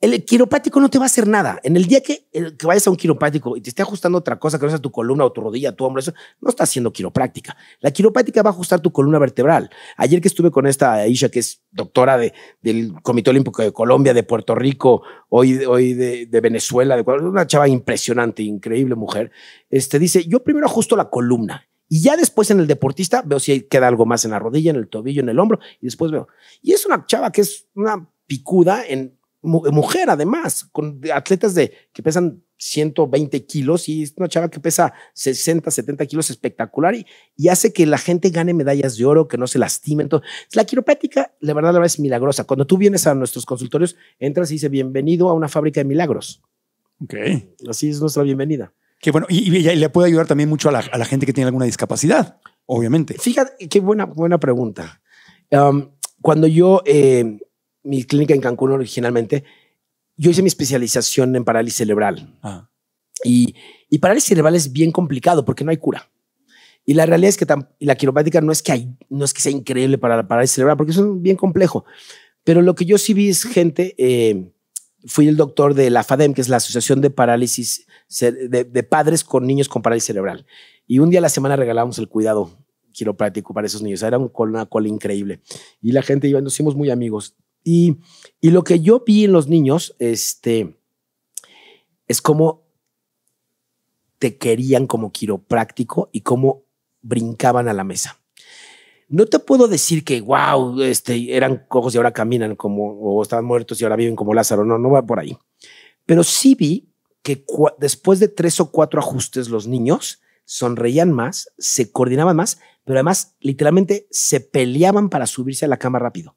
el quiropático no te va a hacer nada. En el día que, eh, que, vayas a un quiropático y te esté ajustando otra cosa que no sea tu columna o tu rodilla, tu hombro, eso no está haciendo quiropráctica. La quiropráctica va a ajustar tu columna vertebral. Ayer que estuve con esta Aisha, que es doctora de, del Comité Olímpico de Colombia, de Puerto Rico, hoy, de, Venezuela, de una chava impresionante, increíble mujer, este, dice, yo primero ajusto la columna y ya después en el deportista veo si queda algo más en la rodilla, en el tobillo, en el hombro y después veo. Y es una chava que es una picuda en mujer además, con atletas de, que pesan 120 kilos y es una chava que pesa 60, 70 kilos espectacular y, hace que la gente gane medallas de oro, que no se lastime. Entonces, La quiropráctica, la verdad, la verdad es milagrosa. Cuando tú vienes a nuestros consultorios, entras y dices, bienvenido a una fábrica de milagros. Ok. Así es nuestra bienvenida. qué bueno, y, le puede ayudar también mucho a la, gente que tiene alguna discapacidad, obviamente. Fíjate, qué buena, buena pregunta. cuando yo... Eh, mi clínica en Cancún originalmente, yo hice mi especialización en parálisis cerebral. Ah. Y, y parálisis cerebral es bien complicado porque no hay cura. Y la realidad es que la quiropráctica no es que, hay, no es que sea increíble para la parálisis cerebral, porque es es bien complejo. Pero lo que yo sí vi es gente, eh, fui el doctor de la FADEM, que es la Asociación de Parálisis, de, Padres con Niños con Parálisis Cerebral. Y un día a la semana regalábamos el cuidado quiropráctico para esos niños. Era un, una cola increíble. Y la gente iba, nos hicimos muy amigos. Y, lo que yo vi en los niños este, es cómo te querían como quiropráctico y cómo brincaban a la mesa. No te puedo decir que, wow, este, eran cojos y ahora caminan como, o estaban muertos y ahora viven como Lázaro, no, no va por ahí. Pero sí vi que después de tres o cuatro ajustes los niños sonreían más, se coordinaban más, pero además literalmente se peleaban para subirse a la cama rápido.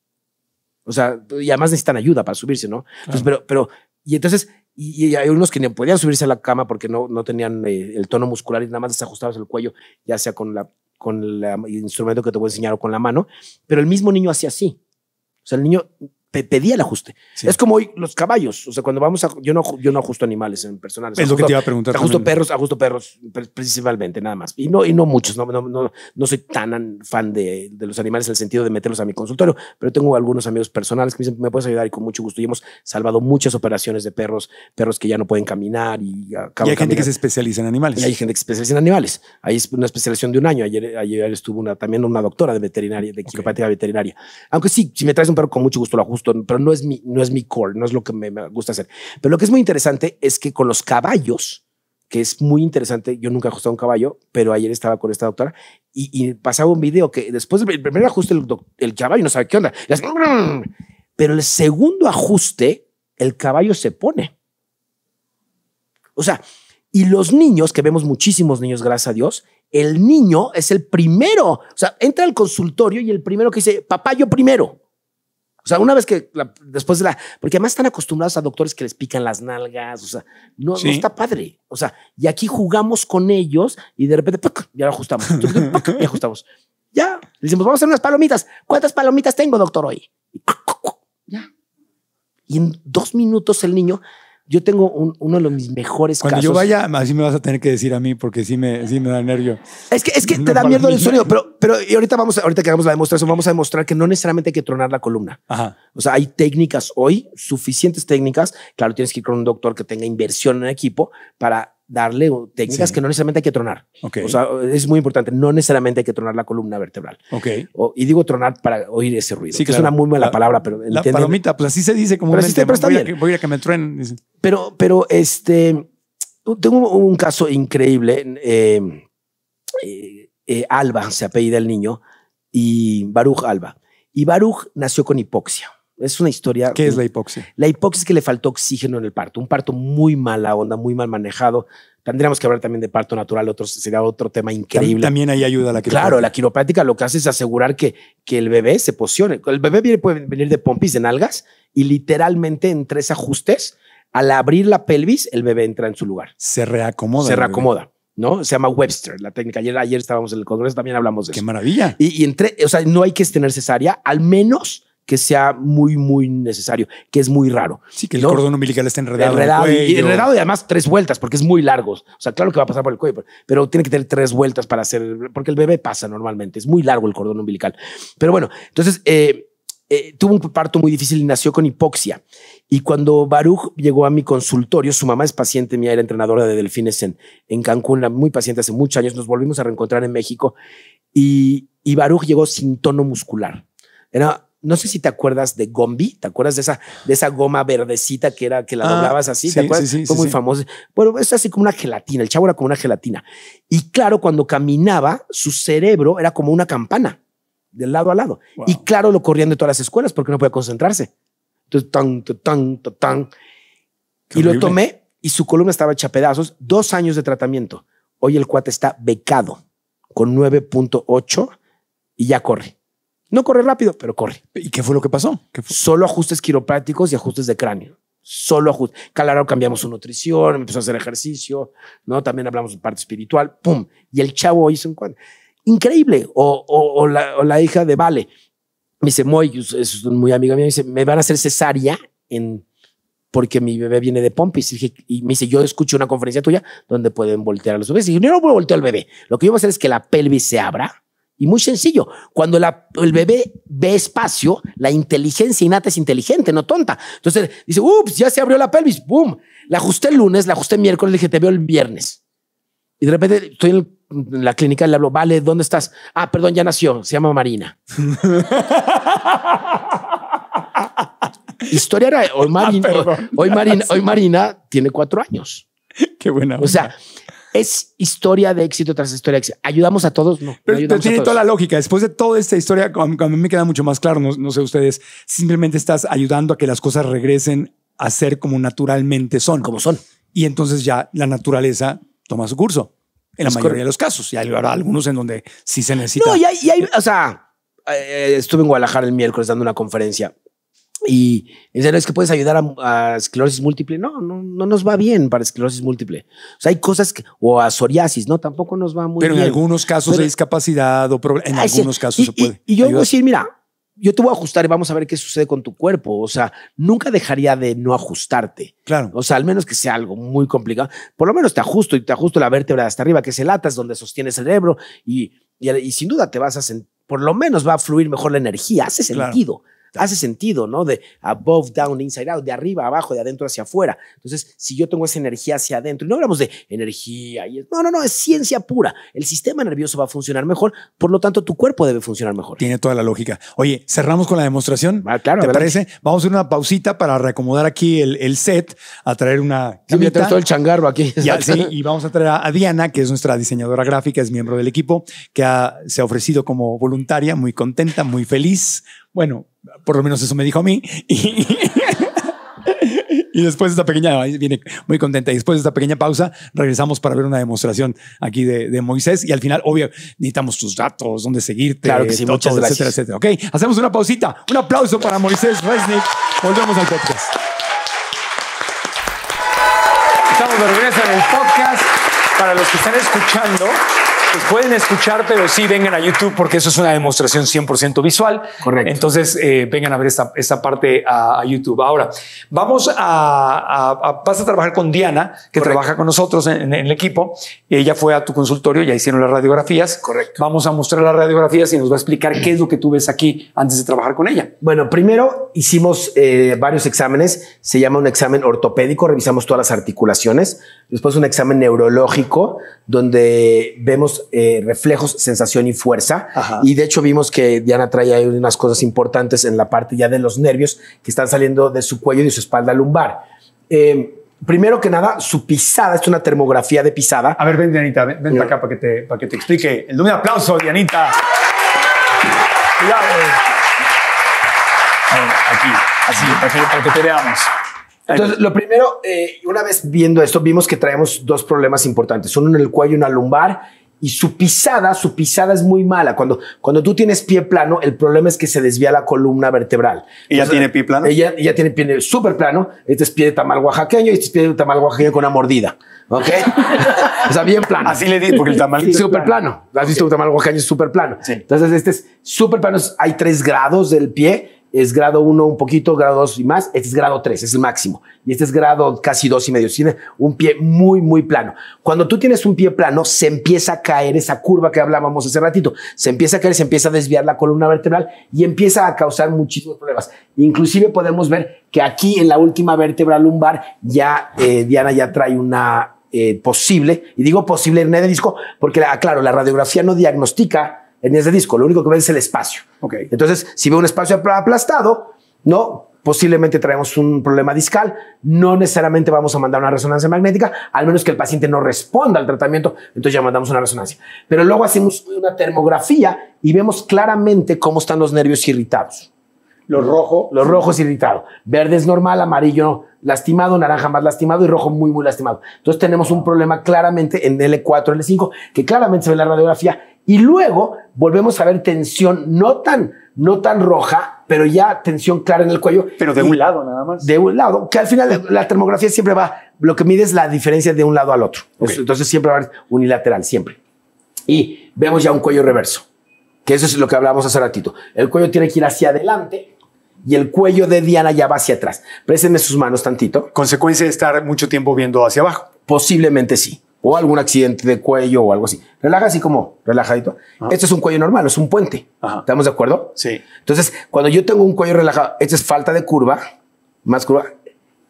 O sea, y además necesitan ayuda para subirse, ¿no? Entonces, pero, pero, y entonces, y, hay unos que no podían subirse a la cama porque no, no tenían eh, el tono muscular y nada más desajustabas el cuello, ya sea con, la, con el instrumento que te voy a enseñar o con la mano, pero el mismo niño hacía así. O sea, el niño pedía el ajuste. Es como hoy los caballos. O sea, cuando vamos a. Yo no, yo no ajusto animales en personal, Es lo que te iba a preguntar. Ajusto perros, ajusto perros, principalmente, nada más. Y no, y no muchos. No, no, soy tan fan de, los animales en el sentido de meterlos a mi consultorio, pero tengo algunos amigos personales que me dicen, me puedes ayudar y con mucho gusto. Y hemos salvado muchas operaciones de perros, perros que ya no pueden caminar y hay gente que se especializa en animales. hay gente que se especializa en animales. Hay una especialización de un año. Ayer, estuvo también una doctora de veterinaria, de okay. veterinaria. Aunque sí, si me traes un perro, con mucho gusto lo ajusto pero no es mi, no es mi core, no es lo que me, gusta hacer. Pero lo que es muy interesante es que con los caballos, que es muy interesante, yo nunca he ajustado un caballo, pero ayer estaba con esta doctora y, pasaba un video que después del primer ajuste el, el caballo no sabe qué onda, pero el segundo ajuste el caballo se pone. O sea, y los niños, que vemos muchísimos niños, gracias a Dios, el niño es el primero. O sea, entra al consultorio y el primero que dice, papá, yo primero. O sea, una vez que después de la. Porque además están acostumbrados a doctores que les pican las nalgas. O sea, no, está padre. O sea, y aquí jugamos con ellos y de repente ya lo ajustamos. y ajustamos. Ya. Le decimos, vamos a hacer unas palomitas. ¿Cuántas palomitas tengo, doctor, hoy? Y, ya. Y en dos minutos el niño yo tengo uno de mis mejores Cuando casos. Cuando yo vaya, así me vas a tener que decir a mí porque sí me, sí me da nervio. Es que, es que te da miedo el sonido, pero, pero y ahorita, vamos, ahorita que hagamos la demostración, vamos a demostrar que no necesariamente hay que tronar la columna. Ajá. O sea, hay técnicas hoy, suficientes técnicas. Claro, tienes que ir con un doctor que tenga inversión en equipo para darle técnicas que no necesariamente hay que tronar. O sea, es muy importante, no necesariamente hay que tronar la columna vertebral. y digo tronar para oír ese ruido, sí, que es una muy mala palabra, pero La palomita, pues así se dice como pero, voy, A, voy a que me truenen. Pero, pero este, tengo un caso increíble. Eh, eh, eh, Alba se apellida el niño y Baruch Alba. Y Baruch nació con hipoxia. Es una historia. ¿Qué es la hipoxia? La hipoxia es que le faltó oxígeno en el parto. Un parto muy mala onda, muy mal manejado. Tendríamos que hablar también de parto natural, otro, sería otro tema increíble. También, hay ahí ayuda la quiropráctica. Claro, la quiropráctica lo que hace es asegurar que, que el bebé se posione. El bebé puede venir de pompis, de nalgas, y literalmente en tres ajustes, al abrir la pelvis, el bebé entra en su lugar. Se reacomoda. Se reacomoda. ¿no? Se llama Webster, la técnica. Ayer, ayer estábamos en el Congreso, también hablamos de eso. ¡Qué maravilla! Y, entre, o sea, no hay que tener cesárea, al menos que sea muy, muy necesario, que es muy raro. Sí, que el cordón umbilical está enredado. Enredado, en Y, enredado y además tres vueltas, porque es muy largo. O sea, claro que va a pasar por el cuello, pero, tiene que tener tres vueltas para hacer, porque el bebé pasa normalmente, es muy largo el cordón umbilical. Pero bueno, entonces eh, eh, tuvo un parto muy difícil y nació con hipoxia. Y cuando Baruch llegó a mi consultorio, su mamá es paciente mía, era entrenadora de delfines en, en Cancún, muy paciente hace muchos años, nos volvimos a reencontrar en México y, y Baruch llegó sin tono muscular. Era no sé si te acuerdas de Gombi, ¿te acuerdas de esa, de esa goma verdecita que era que la ah, doblabas así? Sí, ¿Te acuerdas? Fue muy famosa. Bueno, es así como una gelatina, el chavo era como una gelatina. Y claro, cuando caminaba, su cerebro era como una campana, de lado a lado. Y claro, lo corrían de todas las escuelas porque no podía concentrarse. tan, tan, tan, tan. y lo tomé y su columna estaba hecha pedazos, dos años de tratamiento. Hoy el cuate está becado con 9.8 y ya corre. No corre rápido, pero corre. ¿Y qué fue lo que pasó? Solo ajustes quiroprácticos y ajustes de cráneo. Solo ajustes. Claro, cambiamos su nutrición, empezó a hacer ejercicio, ¿no? También hablamos de parte espiritual, ¡pum! Y el chavo hizo un cuadro. Increíble. O, la, hija de Vale. Me dice, es muy amiga mía, me van a hacer cesárea en porque mi bebé viene de pompis. Y, me dice, yo escuché una conferencia tuya donde pueden voltear a los bebés. Y yo no a voltear al bebé. Lo que yo voy a hacer es que la pelvis se abra y muy sencillo, cuando el bebé ve espacio, la inteligencia innata es inteligente, no tonta. Entonces dice, ups, ya se abrió la pelvis, boom. La ajusté el lunes, la ajusté el miércoles, le dije, te veo el viernes. Y de repente estoy en, la clínica le hablo, vale, ¿dónde estás? Ah, perdón, ya nació, se llama Marina. Historia era, hoy ah, Marina, hoy, Marina, tiene cuatro años. Qué buena. O sea, es historia de éxito tras historia de éxito. ¿Ayudamos a todos? No. Pero tiene toda la lógica. Después de toda esta historia, a mí me queda mucho más claro, no, sé ustedes, simplemente estás ayudando a que las cosas regresen a ser como naturalmente son. Como son. Y entonces ya la naturaleza toma su curso. En la mayoría de los casos. Y hay algunos en donde sí se necesita. No, y hay, o sea, eh, estuve en Guadalajara el miércoles dando una conferencia y es que puedes ayudar a, esclerosis múltiple. No, no, nos va bien para esclerosis múltiple. O sea, hay cosas que, o a psoriasis, no, tampoco nos va muy bien. Pero en algunos casos de discapacidad o en algunos casos se puede. Y, yo voy a decir, mira, yo te voy a ajustar y vamos a ver qué sucede con tu cuerpo. O sea, nunca dejaría de no ajustarte. Claro. O sea, al menos que sea algo muy complicado. Por lo menos te ajusto y te ajusto la vértebra hasta arriba, que es el atas donde sostiene el cerebro y, sin duda te vas a sentir, por lo menos va a fluir mejor la energía. Hace sentido hace sentido, ¿no? De above, down, inside out, de arriba, abajo, de adentro hacia afuera. Entonces, si yo tengo esa energía hacia adentro, y no hablamos de energía, y no, no, no, es ciencia pura. El sistema nervioso va a funcionar mejor, por lo tanto, tu cuerpo debe funcionar mejor. Tiene toda la lógica. Oye, cerramos con la demostración. Ah, claro, ¿te parece? Vamos a hacer una pausita para reacomodar aquí el, set, a traer una. Camita. traer todo el changarro aquí. Y, vamos a traer a, Diana, que es nuestra diseñadora gráfica, es miembro del equipo, que se ha ofrecido como voluntaria, muy contenta, muy feliz, bueno, por lo menos eso me dijo a mí. Y, después de esta pequeña, viene muy contenta. Y después de esta pequeña pausa, regresamos para ver una demostración aquí de, Moisés. Y al final, obvio, necesitamos tus datos, dónde seguirte, claro etcétera, etcétera. Ok, hacemos una pausita. Un aplauso para Moisés Resnick. Volvemos al podcast. Estamos de regreso en el podcast. Para los que están escuchando, pues, pueden escuchar, pero sí vengan a YouTube porque eso es una demostración 100% visual. Correcto. Entonces, eh, vengan a ver esta, esta parte a, YouTube. Ahora, vamos a, Vas a trabajar con Diana, que trabaja con nosotros en, el equipo. Ella fue a tu consultorio, ya hicieron las radiografías. Correcto. Vamos a mostrar las radiografías y nos va a explicar qué es lo que tú ves aquí antes de trabajar con ella. Bueno, primero hicimos eh, varios exámenes. Se llama un examen ortopédico, revisamos todas las articulaciones. Después un examen neurológico, donde vemos eh, reflejos, sensación y fuerza. Y de hecho vimos que Diana trae ahí unas cosas importantes en la parte ya de los nervios que están saliendo de su cuello y de su espalda lumbar. Em, primero que nada, su pisada, es una termografía de pisada. A ver, ven, Dianita, ven, acá para que, te, para que te explique. Un aplauso, Dianita. Cuidado. aquí, así, para te veamos. Entonces, lo primero, eh, una vez viendo esto, vimos que traemos dos problemas importantes, uno en el cuello y una lumbar, y su pisada, su pisada es muy mala. Cuando, cuando tú tienes pie plano, el problema es que se desvía la columna vertebral. ¿Ella tiene pie plano? Ella, ella tiene pie súper plano. Este es pie de tamal oaxaqueño y este es pie de tamal oaxaqueño con una mordida. ¿Ok? o sea, bien plano. Así le di, porque el tamal super súper plano. Has visto un tamal oaxaqueño súper plano. Sí. Entonces, este es súper plano. Hay tres grados del pie es grado 1 un poquito, grado 2 y más, este es grado 3, es el máximo, y este es grado casi 2 y medio, tiene un pie muy, muy plano. Cuando tú tienes un pie plano, se empieza a caer esa curva que hablábamos hace ratito, se empieza a caer, se empieza a desviar la columna vertebral y empieza a causar muchísimos problemas. Inclusive podemos ver que aquí en la última vértebra lumbar ya eh, Diana ya trae una eh, posible, y digo posible hernia de disco, porque, aclaro, ah, la radiografía no diagnostica en ese disco. Lo único que ve es el espacio. Okay. Entonces, si ve un espacio aplastado, no, posiblemente traemos un problema discal. No necesariamente vamos a mandar una resonancia magnética, al menos que el paciente no responda al tratamiento, entonces ya mandamos una resonancia. Pero luego hacemos una termografía y vemos claramente cómo están los nervios irritados. Los rojos. Los rojos irritados. Verde es normal, amarillo no lastimado, naranja más lastimado y rojo muy, muy lastimado. Entonces tenemos un problema claramente en L4, L5, que claramente se ve la radiografía. Y luego volvemos a ver tensión no tan, no tan roja, pero ya tensión clara en el cuello. Pero de un lado nada más. De un lado, que al final la termografía siempre va, lo que mide es la diferencia de un lado al otro. Entonces siempre va a haber unilateral, siempre. Y vemos ya un cuello reverso, que eso es lo que hablábamos hace ratito. El cuello tiene que ir hacia adelante y el cuello de Diana ya va hacia atrás. Préstenme sus manos tantito. Consecuencia de estar mucho tiempo viendo hacia abajo. Posiblemente sí. O algún accidente de cuello o algo así. Relaja así como relajadito. Este Esto es un cuello normal, es un puente. ¿Estamos de acuerdo? Sí. Entonces, cuando yo tengo un cuello relajado, este es falta de curva, más curva.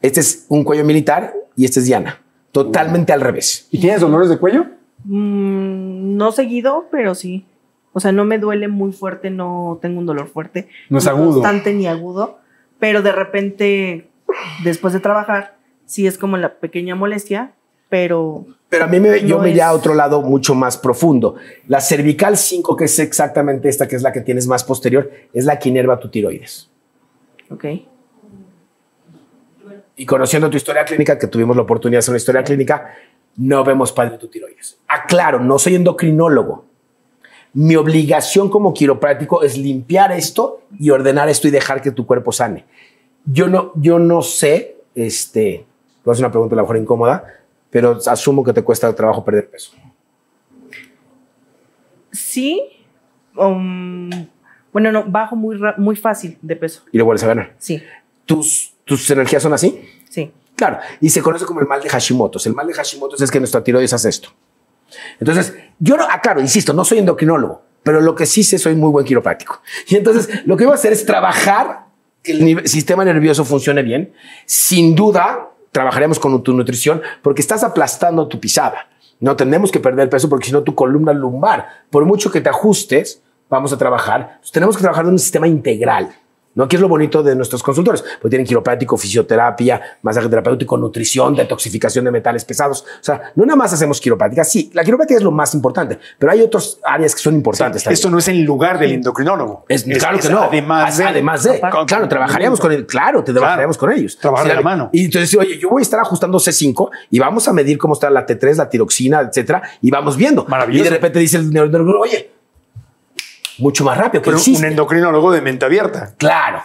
Este es un cuello militar y este es Diana. Totalmente al revés. ¿Y tienes dolores de cuello? Mm, no seguido, pero sí. O sea, no me duele muy fuerte, no tengo un dolor fuerte. No es ni agudo. Constante ni agudo, pero de repente, después de trabajar, sí es como la pequeña molestia, pero... Pero a mí me, yo me a otro lado mucho más profundo. La cervical 5, que es exactamente esta, que es la que tienes más posterior, es la que inerva tu tiroides. Ok. Y conociendo tu historia clínica, que tuvimos la oportunidad de hacer una historia clínica, no vemos padre tu tiroides. Aclaro, no soy endocrinólogo mi obligación como quiropráctico es limpiar esto y ordenar esto y dejar que tu cuerpo sane. Yo no, yo no sé, este, a hacer una pregunta a lo mejor incómoda, pero asumo que te cuesta trabajo perder peso. Sí. Um, bueno, no, bajo muy, muy fácil de peso. ¿Y lo vuelves a ganar? Sí. ¿Tus, ¿Tus energías son así? Sí. Claro, y se conoce como el mal de Hashimoto. El mal de Hashimoto es que nuestra tiroides hace esto. Entonces, yo no, aclaro, ah, insisto, no soy endocrinólogo, pero lo que sí sé, soy muy buen quiropráctico. Y entonces, lo que voy a hacer es trabajar que el sistema nervioso funcione bien. Sin duda, trabajaremos con tu nutrición porque estás aplastando tu pisada. No tenemos que perder peso porque si no tu columna lumbar, por mucho que te ajustes, vamos a trabajar. tenemos que trabajar en un sistema integral. ¿No? Aquí es lo bonito de nuestros consultores, pues tienen quiropráctico, fisioterapia, masaje terapéutico, nutrición, detoxificación de metales pesados. O sea, no nada más hacemos quiropráctica. Sí, la quiropráctica es lo más importante, pero hay otras áreas que son importantes. también. esto no es en lugar del endocrinólogo. Es, claro que no. Además de. Además de. Claro, trabajaríamos con él. Claro, te trabajaríamos con ellos. Trabajar de la mano. Y entonces, oye, yo voy a estar ajustando C5 y vamos a medir cómo está la T3, la tiroxina, etcétera, y vamos viendo. Y de repente dice el neurólogo, oye, mucho más rápido. Pero un endocrinólogo de mente abierta. Claro,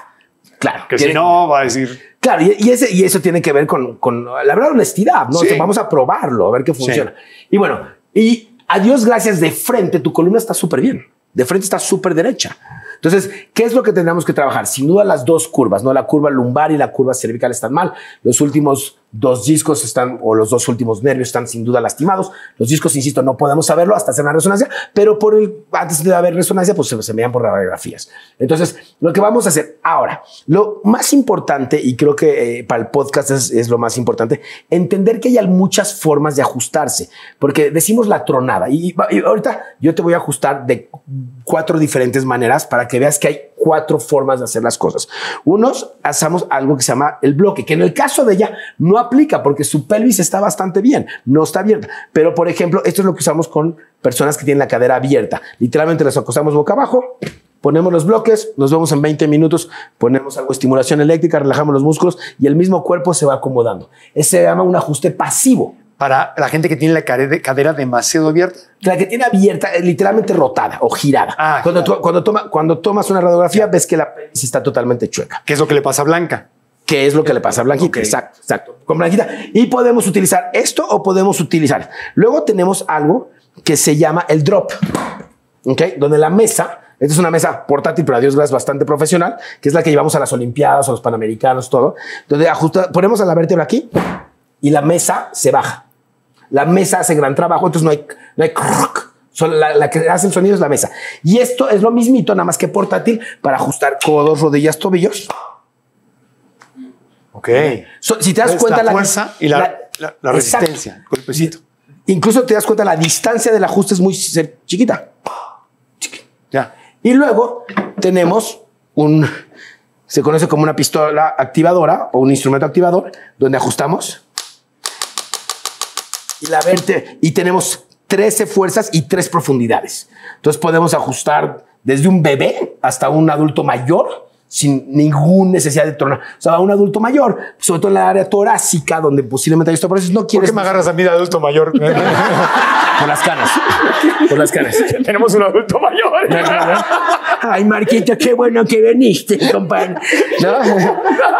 claro. Que si no, va a decir. Claro, y, eso tiene que ver con, la verdad, honestidad, ¿no? vamos a probarlo, a ver qué funciona. Y bueno, y a Dios gracias, de frente, tu columna está súper bien. De frente está súper derecha. Entonces, ¿qué es lo que tenemos que trabajar? Sin duda las dos curvas, ¿no? La curva lumbar y la curva cervical están mal. Los últimos Dos discos están, o los dos últimos nervios están sin duda lastimados. Los discos, insisto, no podemos saberlo hasta hacer una resonancia, pero por el, antes de haber resonancia, pues se, me dan por radiografías. Entonces, lo que vamos a hacer ahora, lo más importante, y creo que eh, para el podcast es, lo más importante, entender que hay muchas formas de ajustarse, porque decimos la tronada, y, y ahorita yo te voy a ajustar de cuatro diferentes maneras para que veas que hay cuatro formas de hacer las cosas. Unos, hacemos algo que se llama el bloque, que en el caso de ella no aplica porque su pelvis está bastante bien, no está abierta. Pero, por ejemplo, esto es lo que usamos con personas que tienen la cadera abierta. Literalmente les acostamos boca abajo, ponemos los bloques, nos vemos en 20 minutos, ponemos algo de estimulación eléctrica, relajamos los músculos y el mismo cuerpo se va acomodando. Ese se llama un ajuste pasivo para la gente que tiene la cadera demasiado abierta? La que tiene abierta, eh, literalmente rotada o girada. Ah, cuando, toma, cuando tomas una radiografía, ves que la pelvis está totalmente chueca. ¿Qué es lo que le pasa a Blanca? ¿Qué es lo que le pasa a Blanquita? Exacto, Con Blanquita. Y podemos utilizar esto o podemos utilizar. Luego tenemos algo que se llama el drop. ¿Ok? Donde la mesa esta es una mesa portátil, pero a Dios es bastante profesional, que es la que llevamos a las Olimpiadas, a los Panamericanos, todo. Donde ajusta, ponemos a la vértebra aquí y la mesa se baja. La mesa hace gran trabajo, entonces no hay, no La, que hace el sonido es la mesa. Y esto es lo mismito, nada más que portátil, para ajustar codos, rodillas, tobillos. Ok. si te das cuenta... La fuerza y la, resistencia, Incluso te das cuenta, la distancia del ajuste es muy chiquita. Ya. Y luego tenemos un... Se conoce como una pistola activadora o un instrumento activador, donde ajustamos y la Y tenemos 13 fuerzas y 3 profundidades. Entonces podemos ajustar desde un bebé hasta un adulto mayor sin ninguna necesidad de tronar. O sea, un adulto mayor, sobre todo en la área torácica, donde posiblemente hay eso no quieres... ¿Por qué me agarras a mí de adulto mayor? Por las canas. Por las canas. Tenemos un adulto mayor. Ay, Marquito, qué bueno que viniste, compadre.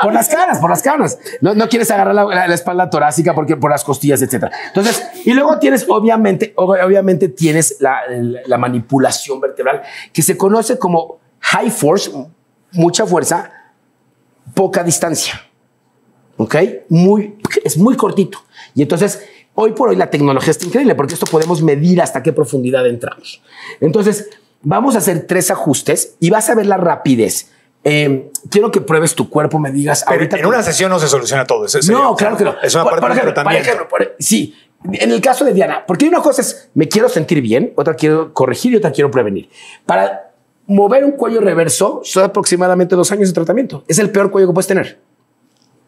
Por las caras, por las caras. No, quieres agarrar la, espalda torácica porque por las costillas, etcétera. Entonces, y luego tienes, obviamente, obviamente tienes la, la manipulación vertebral que se conoce como high force, mucha fuerza, poca distancia. ¿Ok? Muy, es muy cortito. Y entonces, hoy por hoy la tecnología está increíble porque esto podemos medir hasta qué profundidad entramos. Entonces, vamos a hacer tres ajustes y vas a ver la rapidez. Em, quiero que pruebes tu cuerpo, me digas. Pero en una sesión no se soluciona todo. no, claro que no. Es una parte e, sí, en el caso de Diana, porque una cosa es me quiero sentir bien, otra quiero corregir y otra quiero prevenir. Para mover un cuello reverso son aproximadamente dos años de tratamiento. Es el peor cuello que puedes tener.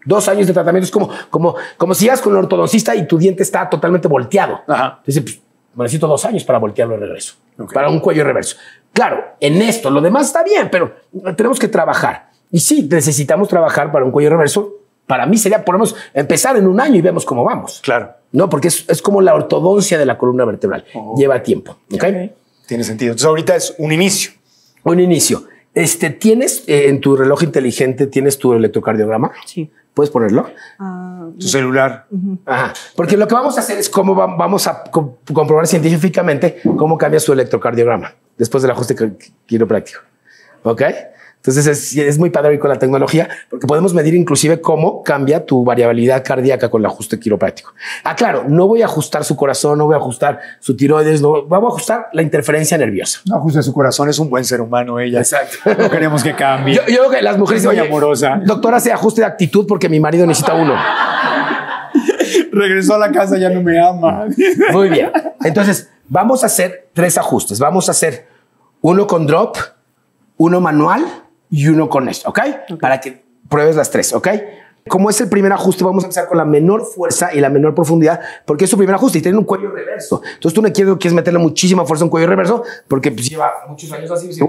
Dos años de tratamiento es como, como, como si vas con un ortodoncista y tu diente está totalmente volteado. Ajá. Pues, necesito dos años para voltearlo de regreso, para un cuello reverso. Claro, en esto, lo demás está bien, pero tenemos que trabajar. Y sí, necesitamos trabajar para un cuello reverso. Para mí sería, podemos empezar en un año y vemos cómo vamos. Claro. No, porque es, como la ortodoncia de la columna vertebral. Oh. Lleva tiempo. Tiene sentido. Entonces, ahorita es un inicio un inicio. Este, ¿Tienes eh, en tu reloj inteligente, tienes tu electrocardiograma? Sí. ¿Puedes ponerlo? Ah, tu celular. Ajá. Porque lo que vamos a hacer es cómo vamos a comprobar científicamente cómo cambia su electrocardiograma después del ajuste quiropráctico. ¿Ok? Entonces es, muy padre con la tecnología porque podemos medir inclusive cómo cambia tu variabilidad cardíaca con el ajuste quiropráctico. Ah, claro, no voy a ajustar su corazón, no voy a ajustar su tiroides, no, vamos a ajustar la interferencia nerviosa. No ajuste su corazón, es un buen ser humano ella. Exacto. No queremos que cambie. Yo, creo que las mujeres... Soy amorosa. Doctora, se ajuste de actitud porque mi marido necesita uno. Regresó a la casa, ya no me ama. Muy bien. Entonces, vamos a hacer tres ajustes. Vamos a hacer uno con drop, uno manual y uno con esto, ¿ok? Para que pruebes las tres, ¿ok? Como es el primer ajuste, vamos a empezar con la menor fuerza y la menor profundidad, porque es su primer ajuste y tiene un cuello reverso. Entonces tú no quieres, quieres meterle muchísima fuerza a un cuello reverso porque pues, lleva muchos años así y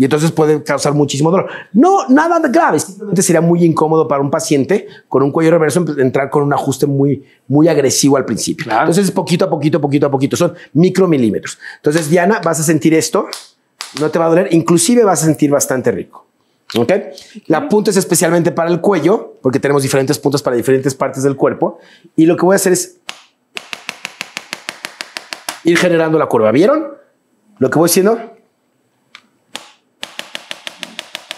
Y entonces puede causar muchísimo dolor. No, nada grave, simplemente sería muy incómodo para un paciente con un cuello reverso entrar con un ajuste muy, muy agresivo al principio. Entonces Entonces, poquito a poquito, poquito a poquito, son micromilímetros. Entonces, Diana, vas a sentir esto no te va a doler, inclusive vas a sentir bastante rico. ¿Ok? La punta es especialmente para el cuello, porque tenemos diferentes puntos para diferentes partes del cuerpo. Y lo que voy a hacer es ir generando la curva. ¿Vieron? Lo que voy haciendo.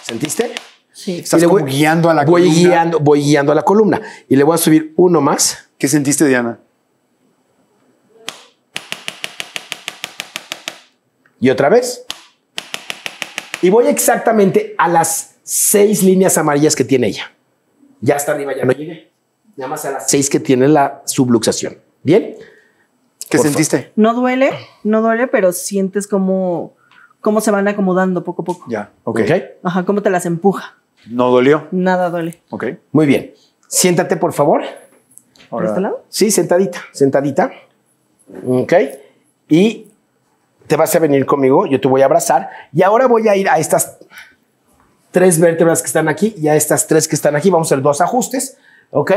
¿Sentiste? Sí. Estás guiando a la columna. Guiando, voy guiando a la columna. Y le voy a subir uno más. ¿Qué sentiste, Diana? Y otra vez. Y voy exactamente a las seis líneas amarillas que tiene ella. Ya está arriba ya no llegué. Nada más a las seis que tiene la subluxación. ¿Bien? ¿Qué sentiste? No duele, no duele, pero sientes como cómo se van acomodando poco a poco. Ya, ok. okay. Ajá, cómo te las empuja. ¿No dolió? Nada duele. Ok. Muy bien. Siéntate, por favor. ¿Por este lado? Sí, sentadita, sentadita. Ok. Y te vas a venir conmigo, yo te voy a abrazar y ahora voy a ir a estas tres vértebras que están aquí y a estas tres que están aquí. Vamos a hacer dos ajustes, ¿ok?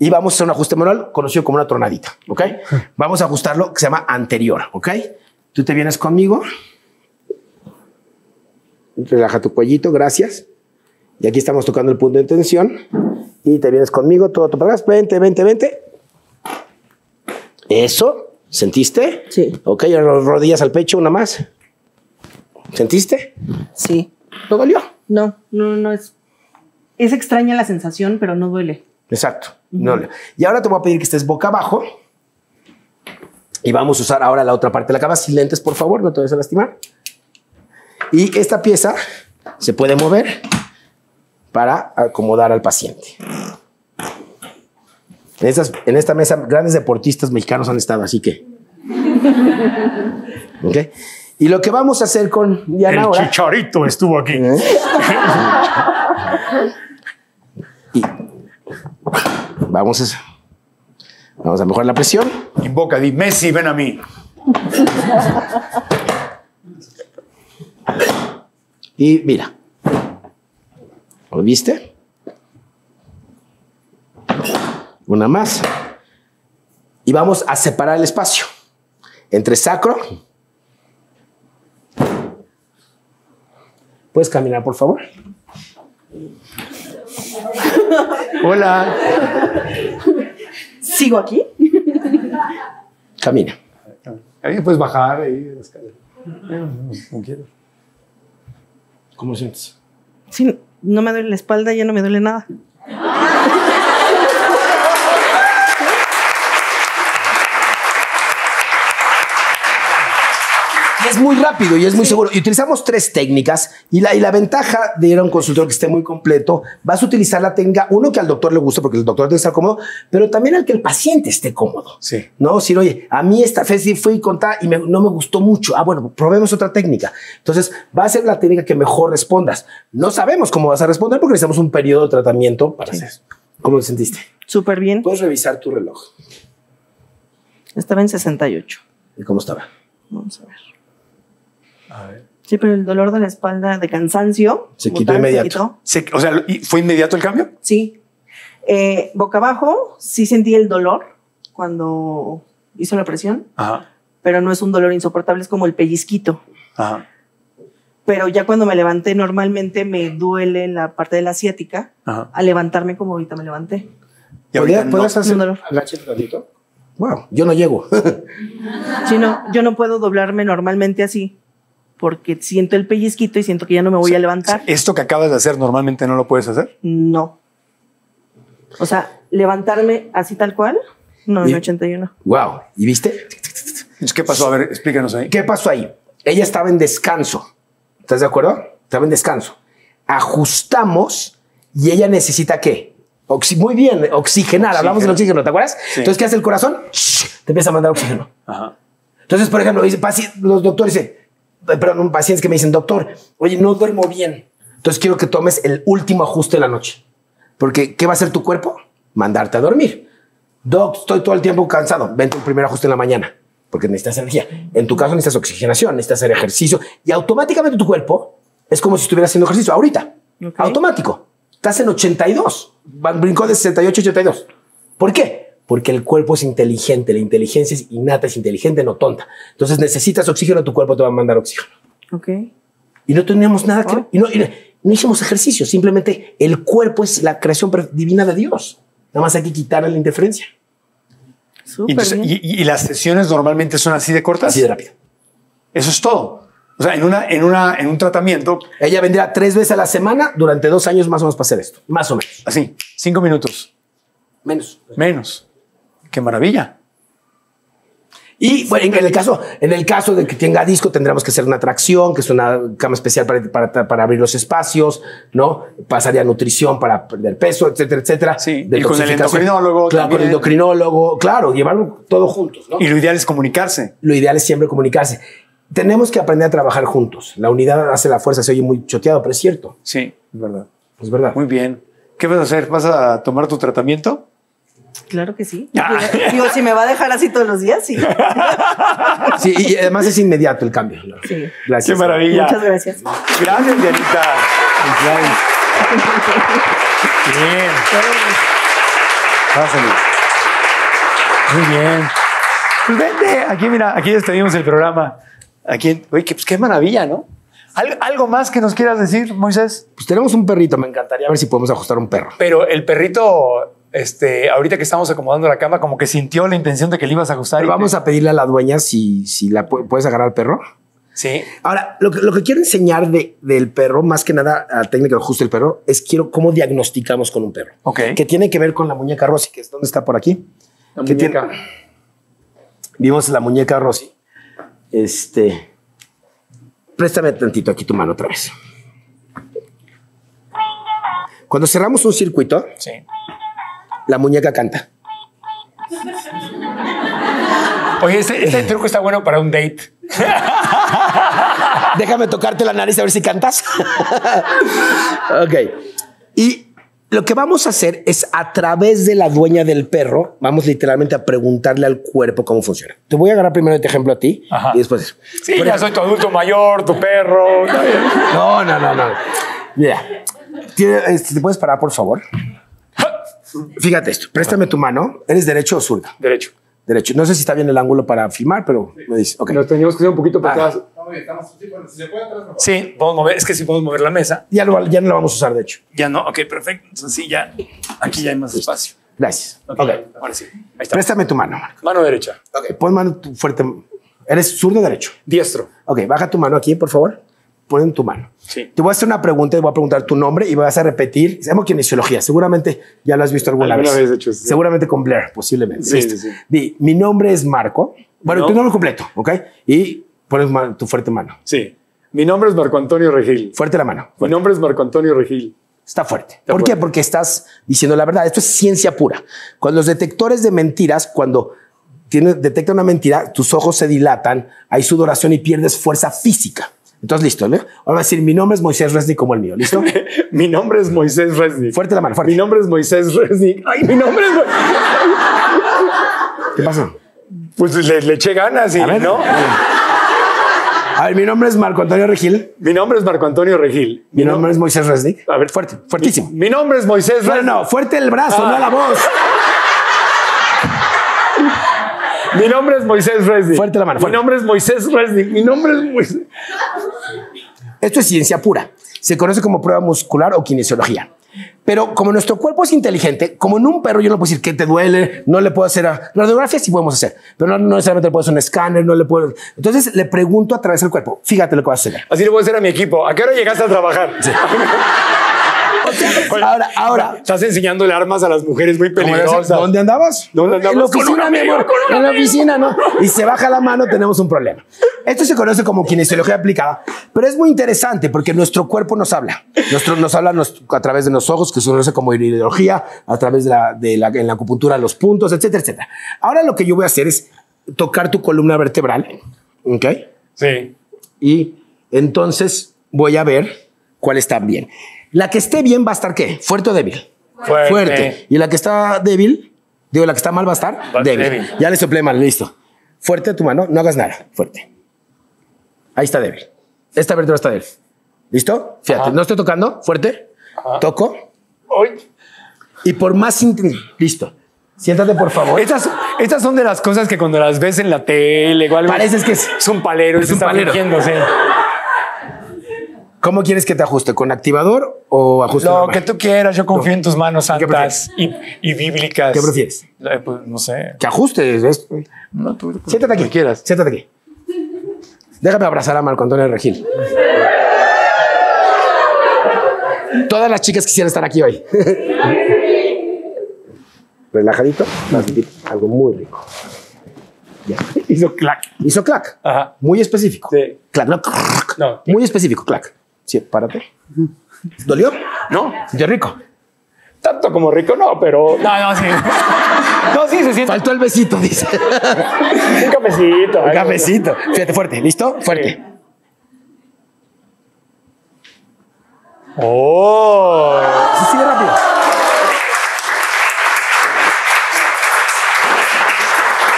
Y vamos a hacer un ajuste manual conocido como una tronadita, ¿ok? Vamos a ajustarlo que se llama anterior, ¿ok? Tú te vienes conmigo. Relaja tu cuellito, gracias. Y aquí estamos tocando el punto de tensión. Y te vienes conmigo, todo tu para 20 20 20 Eso. ¿Sentiste? Sí. Ok, rodillas al pecho, una más. ¿Sentiste? Sí. ¿No dolió? No, no, no es. Es extraña la sensación, pero no duele. Exacto, no Y ahora te voy a pedir que estés boca abajo. Y vamos a usar ahora la otra parte de la cama. Sin lentes, por favor, no te vayas a lastimar. Y esta pieza se puede mover para acomodar al paciente. En, esta mesa, grandes deportistas mexicanos han estado, así que. ok Y lo que vamos a hacer con Diana El chicharito estuvo aquí. ¿Eh? vamos a, vamos a mejorar la presión. Invoca, di Messi, ven a mí. y mira. ¿Lo viste? una más. Y vamos a separar el espacio entre sacro. ¿Puedes caminar, por favor? Hola. ¿Sigo aquí? Camina. Ahí puedes bajar ahí Como quieras. ¿Cómo sientes? Sí, no me duele la espalda, ya no me duele nada. muy rápido y es muy seguro. Y utilizamos tres técnicas y la, y la ventaja de ir a un consultor que esté muy completo, vas a utilizar la técnica, uno que al doctor le gusta porque el doctor debe estar cómodo, pero también al que el paciente esté cómodo. Sí. No, decir, oye, a mí esta vez sí fui contada y no me gustó mucho. Ah, bueno, probemos otra técnica. Entonces, va a ser la técnica que mejor respondas. No sabemos cómo vas a responder porque necesitamos un periodo de tratamiento para hacer. ¿Cómo te sentiste? Súper bien. Puedes revisar tu reloj. Estaba en 68. ¿Y cómo estaba? Vamos a ver. Sí, pero el dolor de la espalda de cansancio. Se quitó inmediato. o sea, ¿fue inmediato el cambio? Sí. Eh, boca abajo, sí sentí el dolor cuando hizo la presión. Pero no es un dolor insoportable, es como el pellizquito. Pero ya cuando me levanté, normalmente me duele la parte de la asiática. Al levantarme como ahorita me levanté. ¿Y puedes hacer un ratito? Wow, yo no llego. sí, yo no puedo doblarme normalmente así porque siento el pellizquito y siento que ya no me voy a levantar. ¿Esto que acabas de hacer normalmente no lo puedes hacer? No. O sea, levantarme así tal cual, no, en 81. Wow. ¿Y viste? ¿Qué pasó? A ver, explícanos ahí. ¿Qué pasó ahí? Ella estaba en descanso. ¿Estás de acuerdo? Estaba en descanso. Ajustamos y ella necesita qué? Oxi muy bien, oxigenar. Hablamos de oxígeno, ¿te acuerdas? Entonces, ¿qué hace el corazón? te empieza a mandar oxígeno. Ajá. Entonces, por ejemplo, dice, los doctores dicen, perdón, pacientes que me dicen, doctor, oye, no duermo bien. Entonces quiero que tomes el último ajuste de la noche. Porque, ¿qué va a hacer tu cuerpo? Mandarte a dormir. Doc, estoy todo el tiempo cansado. Vente un primer ajuste en la mañana, porque necesitas energía. En tu caso necesitas oxigenación, necesitas hacer ejercicio. Y automáticamente tu cuerpo es como si estuviera haciendo ejercicio ahorita. Automático. Estás en 82. Brincó de 68 a 82. ¿Por qué? porque el cuerpo es inteligente, la inteligencia es innata, es inteligente, no tonta. Entonces necesitas oxígeno, tu cuerpo te va a mandar oxígeno. Ok. Y no teníamos nada que... Y no, hicimos ejercicio, simplemente el cuerpo es la creación divina de Dios. Nada más hay que quitarle la interferencia. Súper. Y, las sesiones normalmente son así de cortas? Así de rápido. Eso es todo. O sea, en, una, en, una, en un tratamiento... Ella vendría tres veces a la semana durante dos años más o menos para hacer esto. Más o menos. Así, cinco minutos. Menos. Menos qué maravilla. Y en el caso, en el caso de que tenga disco, tendremos que hacer una atracción, que es una cama especial para, abrir los espacios, ¿no? Pasaría nutrición para perder peso, etcétera, etcétera. Sí, y con el endocrinólogo. Claro, con el endocrinólogo, claro, llevarlo todo juntos, ¿no? Y lo ideal es comunicarse. Lo ideal es siempre comunicarse. Tenemos que aprender a trabajar juntos. La unidad hace la fuerza, se oye muy choteado, pero es cierto. Sí. Es verdad. Es verdad. Muy bien. ¿Qué vas a hacer? ¿Vas a tomar tu tratamiento? Claro que sí. Ah. Digo, si me va a dejar así todos los días, sí. Sí, y además es inmediato el cambio. Sí. Gracias. Qué maravilla. Muchas gracias. Gracias, Dianita. Bien. Muy bien. Pues vente, aquí mira, aquí despedimos el programa. Aquí, oye, pues qué maravilla, ¿no? ¿Algo, más que nos quieras decir, Moisés? Pues tenemos un perrito, me encantaría ver si podemos ajustar un perro. Pero el perrito este, ahorita que estamos acomodando la cama, como que sintió la intención de que le ibas a ajustar. vamos a pedirle a la dueña si, la puedes agarrar al perro. Sí. Ahora, lo que, quiero enseñar del perro, más que nada a técnica de justo del perro, es quiero cómo diagnosticamos con un perro. Que tiene que ver con la muñeca Rossi, que es donde está por aquí. La muñeca. Vimos la muñeca Rossi. Este. Préstame tantito aquí tu mano otra vez. Cuando cerramos un circuito la muñeca canta. Oye, este, truco está bueno para un date. Déjame tocarte la nariz a ver si cantas. ok. Y lo que vamos a hacer es a través de la dueña del perro, vamos literalmente a preguntarle al cuerpo cómo funciona. Te voy a agarrar primero este ejemplo a ti y después. Sí, ya soy tu adulto mayor, tu perro. No, no, no, no. Mira, este, ¿te puedes parar, por favor? Fíjate esto, préstame tu mano. ¿Eres derecho o zurda? Derecho. Derecho. No sé si está bien el ángulo para filmar, pero me dice. Okay. Nos teníamos que hacer un poquito para atrás. Sí, podemos mover, es que si podemos mover la mesa. Ya, lo, ya no la vamos a usar, de hecho. Ya no, ok, perfecto. Entonces sí, ya, aquí ya hay más espacio. Gracias. Ok, Ahí está. Préstame tu mano, Mano derecha. Ok, pon mano fuerte. ¿Eres zurdo o derecho? Diestro. Ok, baja tu mano aquí, por favor ponen tu mano. Sí. Te voy a hacer una pregunta, te voy a preguntar tu nombre y vas a repetir. Sabemos quinesiología. seguramente ya lo has visto alguna, vez. Seguramente con Blair, posiblemente. Sí, mi nombre es Marco. Bueno, tu nombre completo, ¿ok? Y pones tu fuerte mano. Sí. Mi nombre es Marco Antonio Regil. Fuerte la mano. Mi nombre es Marco Antonio Regil. Está fuerte. ¿Por qué? Porque estás diciendo la verdad. Esto es ciencia pura. Con los detectores de mentiras, cuando detectan detecta una mentira, tus ojos se dilatan, hay sudoración y pierdes fuerza física. Entonces, listo. ¿no? Ahora sí, decir, mi nombre es Moisés Resnick como el mío. ¿Listo? mi nombre es Moisés Resnick. Fuerte la mano, fuerte. Mi nombre es Moisés Resnick. Ay, mi nombre es ¿Qué pasó? Pues le, le, eché ganas y, ¿no? A ver. mi nombre es Marco Antonio Regil. Mi nombre es Marco Antonio Regil. Mi, nombre, es Moisés Resnick. A ver, fuerte, fuertísimo. Mi, nombre es Moisés Resnik. No, no, fuerte el brazo, no ah. la voz. Mi nombre es Moisés Resnick. Fuerte la mano. Mi nombre es Moisés Resnick. Mi nombre es Moisés. Esto es ciencia pura. Se conoce como prueba muscular o kinesiología. Pero como nuestro cuerpo es inteligente, como en un perro yo no puedo decir que te duele, no le puedo hacer a... radiografía, sí podemos hacer, pero no, necesariamente le puedo hacer un escáner, no le puedo... Entonces le pregunto a través del cuerpo, fíjate lo que vas a hacer. Así le voy hacer a mi equipo, ¿a qué hora llegaste a trabajar? Pues, ahora, ahora. Estás enseñándole armas a las mujeres muy peligrosas. ¿Dónde andabas? ¿Dónde andabas? En la oficina, En la oficina, ¿no? Y se baja la mano, tenemos un problema. Esto se conoce como kinesiología aplicada, pero es muy interesante porque nuestro cuerpo nos habla. Nuestro, nos habla a través de los ojos, que se conoce como ideología, a través de la, de la, en la acupuntura, los puntos, etcétera, etcétera. Ahora lo que yo voy a hacer es tocar tu columna vertebral. ¿Ok? Sí. Y entonces voy a ver cuál está bien. La que esté bien va a estar qué? Fuerte o débil. Fuerte. Y la que está débil, digo, la que está mal va a estar débil. Ya le soplé mal, listo. Fuerte tu mano, no hagas nada. Fuerte. Ahí está débil. Esta abertura está débil. ¿Listo? Fíjate, no estoy tocando, fuerte. Toco. Y por más Listo. Siéntate, por favor. Estas, son de las cosas que cuando las ves en la tele, igual. Pareces que es, paleros, un palero. Es un ¿Cómo quieres que te ajuste? ¿Con activador o ajuste? Lo que tú quieras, yo confío en tus manos santas y, bíblicas. ¿Qué prefieres? Eh, pues, no sé. Que ajustes. siéntate aquí. quieras. Siéntate aquí. Déjame abrazar a Marco Antonio Regil. Todas las chicas quisieran estar aquí hoy. Relajadito, algo muy rico. Hizo clac. Hizo clac. Ajá. Muy específico. Clac, no, Muy específico, clac. Sí, párate. ¿Dolió? No, yo rico. Tanto como rico, no, pero. No, no, sí. no, sí, se siente. Faltó el besito, dice. Un cafecito. Un cafecito. Fíjate, fuerte. ¿Listo? Fuerte. ¡Oh! Sí, sigue rápido.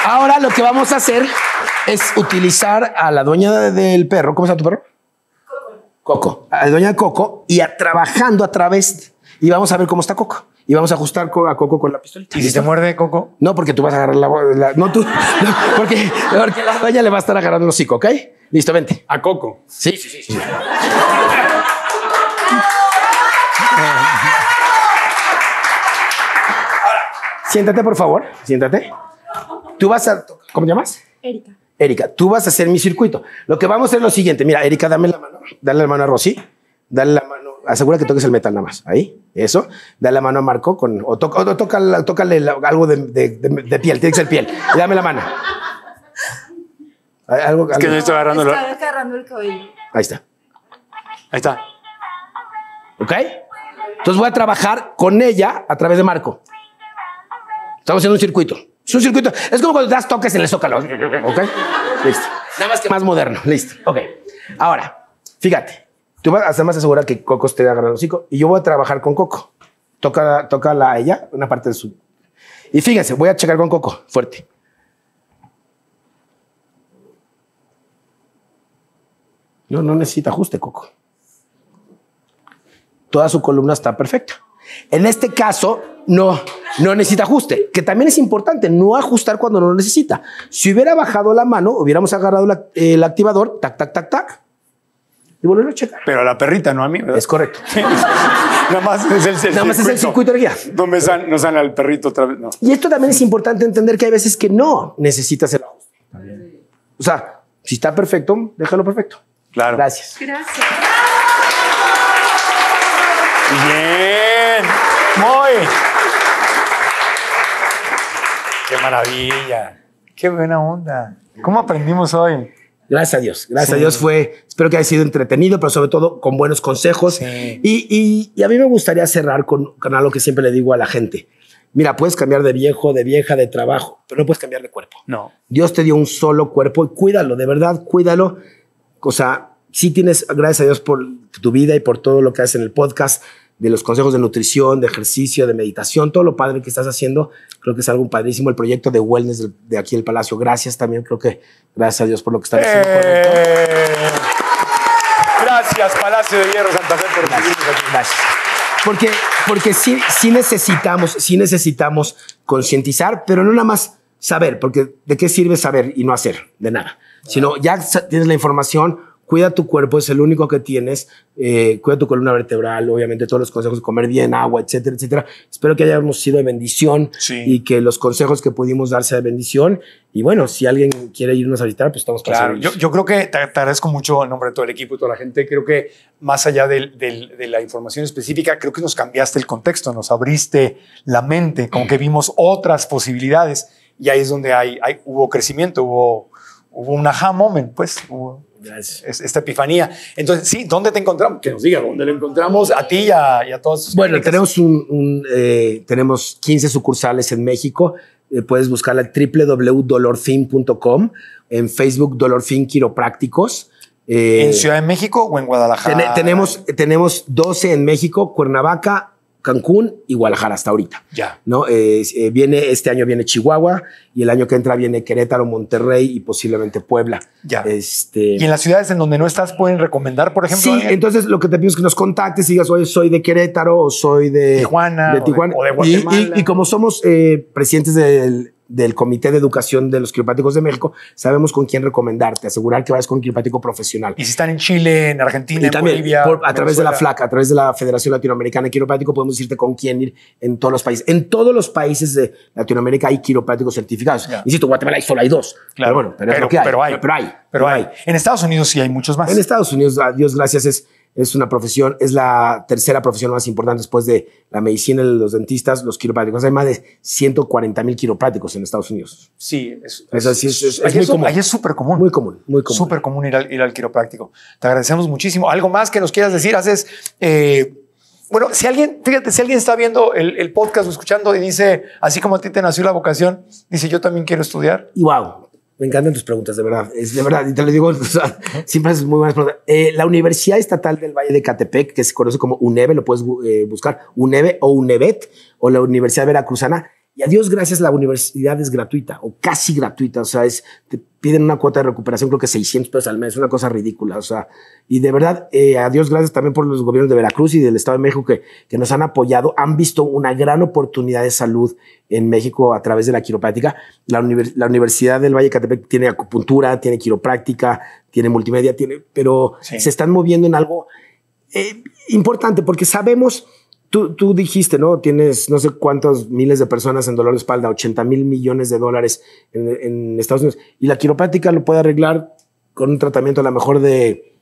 Ahora lo que vamos a hacer es utilizar a la dueña del perro. ¿Cómo está tu perro? Coco. A doña Coco y a trabajando a través. Y vamos a ver cómo está Coco. Y vamos a ajustar a Coco con la pistola. ¿Y si te muerde Coco? No, porque tú vas a agarrar la. no tú. porque, la doña le va a estar agarrando el hocico, ¿ok? Listo, vente. ¿A Coco? Sí, sí, sí. sí. Ahora, siéntate, por favor. Siéntate. Tú vas a. ¿Cómo te llamas? Erika. Erika, tú vas a hacer mi circuito. Lo que vamos a hacer es lo siguiente. Mira, Erika, dame la mano. Dale la mano a Rosy. Dale la mano. Asegura que toques el metal nada más. Ahí. Eso. Dale la mano a Marco. Con, o, toca, o tócale, algo de, piel. Tiene que ser piel. dame la mano. ¿Algo, Es que no estoy agarrando, está agarrando el cabello. Ahí está. Ahí está. ¿Ok? Entonces voy a trabajar con ella a través de Marco. Estamos haciendo un circuito. Es un circuito. Es como cuando das toques en el zócalo. ¿Ok? Listo. Nada más que más moderno. Listo. Ok. Ahora, fíjate. Tú vas a más asegurar que Coco esté agarrado, el hocico y yo voy a trabajar con Coco. Toca, toca la ella, una parte de su. Y fíjense, voy a checar con Coco. Fuerte. No, no necesita ajuste, Coco. Toda su columna está perfecta. En este caso, no, no necesita ajuste, que también es importante, no ajustar cuando no lo necesita. Si hubiera bajado la mano, hubiéramos agarrado el activador, tac, tac, tac, tac, y volverlo a checar. Pero a la perrita, no a mí. ¿verdad? Es correcto. Nada más es el, circuito, es el de guía. No me sale al perrito otra vez. Y esto también es importante entender que hay veces que no necesitas el ajuste. O sea, si está perfecto, déjalo perfecto. Claro. Gracias. Gracias. Bien. Muy. Qué maravilla. Qué buena onda. ¿Cómo aprendimos hoy? Gracias a Dios, gracias a Dios fue, espero que haya sido entretenido, pero sobre todo con buenos consejos. Y, a mí me gustaría cerrar con, con algo que siempre le digo a la gente. Mira, puedes cambiar de viejo, de vieja, de trabajo, pero no puedes cambiar de cuerpo. No. Dios te dio un solo cuerpo y cuídalo, de verdad, cuídalo. O sea, sí tienes, gracias a Dios por tu vida y por todo lo que haces en el podcast, de los consejos de nutrición, de ejercicio, de meditación, todo lo padre que estás haciendo, creo que es algo padrísimo. El proyecto de wellness de, aquí el Palacio, gracias también, creo que gracias a Dios por lo que estás haciendo. ¡Eh! Gracias, Palacio de Hierro Santa Fe, por gracias. Aquí. gracias. Porque, porque sí, sí necesitamos, sí necesitamos concientizar, pero no nada más saber, porque ¿de qué sirve saber y no hacer? De nada. Sino ya tienes la información, cuida tu cuerpo, es el único que tienes, eh, cuida tu columna vertebral, obviamente todos los consejos, comer bien, agua, etcétera, etcétera. Espero que hayamos sido de bendición y que los consejos que pudimos dar sea de bendición. Y bueno, si alguien quiere irnos a visitar, pues estamos Claro, yo, creo que te, agradezco mucho en nombre de todo el equipo y toda la gente. Creo que más allá de, la información específica, creo que nos cambiaste el contexto, nos abriste la mente, como que vimos otras posibilidades y ahí es donde hay, hubo crecimiento, hubo, hubo un aha moment, pues. Hubo, esta epifanía. Entonces, sí, ¿dónde te encontramos? Que nos diga dónde lo encontramos a ti y a, todos. bueno, tenemos, un, eh, tenemos 15 sucursales en México. Eh, puedes buscarla www.dolorfin.com, en Facebook Dolorfin Quiroprácticos. Eh, ¿En Ciudad de México o en Guadalajara? tenemos, tenemos 12 en México, Cuernavaca, Cancún y Guadalajara hasta ahorita. Ya. ¿no? Eh, viene, este año viene Chihuahua y el año que entra viene Querétaro, Monterrey y posiblemente Puebla. Ya. Este, y en las ciudades en donde no estás pueden recomendar, por ejemplo. Sí, entonces lo que te pido es que nos contactes y digas, oye, soy de Querétaro o soy de Tijuana. De Tijuana. O de, Guatemala. Y, como somos eh, presidentes del del Comité de Educación de los Quiropráticos de México, sabemos con quién recomendarte, asegurar que vayas con un quiroprático profesional. Y si están en Chile, en Argentina, en Bolivia. a través de la FLAC, a través de la Federación Latinoamericana de Quiropráticos, podemos decirte con quién ir en todos los países. En todos los países de Latinoamérica hay quiropráticos certificados. Insisto, Insisto, Guatemala solo hay dos. Claro, pero bueno, hay. pero hay. Pero, hay. En Estados Unidos sí hay muchos más. En Estados Unidos, a Dios gracias, es es una profesión, es la tercera profesión más importante después de la medicina, los dentistas, los quiroprácticos. Hay más de 140 mil quiroprácticos en Estados Unidos. Sí, es, así, muy común. Ahí es súper común. Muy común, muy común. Súper común ir al, quiropráctico. Te agradecemos muchísimo. ¿Algo más que nos quieras decir? Haces. Eh, bueno, si alguien, fíjate, si alguien está viendo el, el, podcast o escuchando y dice, así como a ti te nació la vocación, dice, yo también quiero estudiar. Y wow, me encantan tus preguntas, de verdad. Es de verdad, y te lo digo, siempre haces muy buenas preguntas. Eh, la Universidad Estatal del Valle de Catepec, que se conoce como UNEVE, lo puedes eh, buscar, UNEVE o UNEVET, o la Universidad Veracruzana, y a Dios gracias, la universidad es gratuita o casi gratuita. O sea, es, te piden una cuota de recuperación, creo que 600 pesos al mes, una cosa ridícula. O sea, y de verdad, eh, a Dios gracias también por los gobiernos de Veracruz y del Estado de México que, que nos han apoyado. Han visto una gran oportunidad de salud en México a través de la quiropráctica. La, Universidad del Valle de Catepec tiene acupuntura, tiene quiropráctica, tiene multimedia, tiene, pero se están moviendo en algo eh, importante porque sabemos Tú, tú, dijiste, ¿no? Tienes no sé cuántos miles de personas en dolor de espalda, 80 mil millones de dólares en, Estados Unidos. Y la quiropráctica lo puede arreglar con un tratamiento a lo mejor de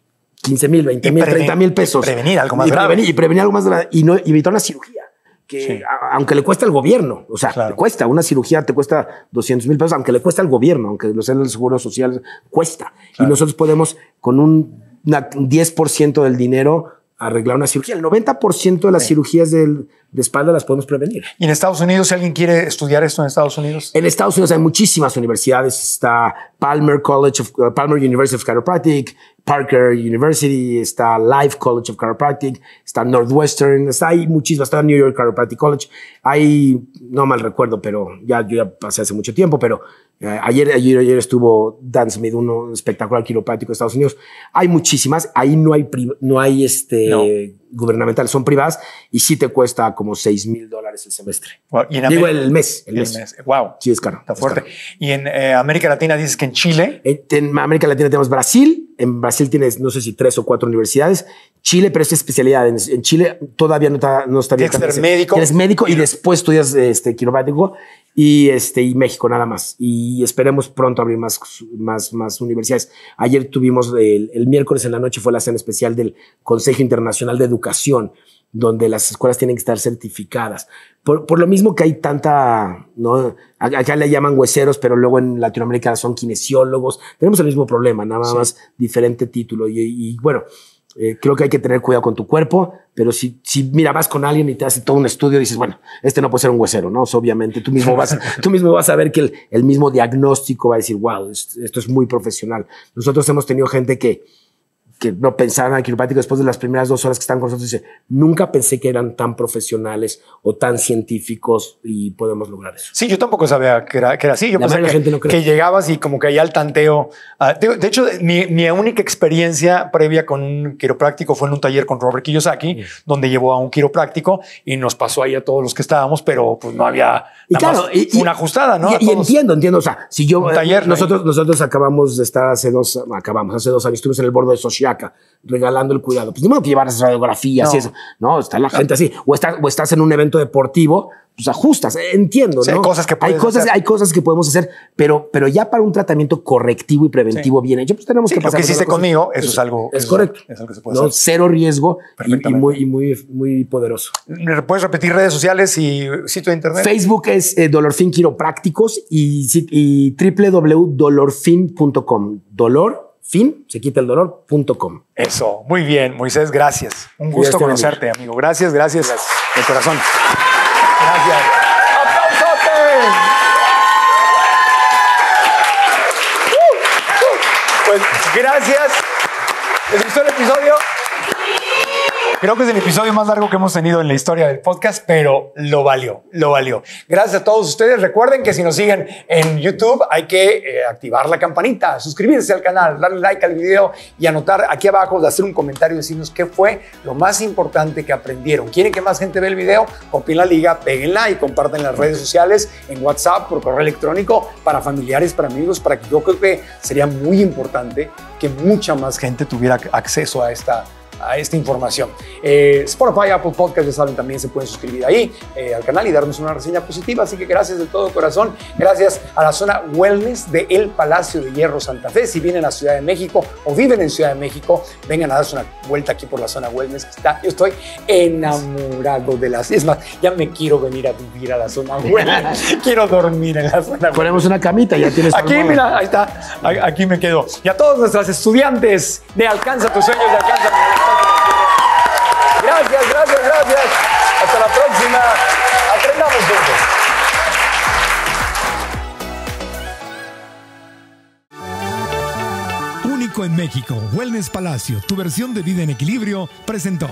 15 mil, 20 mil, 30 mil pesos. Y prevenir algo más y Prevenir, y prevenir algo más Y, no, evitar una cirugía. Que aunque le cuesta al gobierno, o sea, cuesta, una cirugía te cuesta 200 mil pesos, aunque le cuesta al gobierno, aunque los sea el seguro social, cuesta. Y nosotros podemos con un 10% del dinero arreglar una cirugía. El 90% de las cirugías de, espalda las podemos prevenir. ¿Y en Estados Unidos, si alguien quiere estudiar esto en Estados Unidos? En Estados Unidos hay muchísimas universidades. Está Palmer College of, uh, Palmer University of Chiropractic, Parker University, está Life College of Chiropractic, está Northwestern, está ahí muchísimas, está New York Chiropractic College. Hay, no mal recuerdo, pero ya, yo ya pasé hace mucho tiempo, pero eh, ayer, ayer, ayer estuvo Dan Smith, un espectacular quiropático de Estados Unidos. Hay muchísimas, ahí no hay, no hay este gubernamentales, son privadas y sí te cuesta como 6 mil dólares el semestre. Digo, el mes, el, mes. Wow. Sí, es caro. Está fuerte. Y en eh, América Latina dices que en Chile. En, América Latina tenemos Brasil, en Brasil tienes no sé si tres o cuatro universidades, Chile, pero es especialidad. En, Chile todavía no está, no está Tienes que ser médico. Eres médico y después estudias este, quiropático y, este, y México nada más. Y esperemos pronto abrir más, más, más universidades. Ayer tuvimos, el, miércoles en la noche fue la cena especial del Consejo Internacional de Educación donde las escuelas tienen que estar certificadas. Por, por, lo mismo que hay tanta, ¿no? Acá le llaman hueseros, pero luego en Latinoamérica son kinesiólogos. Tenemos el mismo problema, nada más diferente título. Y, y, bueno, eh, creo que hay que tener cuidado con tu cuerpo, pero si, si mira, vas con alguien y te hace todo un estudio, y dices, bueno, este no puede ser un huesero, ¿no? obviamente, tú mismo vas, tú mismo vas a ver que el, el mismo diagnóstico va a decir, wow, esto, es muy profesional. Nosotros hemos tenido gente que, que no pensaban en quiropráctico después de las primeras dos horas que están con nosotros, dice, nunca pensé que eran tan profesionales o tan científicos y podemos lograr eso. Sí, yo tampoco sabía que era, que era así. Yo pensé que, que llegabas y como que ahí al tanteo. Ah, de, hecho, mi, mi, única experiencia previa con un quiropráctico fue en un taller con Robert Kiyosaki, donde llevó a un quiropráctico y nos pasó ahí a todos los que estábamos, pero pues no había nada más una ajustada, ¿no? Y, entiendo, entiendo. O sea, si yo... Un taller, nosotros, nosotros acabamos de estar hace dos... Acabamos, hace dos años estuvimos en el borde social regalando el cuidado. Pues ni modo que llevaras radiografías y eso. No, está la gente así. O, o estás en un evento deportivo, pues ajustas. Entiendo, ¿no? Hay cosas que hay cosas, Hay cosas que podemos hacer, pero, pero ya para un tratamiento correctivo y preventivo viene, bien hecho, pues tenemos que pasar. Lo que hiciste conmigo, eso es, algo. Es correcto. Es algo que se puede hacer. Cero riesgo y, muy, muy, muy poderoso. ¿Puedes repetir redes sociales y sitio de internet? Facebook es eh, Dolorfin Quiroprácticos y, y www.dolorfin.com. Dolor fin, Eso, muy bien, Moisés, gracias. Un gusto conocerte, amigo. Gracias, gracias, gracias, de corazón. Gracias. Pues gracias. es gustó episodio? Creo que es el episodio más largo que hemos tenido en la historia del podcast, pero lo valió, lo valió. Gracias a todos ustedes. Recuerden que si nos siguen en YouTube hay que eh, activar la campanita, suscribirse al canal, darle like al video y anotar aquí abajo hacer un comentario y decirnos qué fue lo más importante que aprendieron. ¿Quieren que más gente ve el video? Copien la liga, peguenla y compartan en las redes sociales, en WhatsApp, por correo electrónico, para familiares, para amigos, para que yo creo que sería muy importante que mucha más gente tuviera acceso a esta a esta información. Eh, Spotify, Apple Podcast, ya saben, también se pueden suscribir ahí eh, al canal y darnos una reseña positiva. Así que gracias de todo corazón. Gracias a la zona wellness de El Palacio de Hierro Santa Fe. Si vienen a Ciudad de México o viven en Ciudad de México, vengan a darse una vuelta aquí por la zona wellness está. Yo estoy enamorado de las. Es ya me quiero venir a vivir a la zona wellness. quiero dormir en la zona Ponemos una camita, ya tienes. Aquí, mira, ahí está. Aquí me quedo. Y a todos nuestras estudiantes de Alcanza tus sueños, de Alcanza Gracias, gracias, gracias. Hasta la próxima. Aprendamos juntos. en México, Wellness Palacio, tu versión de vida en equilibrio, presentó.